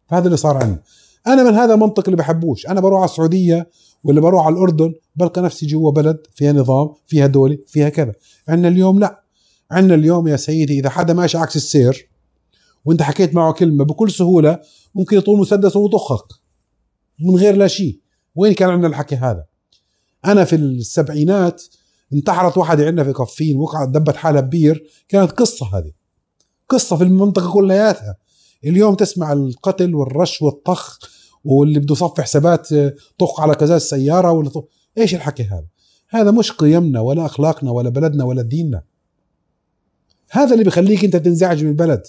فهذا اللي صار عندنا انا من هذا المنطق اللي بحبوش انا بروح على السعوديه ولا بروح على الاردن بلقى نفسي جوا بلد فيها نظام فيها دولة فيها كذا عندنا اليوم لا عندنا اليوم يا سيدي اذا حدا ماشي عكس السير وانت حكيت معه كلمه بكل سهوله ممكن يطول مسدس ويطخك من غير لا شيء وين كان عندنا الحكي هذا انا في السبعينات انتحرت واحدة عندنا في قفين وقعت دبت حالها ببير كانت قصة هذه قصة في المنطقة كلياتها اليوم تسمع القتل والرش والطخ واللي بده يصفي حسابات آه، طخ على كذا السيارة ولا طخ. ايش الحكي هذا هذا مش قيمنا ولا اخلاقنا ولا بلدنا ولا ديننا هذا اللي بيخليك انت تنزعج من البلد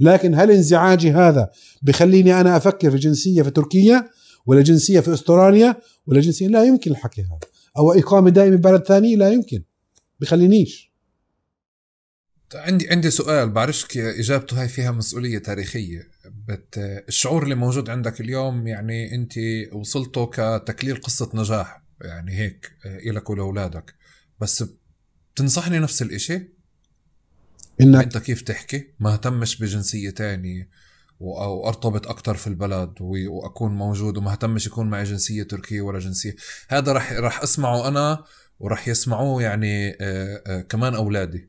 لكن هل انزعاجي هذا بخليني أنا أفكر في جنسية في تركيا ولا جنسية في أستراليا ولا جنسية لا يمكن الحكي هذا أو إقامة دائمة ببلد ثاني لا يمكن بخلينيش طيب، عندي عندي سؤال بعرفش اجابته هاي فيها مسؤوليه تاريخيه بت الشعور اللي موجود عندك اليوم يعني انت وصلته كتكليل قصه نجاح يعني هيك لك ولأولادك بس بتنصحني نفس الإشي انك انت كيف تحكي ما اهتمش بجنسيه تانية او ارتبط اكثر في البلد واكون موجود وما اهتمش يكون معي جنسيه تركيه ولا جنسيه هذا رح رح اسمعه انا ورح يسمعوه يعني آآ آه، آآ آه، كمان اولادي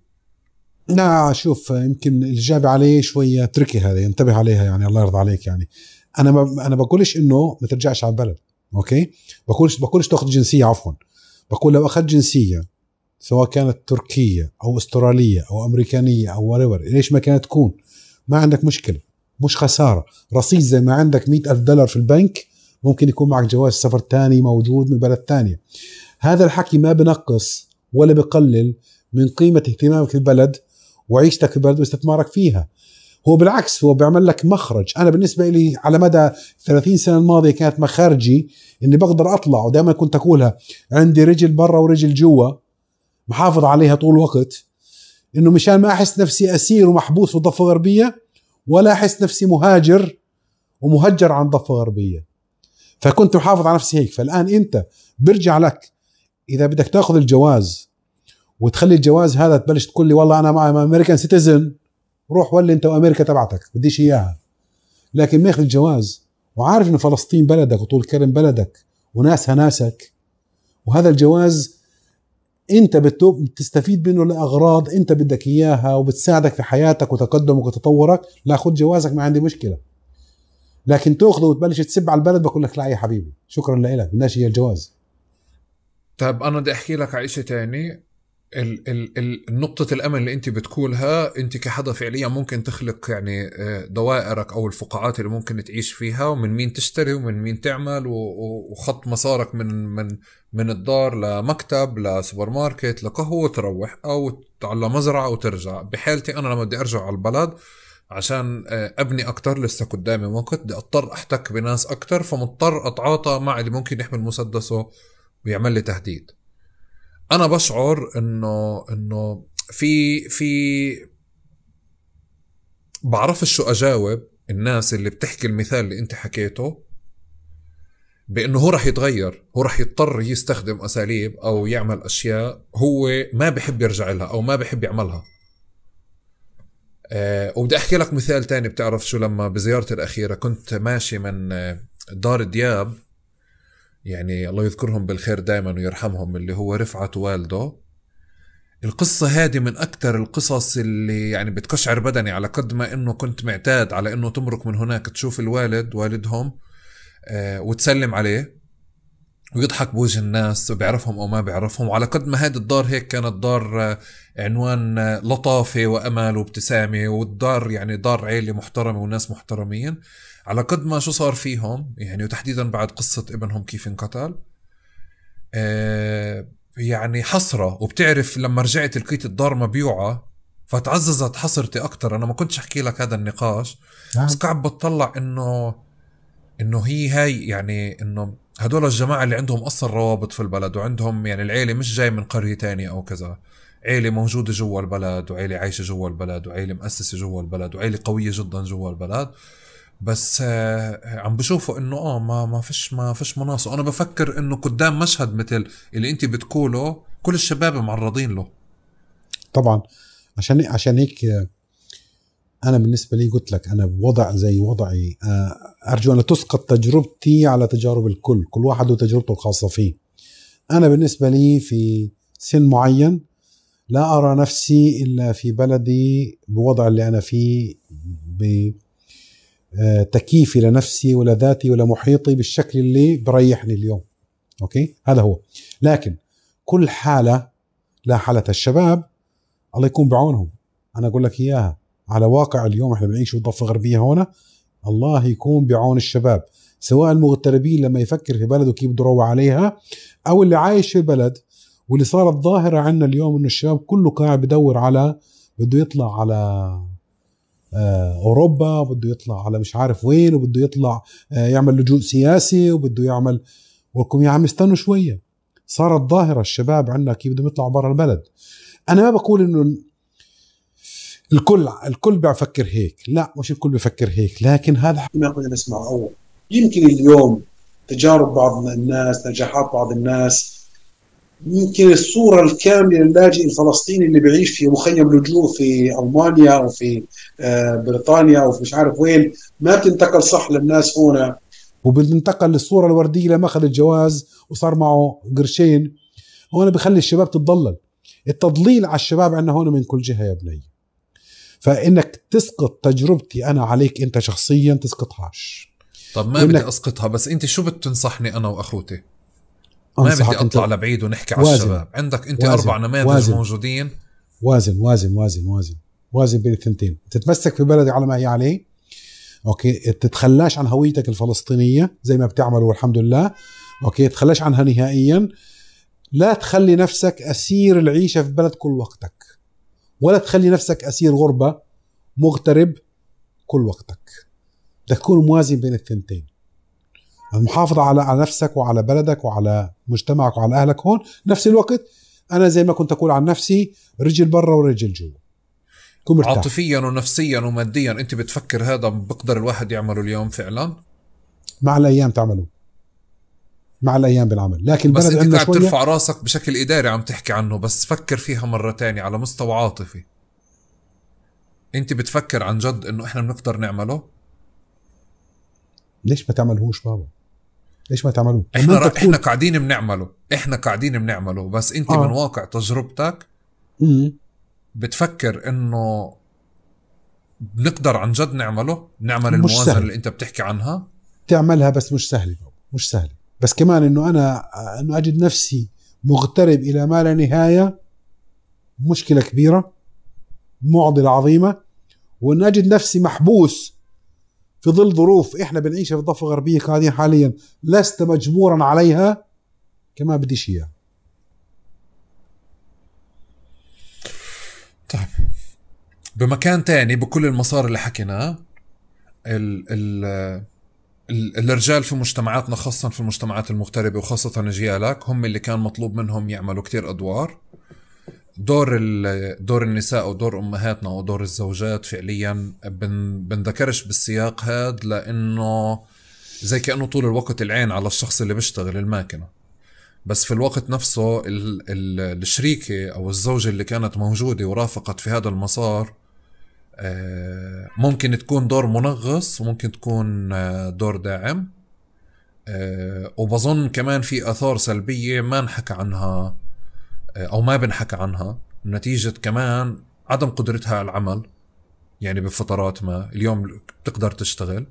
لا شوف يمكن الإجابة عليه شوية تركي هذه انتبه عليها يعني الله يرضى عليك يعني أنا ما أنا بقولش إنه ما ترجعش على البلد أوكي بقولش بقولش تاخذ جنسية عفوا بقول لو أخذت جنسية سواء كانت تركية أو أسترالية أو أمريكانية أو وريفر ليش ما كانت تكون ما عندك مشكلة مش خسارة رصيد زي ما عندك مئة ألف دولار في البنك ممكن يكون معك جواز سفر تاني موجود من بلد تانية هذا الحكي ما بنقص ولا بقلل من قيمة اهتمامك بالبلد وعيشتك في البلد واستثمارك فيها هو بالعكس هو بيعمل لك مخرج انا بالنسبه لي على مدى 30 سنه الماضيه كانت مخارجي اني بقدر اطلع ودائما كنت اقولها عندي رجل برا ورجل جوا محافظ عليها طول الوقت انه مشان ما احس نفسي اسير ومحبوس في الضفه الغربيه ولا احس نفسي مهاجر ومهجر عن الضفه الغربيه فكنت محافظ على نفسي هيك فالان انت برجع لك اذا بدك تاخذ الجواز وتخلي الجواز هذا تبلش تقول لي والله انا مع امريكان سيتيزن روح ولي انت وامريكا تبعتك بديش اياها لكن ماخذ الجواز وعارف ان فلسطين بلدك وطول كرم بلدك وناسها ناسك وهذا الجواز انت بتستفيد منه لاغراض انت بدك اياها وبتساعدك في حياتك وتقدمك وتطورك لا خد جوازك ما عندي مشكله لكن تاخذه وتبلش تسب على البلد بقول لك لا يا حبيبي شكرا لك بدناش هي الجواز طيب انا بدي احكي لك على شيء ثاني ال ال ال نقطة الأمل اللي أنت بتقولها أنت كحدا فعليا ممكن تخلق يعني آه، دوائرك أو الفقاعات اللي ممكن تعيش فيها ومن مين تشتري ومن مين تعمل وخط مسارك من من من الدار لمكتب لسوبر ماركت لقهوة تروح أو على مزرعة وترجع بحالتي أنا لما بدي أرجع على البلد عشان آه، ابني اكتر لسه قدامي وقت بدي اضطر احتك بناس اكتر فمضطر اتعاطى مع اللي ممكن يحمل مسدسه ويعمل لي تهديد انا بشعر انه انه في في بعرفش شو اجاوب الناس اللي بتحكي المثال اللي انت حكيته بانه هو رح يتغير هو رح يضطر يستخدم اساليب او يعمل اشياء هو ما بحب يرجع لها او ما بحب يعملها أه وبدي احكي لك مثال تاني بتعرف شو لما بزيارتي الاخيره كنت ماشي من آه، دار دياب يعني الله يذكرهم بالخير دائما ويرحمهم اللي هو رفعت والده القصة هذه من أكثر القصص اللي يعني بتقشعر بدني على قد ما إنه كنت معتاد على إنه تمرق من هناك تشوف الوالد والدهم آه، وتسلم عليه ويضحك بوجه الناس وبيعرفهم او ما بيعرفهم وعلى قد ما هذه الدار هيك كانت دار آه، عنوان آه، لطافه وامل وابتسامه والدار يعني دار عيله محترمه وناس محترمين على قد ما شو صار فيهم يعني وتحديدا بعد قصه ابنهم كيف انقتل آه، يعني حسره وبتعرف لما رجعت لقيت الدار مبيوعه فتعززت حسرتي اكثر انا ما كنتش احكي لك هذا النقاش نعم. بس قاعد بتطلع انه انه هي هاي يعني انه هدول الجماعة اللي عندهم أصلا روابط في البلد وعندهم يعني العيلة مش جاي من قرية تانية أو كذا عيلة موجودة جوا البلد وعيلة عايشة جوا البلد وعيلة مؤسسة جوا البلد وعيلة قوية جدا جوا البلد بس آه، عم بشوفه انه اه ما ما فيش ما فيش مناص انا بفكر انه قدام مشهد مثل اللي انت بتقوله كل الشباب معرضين له طبعا عشان عشان هيك آه، انا بالنسبه لي قلت لك انا بوضع زي وضعي آه، ارجو ان تسقط تجربتي على تجارب الكل كل واحد وتجربته الخاصه فيه انا بالنسبه لي في سن معين لا ارى نفسي الا في بلدي بوضع اللي انا فيه آه، تكييفي لنفسي ولذاتي ولمحيطي بالشكل اللي بريحني اليوم اوكي هذا هو لكن كل حاله لا حاله الشباب الله يكون بعونهم انا اقول لك اياها على واقع اليوم احنا بنعيش بالضفه الغربيه هون الله يكون بعون الشباب سواء المغتربين لما يفكر في بلده كيف بده يروح عليها او اللي عايش في البلد واللي صارت ظاهره عندنا اليوم انه الشباب كله قاعد بدور على بده يطلع على آه، اوروبا بده يطلع على مش عارف وين وبده يطلع آه، يعمل لجوء سياسي وبده يعمل وكم يا عم استنوا شويه صارت ظاهره الشباب عندنا كيف بدهم يطلعوا برا البلد انا ما بقول انه الكل الكل بيفكر هيك لا مش الكل بيفكر هيك لكن هذا ما كنا نسمعه اول يمكن اليوم تجارب بعض الناس نجاحات بعض الناس يمكن الصورة الكاملة للاجئ الفلسطيني اللي بيعيش في مخيم لجوء في ألمانيا أو في آه، بريطانيا أو في مش عارف وين ما بتنتقل صح للناس هنا وبتنتقل للصورة الوردية لما أخذ الجواز وصار معه قرشين هون بخلي الشباب تتضلل التضليل على الشباب عندنا هون من كل جهة يا بني فانك تسقط تجربتي انا عليك انت شخصيا تسقطهاش طب ما بدي اسقطها بس انت شو بتنصحني انا واخوتي ما بدي اطلع لبعيد ونحكي على الشباب عندك انت وازن. اربع نماذج وازن. موجودين وازن وازن وازن وازن وازن بين الثنتين تتمسك في بلدك على ما هي عليه اوكي تتخلاش عن هويتك الفلسطينيه زي ما بتعملوا والحمد لله اوكي تتخلاش عنها نهائيا لا تخلي نفسك اسير العيشه في بلد كل وقتك ولا تخلي نفسك اسير غربه مغترب كل وقتك بدك تكون موازن بين الثنتين المحافظة على على نفسك وعلى بلدك وعلى مجتمعك وعلى أهلك هون نفس الوقت أنا زي ما كنت أقول عن نفسي رجل برا ورجل جوا عاطفيا ونفسيا وماديا أنت بتفكر هذا بقدر الواحد يعمله اليوم فعلا مع الأيام تعمله مع الايام بالعمل لكن بس انت قاعد ترفع راسك بشكل اداري عم تحكي عنه بس فكر فيها مره تانية على مستوى عاطفي انت بتفكر عن جد انه احنا بنقدر نعمله ليش ما تعملهوش بابا ليش ما تعملوه احنا را... تكون... احنا قاعدين بنعمله احنا قاعدين بنعمله بس انت آه. من واقع تجربتك مم. بتفكر انه بنقدر عن جد نعمله نعمل الموازنه اللي انت بتحكي عنها تعملها بس مش سهله بابا مش سهله بس كمان انه انا انه اجد نفسي مغترب الى ما لا نهايه مشكله كبيره معضله عظيمه وان اجد نفسي محبوس في ظل ظروف احنا بنعيشها في الضفه الغربيه قاعدين حاليا لست مجبورا عليها كما بديش اياها يعني. طيب بمكان تاني بكل المسار اللي حكيناه ال ال الرجال في مجتمعاتنا خاصة في المجتمعات المغتربة وخاصة أجيالك هم اللي كان مطلوب منهم يعملوا كتير أدوار دور دور النساء ودور امهاتنا ودور الزوجات فعليا بن بنذكرش بالسياق هاد لانه زي كانه طول الوقت العين على الشخص اللي بيشتغل الماكنه بس في الوقت نفسه الشريكه او الزوجه اللي كانت موجوده ورافقت في هذا المسار آه، ممكن تكون دور منغص وممكن تكون آه، دور داعم آه، وبظن كمان في اثار سلبيه ما انحكى عنها او ما بنحكى عنها نتيجه كمان عدم قدرتها على العمل يعني بفترات ما اليوم بتقدر تشتغل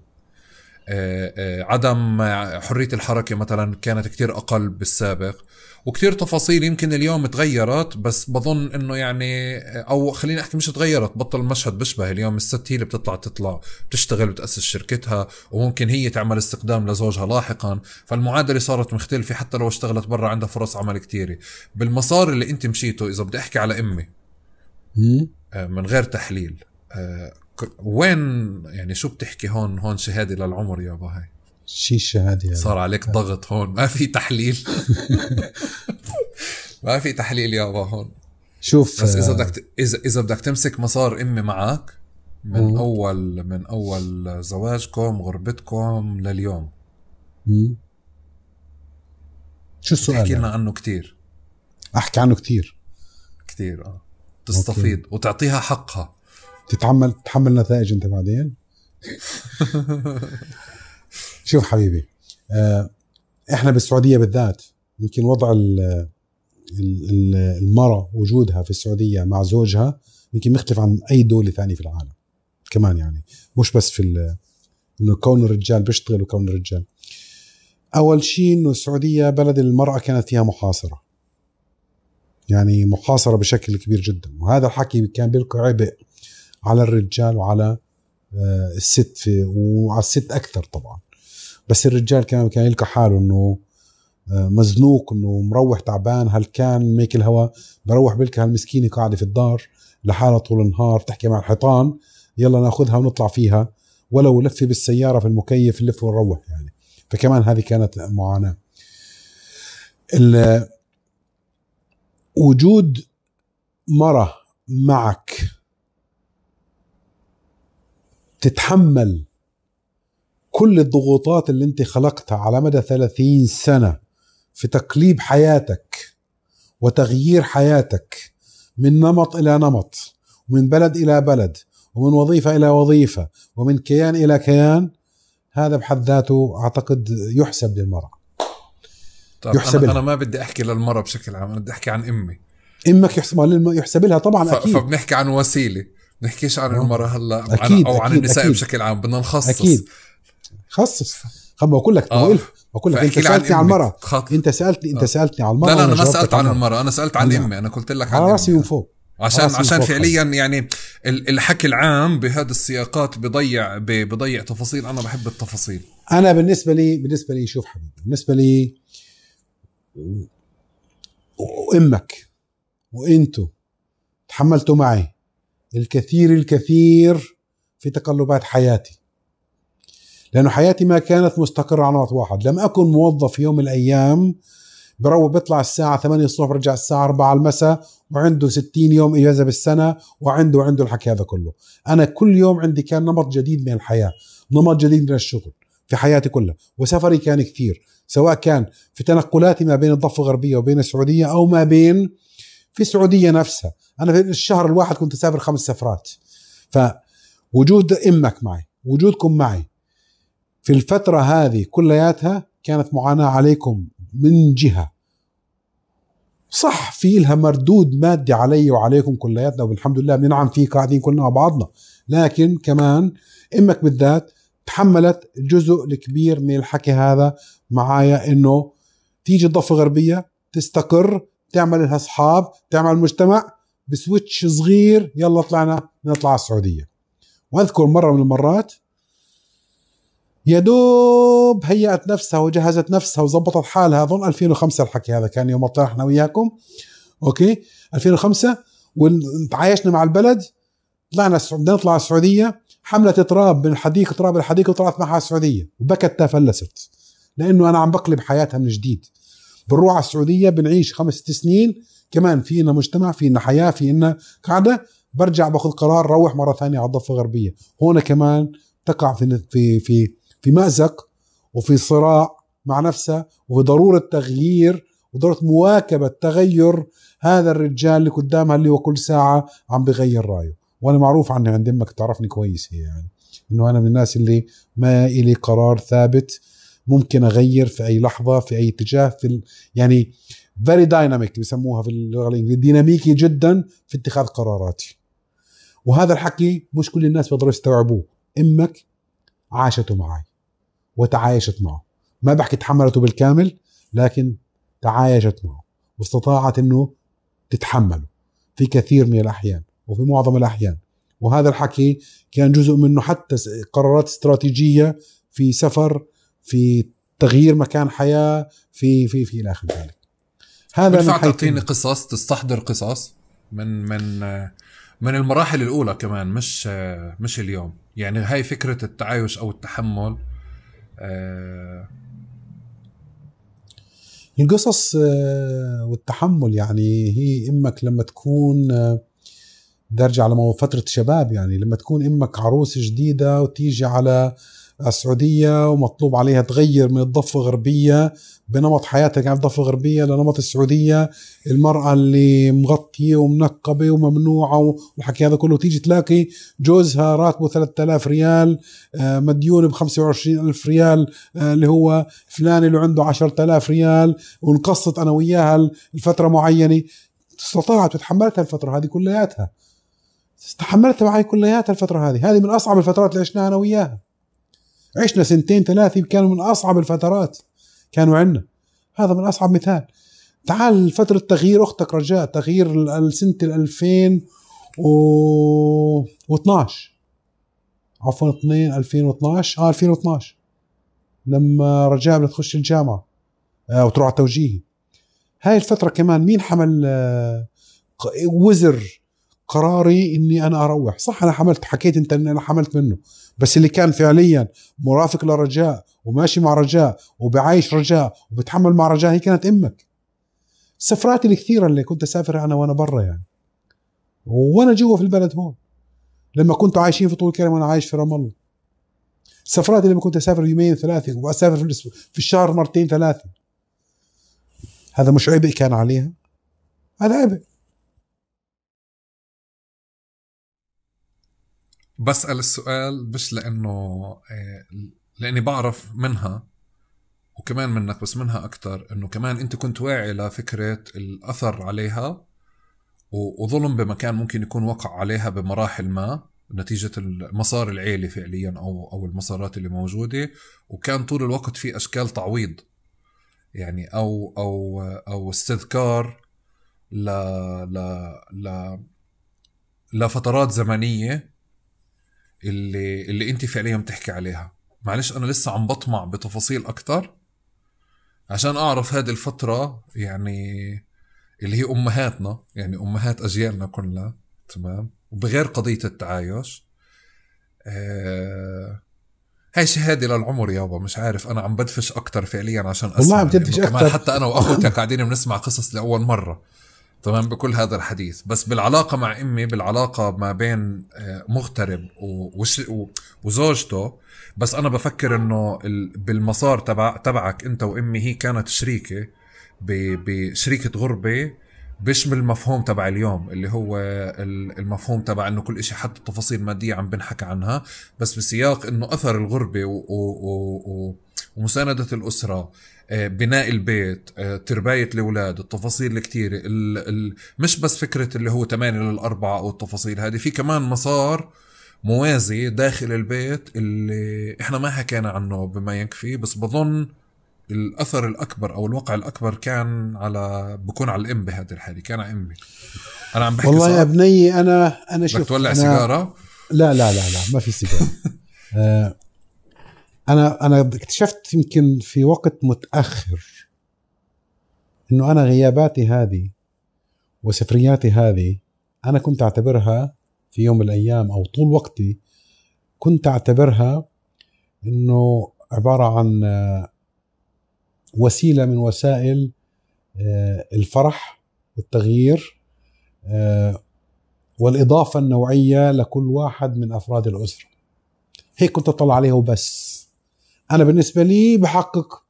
آه، آه، عدم حرية الحركة مثلا كانت كتير أقل بالسابق وكتير تفاصيل يمكن اليوم تغيرت بس بظن انه يعني آه، او خليني احكي مش تغيرت بطل المشهد بشبه اليوم الست هي اللي بتطلع تطلع بتشتغل وتاسس شركتها وممكن هي تعمل استقدام لزوجها لاحقا فالمعادله صارت مختلفه حتى لو اشتغلت برا عندها فرص عمل كتيره بالمسار اللي انت مشيته اذا بدي احكي على امي من غير تحليل وين يعني شو بتحكي هون هون شهاده للعمر يابا هاي شي الشهاده يعني. صار عليك ضغط هون ما في تحليل ما في تحليل يابا هون شوف بس اذا آه، بدك اذا اذا بدك تمسك مسار امي معك من مم. اول من اول زواجكم غربتكم لليوم مم. شو السؤال احكي لنا يعني؟ عنه كثير احكي عنه كثير كثير اه تستفيد أوكي. وتعطيها حقها تتحمل تتحمل نتائج انت بعدين شوف حبيبي آه، احنا بالسعوديه بالذات يمكن وضع المراه وجودها في السعوديه مع زوجها يمكن مختلف عن اي دوله ثانيه في العالم كمان يعني مش بس في انه كون الرجال بيشتغل وكون الرجال اول شيء انه السعوديه بلد المراه كانت فيها محاصره يعني محاصره بشكل كبير جدا وهذا الحكي كان بيلقي عبء على الرجال وعلى آه، الست في وعلى الست اكثر طبعا بس الرجال كان كان يلقى حاله انه آه، مزنوق انه مروح تعبان هل كان ميك الهوا بروح بلك هالمسكينه قاعده في الدار لحالها طول النهار تحكي مع الحيطان يلا ناخذها ونطلع فيها ولو لفه بالسياره في المكيف نلف ونروح يعني فكمان هذه كانت معاناه وجود مرة معك تتحمل كل الضغوطات اللي انت خلقتها على مدى 30 سنة في تقليب حياتك وتغيير حياتك من نمط إلى نمط ومن بلد إلى بلد ومن وظيفة إلى وظيفة ومن كيان إلى كيان هذا بحد ذاته أعتقد يحسب للمرأة طيب يحسب أنا, لها. أنا ما بدي أحكي للمرأة بشكل عام أنا بدي أحكي عن أمي امك يحسب لها طبعا اكيد فبنحكي عن وسيله نحكيش عن نعم. المراه هلا أكيد. عن او أكيد. عن النساء أكيد. بشكل عام بدنا نخصص اكيد خصص خب بقول لك آه. بقول لك انت سالتني عن المراه انت سالتني انت آه. سالتني عن المراه لا لا انا ما سالت عن المراه انا سالت عن امي انا قلت لك عن راسي من فوق عشان عشان فعليا يعني الحكي العام بهذه السياقات بضيع بضيع تفاصيل انا بحب التفاصيل انا بالنسبه لي بالنسبه لي شوف حبيبي بالنسبه لي وامك وانتوا تحملتوا معي الكثير الكثير في تقلبات حياتي لأن حياتي ما كانت مستقرة على نمط واحد لم أكن موظف في يوم من الأيام بروح بيطلع الساعة 8 الصبح برجع الساعة 4 المساء وعنده 60 يوم إجازة بالسنة وعنده وعنده الحكي هذا كله أنا كل يوم عندي كان نمط جديد من الحياة نمط جديد من الشغل في حياتي كلها وسفري كان كثير سواء كان في تنقلاتي ما بين الضفة الغربية وبين السعودية أو ما بين في السعوديه نفسها انا في الشهر الواحد كنت اسافر خمس سفرات فوجود امك معي وجودكم معي في الفتره هذه كلياتها كانت معاناه عليكم من جهه صح في لها مردود مادي علي وعليكم كلياتنا والحمد لله بنعم فيه قاعدين كلنا مع بعضنا لكن كمان امك بالذات تحملت الجزء الكبير من الحكي هذا معايا انه تيجي الضفه الغربيه تستقر تعمل لها اصحاب تعمل مجتمع بسويتش صغير يلا طلعنا نطلع على السعوديه واذكر مره من المرات يا دوب هيأت نفسها وجهزت نفسها وظبطت حالها اظن 2005 الحكي هذا كان يوم طلعنا احنا وياكم اوكي 2005 وتعايشنا مع البلد طلعنا بدنا نطلع السعوديه حملت تراب من حديقه تراب الحديقه وطلعت معها السعوديه وبكت فلست لانه انا عم بقلب حياتها من جديد بنروح على السعوديه بنعيش خمس ست سنين كمان في لنا مجتمع في لنا حياه في لنا قاعده برجع باخذ قرار روح مره ثانيه على الضفه الغربيه هون كمان تقع في في في في مازق وفي صراع مع نفسها ضرورة تغيير وضروره مواكبه تغير هذا الرجال اللي قدامها اللي هو كل ساعه عم بغير رايه وانا معروف عني عند امك تعرفني كويس هي يعني انه انا من الناس اللي ما الي قرار ثابت ممكن اغير في اي لحظه في اي اتجاه في ال... يعني فيري دايناميك بيسموها في اللغه الانجليزيه ديناميكي جدا في اتخاذ قراراتي وهذا الحكي مش كل الناس بيقدروا يستوعبوه امك عاشته معي وتعايشت معه ما بحكي تحملته بالكامل لكن تعايشت معه واستطاعت انه تتحمله في كثير من الاحيان وفي معظم الاحيان وهذا الحكي كان جزء منه حتى قرارات استراتيجيه في سفر في تغيير مكان حياه في في في الى اخر ذلك هذا ينفع تعطيني قصص تستحضر قصص من من من المراحل الاولى كمان مش مش اليوم يعني هاي فكره التعايش او التحمل آه، القصص آه، والتحمل يعني هي امك لما تكون آه، درجة على فترة شباب يعني لما تكون امك عروس جديدة وتيجي على السعودية ومطلوب عليها تغير من الضفة الغربية بنمط حياتها كانت يعني الضفة الغربية لنمط السعودية المرأة اللي مغطية ومنقبة وممنوعة والحكي هذا كله تيجي تلاقي جوزها راتبه 3000 ريال آه، مديون ب 25000 ريال آه، اللي هو فلان اللي عنده 10000 ريال وانقصت أنا وياها لفترة معينة استطاعت وتحملتها الفترة هذه كلياتها استحملتها معي كلياتها الفترة هذه هذه من أصعب الفترات اللي عشناها أنا وياها عشنا سنتين ثلاثه كانوا من اصعب الفترات كانوا عندنا هذا من اصعب مثال تعال فترة تغيير اختك رجاء تغيير سنة 2012 عفوا 2 2012 اه 2012 لما رجاء بدها تخش الجامعة آه وتروح على التوجيهي هاي الفترة كمان مين حمل آه وزر قراري اني انا اروح صح انا حملت حكيت انت اني انا حملت منه بس اللي كان فعليا مرافق لرجاء وماشي مع رجاء وبعايش رجاء وبتحمل مع رجاء هي كانت امك سفراتي الكثيره اللي كنت اسافر انا وانا برا يعني وانا جوا في البلد هون لما كنت عايشين في طول كرم وانا عايش في رام الله سفراتي لما كنت اسافر يومين ثلاثه واسافر في الاسبوع في الشهر مرتين ثلاثه هذا مش عبء كان عليها هذا عبء بسال السؤال مش لانه آه، لاني بعرف منها وكمان منك بس منها اكثر انه كمان انت كنت واعي لفكره الاثر عليها وظلم بمكان ممكن يكون وقع عليها بمراحل ما نتيجة المسار العيلي فعليا أو أو المسارات اللي موجودة وكان طول الوقت في أشكال تعويض يعني أو أو أو استذكار ل ل ل لفترات زمنية اللي اللي انت فعليا بتحكي عليها معلش انا لسه عم بطمع بتفاصيل اكثر عشان اعرف هذه الفتره يعني اللي هي امهاتنا يعني امهات اجيالنا كلها تمام وبغير قضيه التعايش آه هاي شهاده للعمر يابا مش عارف انا عم بدفش اكثر فعليا عشان اسمع والله عم تدفش اكثر حتى انا واخوتك قاعدين بنسمع قصص لاول مره تمام بكل هذا الحديث بس بالعلاقه مع امي بالعلاقه ما بين آه، مغترب وزوجته بس انا بفكر انه بالمسار تبع تبعك انت وامي هي كانت شريكه بشريكه غربه بيشمل المفهوم تبع اليوم اللي هو المفهوم تبع انه كل شيء حتى التفاصيل الماديه عم بنحكى عنها بس بسياق انه اثر الغربه و, و ومساندة الأسرة آه، بناء البيت آه، ترباية الأولاد التفاصيل الكتيرة مش بس فكرة اللي هو 8 للأربعة أو التفاصيل هذه في كمان مسار موازي داخل البيت اللي احنا ما حكينا عنه بما يكفي بس بظن الاثر الاكبر او الوقع الاكبر كان على بكون على الام بهذه الحاله كان على امي انا عم بحكي والله يا بني انا انا شفت بدك تولع أنا... سيجاره لا لا لا لا ما في سيجاره انا انا اكتشفت يمكن في وقت متاخر انه انا غياباتي هذه وسفرياتي هذه انا كنت اعتبرها في يوم من الايام او طول وقتي كنت اعتبرها انه عباره عن آه، وسيله من وسائل آه، الفرح والتغيير آه، والاضافه النوعيه لكل واحد من افراد الاسره هيك كنت اطلع عليها وبس انا بالنسبه لي بحقق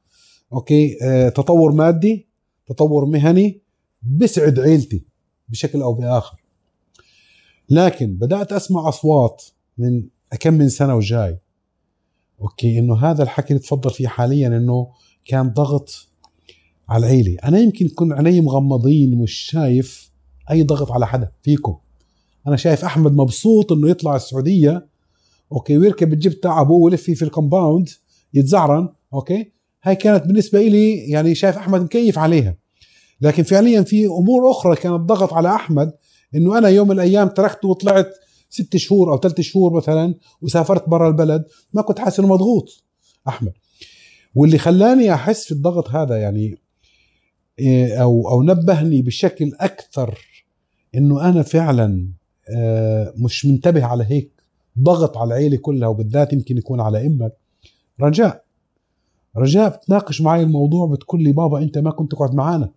اوكي آه، تطور مادي تطور مهني بسعد عيلتي بشكل او باخر لكن بدات اسمع اصوات من كم من سنه وجاي اوكي انه هذا الحكي اللي تفضل فيه حاليا انه كان ضغط على العيله انا يمكن يكون عيني مغمضين مش شايف اي ضغط على حدا فيكم انا شايف احمد مبسوط انه يطلع السعوديه اوكي ويركب الجيب تاع ابوه ويلف في الكومباوند يتزعرن اوكي هاي كانت بالنسبه لي يعني شايف احمد مكيف عليها لكن فعليا في امور اخرى كانت ضغط على احمد انه انا يوم من الايام تركته وطلعت ست شهور او ثلاث شهور مثلا وسافرت برا البلد ما كنت حاسس انه مضغوط احمد واللي خلاني احس في الضغط هذا يعني إيه، او او نبهني بشكل اكثر انه انا فعلا آه، مش منتبه على هيك ضغط على العيله كلها وبالذات يمكن يكون على امك رجاء رجاء بتناقش معي الموضوع بتقول لي بابا انت ما كنت تقعد معانا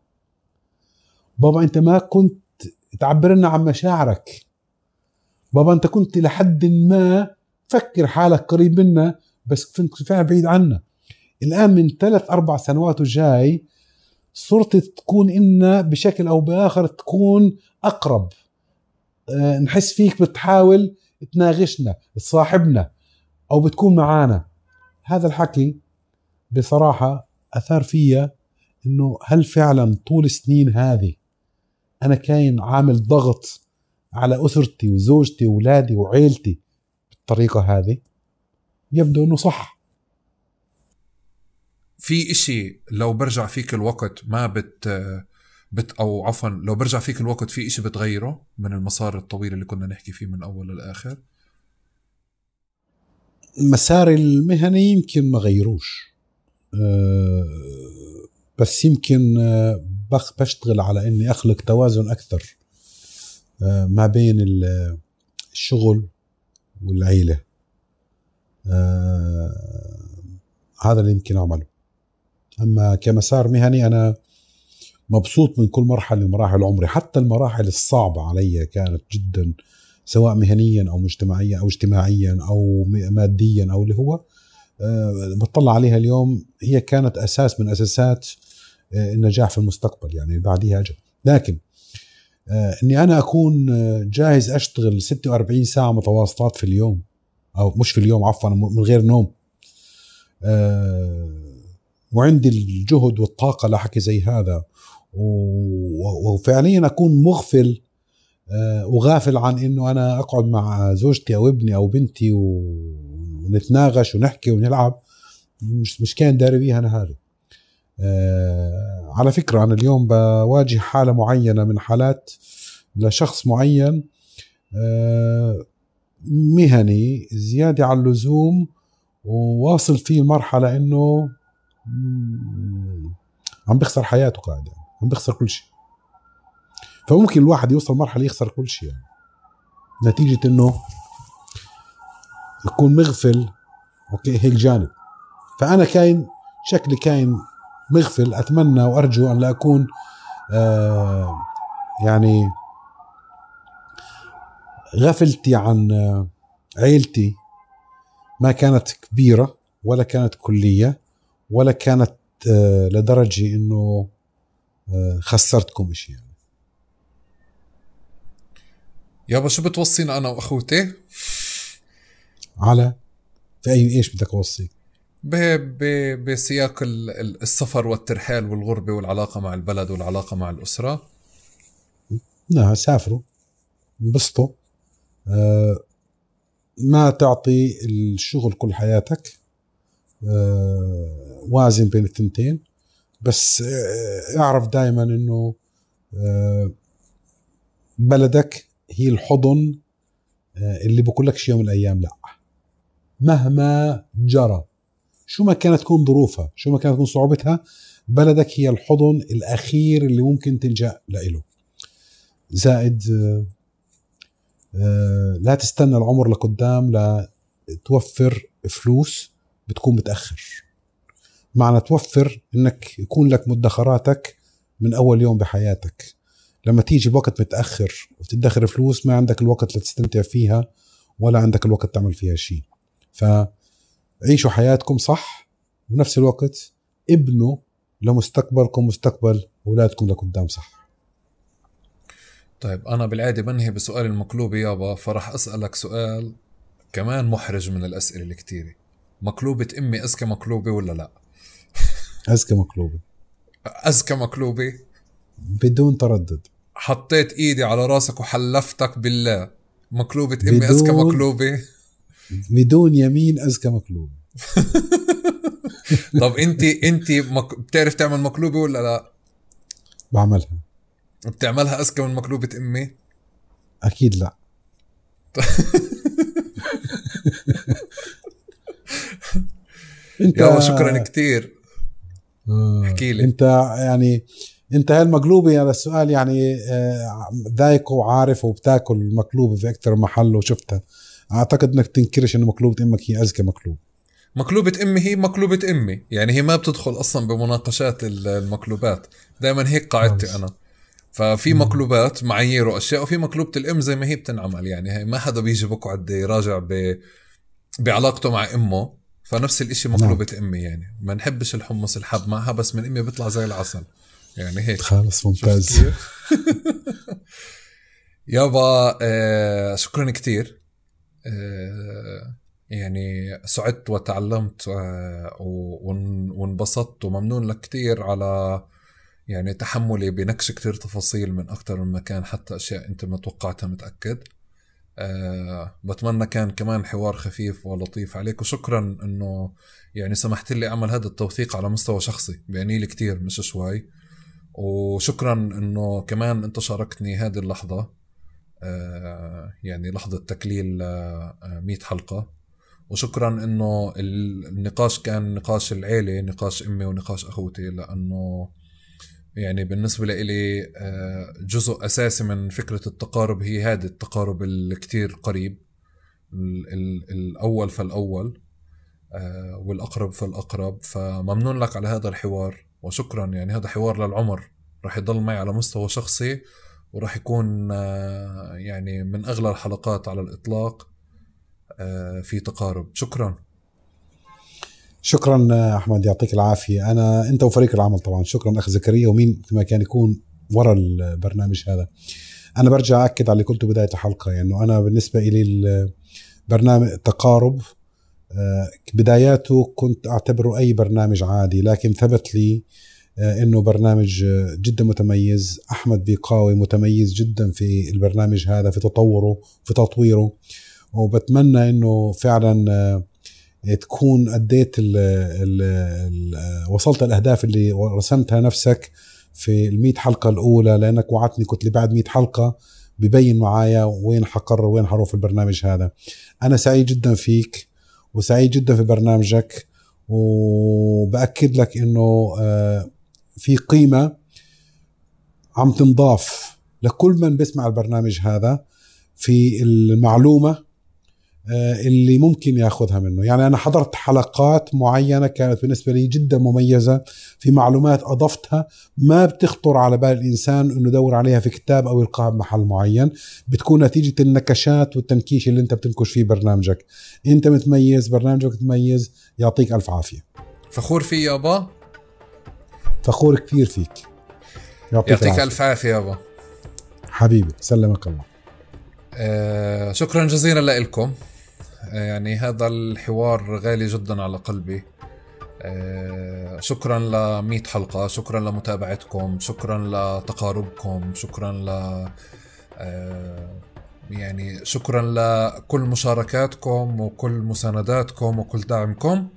بابا انت ما كنت تعبر لنا عن مشاعرك بابا انت كنت لحد ما فكر حالك قريب منا بس كنت فعلا بعيد عنا الان من ثلاث اربع سنوات وجاي صرت تكون إنا بشكل أو بآخر تكون أقرب أه نحس فيك بتحاول تناغشنا تصاحبنا أو بتكون معانا هذا الحكي بصراحة أثار فيا أنه هل فعلا طول السنين هذه أنا كاين عامل ضغط على أسرتي وزوجتي وولادي وعيلتي بالطريقة هذه يبدو أنه صح في إشي لو برجع فيك الوقت ما بت بت او عفوا لو برجع فيك الوقت في إشي بتغيره من المسار الطويل اللي كنا نحكي فيه من اول للاخر مساري المهني يمكن ما غيروش آه، بس يمكن آه، بشتغل على اني اخلق توازن اكثر آه، ما بين الشغل والعيله هذا اللي يمكن اعمله اما كمسار مهني انا مبسوط من كل مرحله من مراحل عمري حتى المراحل الصعبه علي كانت جدا سواء مهنيا او مجتمعيا او اجتماعيا او ماديا او اللي هو آه، بتطلع عليها اليوم هي كانت اساس من اساسات آه، النجاح في المستقبل يعني بعديها اجت لكن آه، اني انا اكون جاهز اشتغل 46 ساعه متواصلات في اليوم او مش في اليوم عفوا من غير نوم وعندي الجهد والطاقه لحكي زي هذا وفعليا اكون مغفل آه، وغافل عن انه انا اقعد مع زوجتي او ابني او بنتي ونتناقش ونحكي ونلعب مش مش كان داري بيها نهاري آه، على فكرة أنا اليوم بواجه حالة معينة من حالات لشخص معين آه، مهني زيادة عن اللزوم وواصل فيه المرحلة إنه عم بيخسر حياته قاعد يعني، عم بيخسر كل شيء فممكن الواحد يوصل مرحله يخسر كل شيء يعني. نتيجه انه يكون مغفل اوكي هيك جانب فانا كاين شكلي كاين مغفل اتمنى وارجو ان لا اكون آه يعني غفلتي عن آه، عيلتي ما كانت كبيرة ولا كانت كلية ولا كانت آه، لدرجة انه آه، خسرتكم اشياء يعني. يابا شو بتوصينا انا واخوتي؟ على في اي ايش بدك اوصي؟ بسياق السفر والترحال والغربه والعلاقه مع البلد والعلاقه مع الاسره لا سافروا انبسطوا آه ما تعطي الشغل كل حياتك آه وازن بين الثنتين بس آه اعرف دائما انه آه بلدك هي الحضن آه، اللي بقول بقولكش يوم من الايام لا مهما جرى شو ما كانت تكون ظروفها شو ما كانت تكون صعوبتها بلدك هي الحضن الاخير اللي ممكن تلجا له زائد آه، لا تستنى العمر لقدام لتوفر فلوس بتكون متاخر معنى توفر انك يكون لك مدخراتك من اول يوم بحياتك لما تيجي بوقت متاخر وتدخر فلوس ما عندك الوقت لتستمتع فيها ولا عندك الوقت تعمل فيها شيء فعيشوا حياتكم صح وبنفس الوقت ابنوا لمستقبلكم مستقبل اولادكم لقدام صح طيب انا بالعاده بنهي بسؤال المقلوبه يابا فراح اسالك سؤال كمان محرج من الاسئله الكتيره مقلوبه امي ازكى مقلوبه ولا لا ازكى مقلوبه ازكى مقلوبه بدون تردد حطيت ايدي على راسك وحلفتك بالله مقلوبة امي ازكى مقلوبة بدون يمين ازكى مقلوبة طب انت انت مك... بتعرف تعمل مقلوبة ولا لا؟ بعملها بتعملها ازكى من مقلوبة امي؟ اكيد لا انت يا شكرا كثير آه، احكي لي انت يعني انت هاي المقلوبه هذا السؤال يعني ذايقه آه، وعارف وبتاكل المقلوبه في اكثر محل وشفتها اعتقد انك تنكرش انه مقلوبه امك هي ازكى مقلوبه مقلوبة امي هي مقلوبة امي، يعني هي ما بتدخل اصلا بمناقشات المقلوبات، دائما هيك قاعدتي انا. ففي مقلوبات معايير واشياء وفي مقلوبة الام زي ما هي بتنعمل يعني هي ما حدا بيجي بقعد يراجع ب... بعلاقته مع امه، فنفس الاشي نعم. مقلوبة امي يعني، ما نحبش الحمص الحب معها بس من امي بيطلع زي العسل. يعني هيك خالص ممتاز يابا آه شكرا كثير آه يعني سعدت وتعلمت آه، وانبسطت وممنون لك كثير على يعني تحملي بنكش كثير تفاصيل من اكثر من مكان حتى اشياء انت ما توقعتها متاكد أه بتمنى كان كمان حوار خفيف ولطيف عليك وشكرا انه يعني سمحت لي اعمل هذا التوثيق على مستوى شخصي بيعني لي كثير مش شوي وشكرا انه كمان انت شاركتني هذه اللحظه آه، يعني لحظه تكليل 100 آه، حلقه وشكرا انه النقاش كان نقاش العيله نقاش امي ونقاش اخوتي لانه يعني بالنسبة لإلي آه، جزء أساسي من فكرة التقارب هي هذه التقارب الكتير قريب الأول فالأول والأقرب فالأقرب فممنون لك على هذا الحوار وشكرا يعني هذا حوار للعمر راح يضل معي على مستوى شخصي وراح يكون آه، يعني من اغلى الحلقات على الاطلاق آه، في تقارب شكرا شكرا آه، احمد يعطيك العافيه انا انت وفريق العمل طبعا شكرا اخ زكريا ومين ما كان يكون ورا البرنامج هذا انا برجع اكد على اللي قلته بدايه الحلقه يعني انه انا بالنسبه لي برنامج تقارب بداياته كنت أعتبره أي برنامج عادي لكن ثبت لي آه، انه برنامج آه، جدا متميز احمد بيقاوي متميز جدا في البرنامج هذا في تطوره في تطويره وبتمنى انه فعلا آه، تكون اديت الـ الـ الـ وصلت الاهداف اللي رسمتها نفسك في ال حلقه الاولى لانك وعدتني قلت لي بعد 100 حلقه ببين معايا وين حقرر وين حروح البرنامج هذا انا سعيد جدا فيك وسعيد جدا في برنامجك وبأكد لك أنه آه، في قيمة عم تنضاف لكل من بيسمع البرنامج هذا في المعلومة آه، اللي ممكن ياخذها منه يعني انا حضرت حلقات معينه كانت بالنسبه لي جدا مميزه في معلومات اضفتها ما بتخطر على بال الانسان انه يدور عليها في كتاب او يلقاها بمحل معين بتكون نتيجه النكشات والتنكيش اللي انت بتنكش فيه برنامجك انت متميز برنامجك متميز يعطيك الف عافيه فخور في يابا فخور كثير فيك يعطيك, يعطيك الف عافيه يابا حبيبي سلمك الله آه شكرا جزيلا لكم يعني هذا الحوار غالي جدا على قلبي آه، شكرا لمئة حلقه شكرا لمتابعتكم شكرا لتقاربكم شكرا ل آه، يعني شكرا لكل مشاركاتكم وكل مسانداتكم وكل دعمكم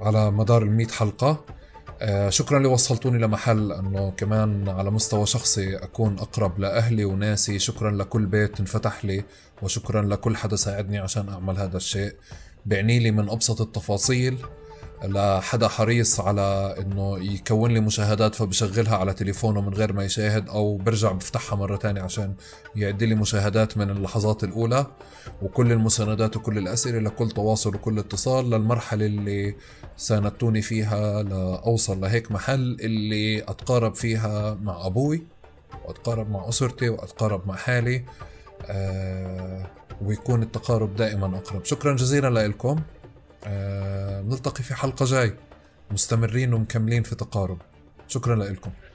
على مدار المئة حلقه آه، شكرا اللي وصلتوني لمحل انه كمان على مستوى شخصي اكون اقرب لاهلي وناسي شكرا لكل بيت انفتح لي وشكرا لكل حدا ساعدني عشان أعمل هذا الشيء بعني لي من أبسط التفاصيل لحدا حريص على انه يكون لي مشاهدات فبشغلها على تليفونه من غير ما يشاهد او برجع بفتحها مره تانية عشان يعد لي مشاهدات من اللحظات الاولى وكل المساندات وكل الاسئله لكل تواصل وكل اتصال للمرحله اللي ساندتوني فيها لاوصل لهيك محل اللي اتقارب فيها مع ابوي واتقارب مع اسرتي واتقارب مع حالي آه، ويكون التقارب دائما أقرب شكرا جزيلا لكم آه، نلتقي في حلقة جاي مستمرين ومكملين في تقارب شكرا لكم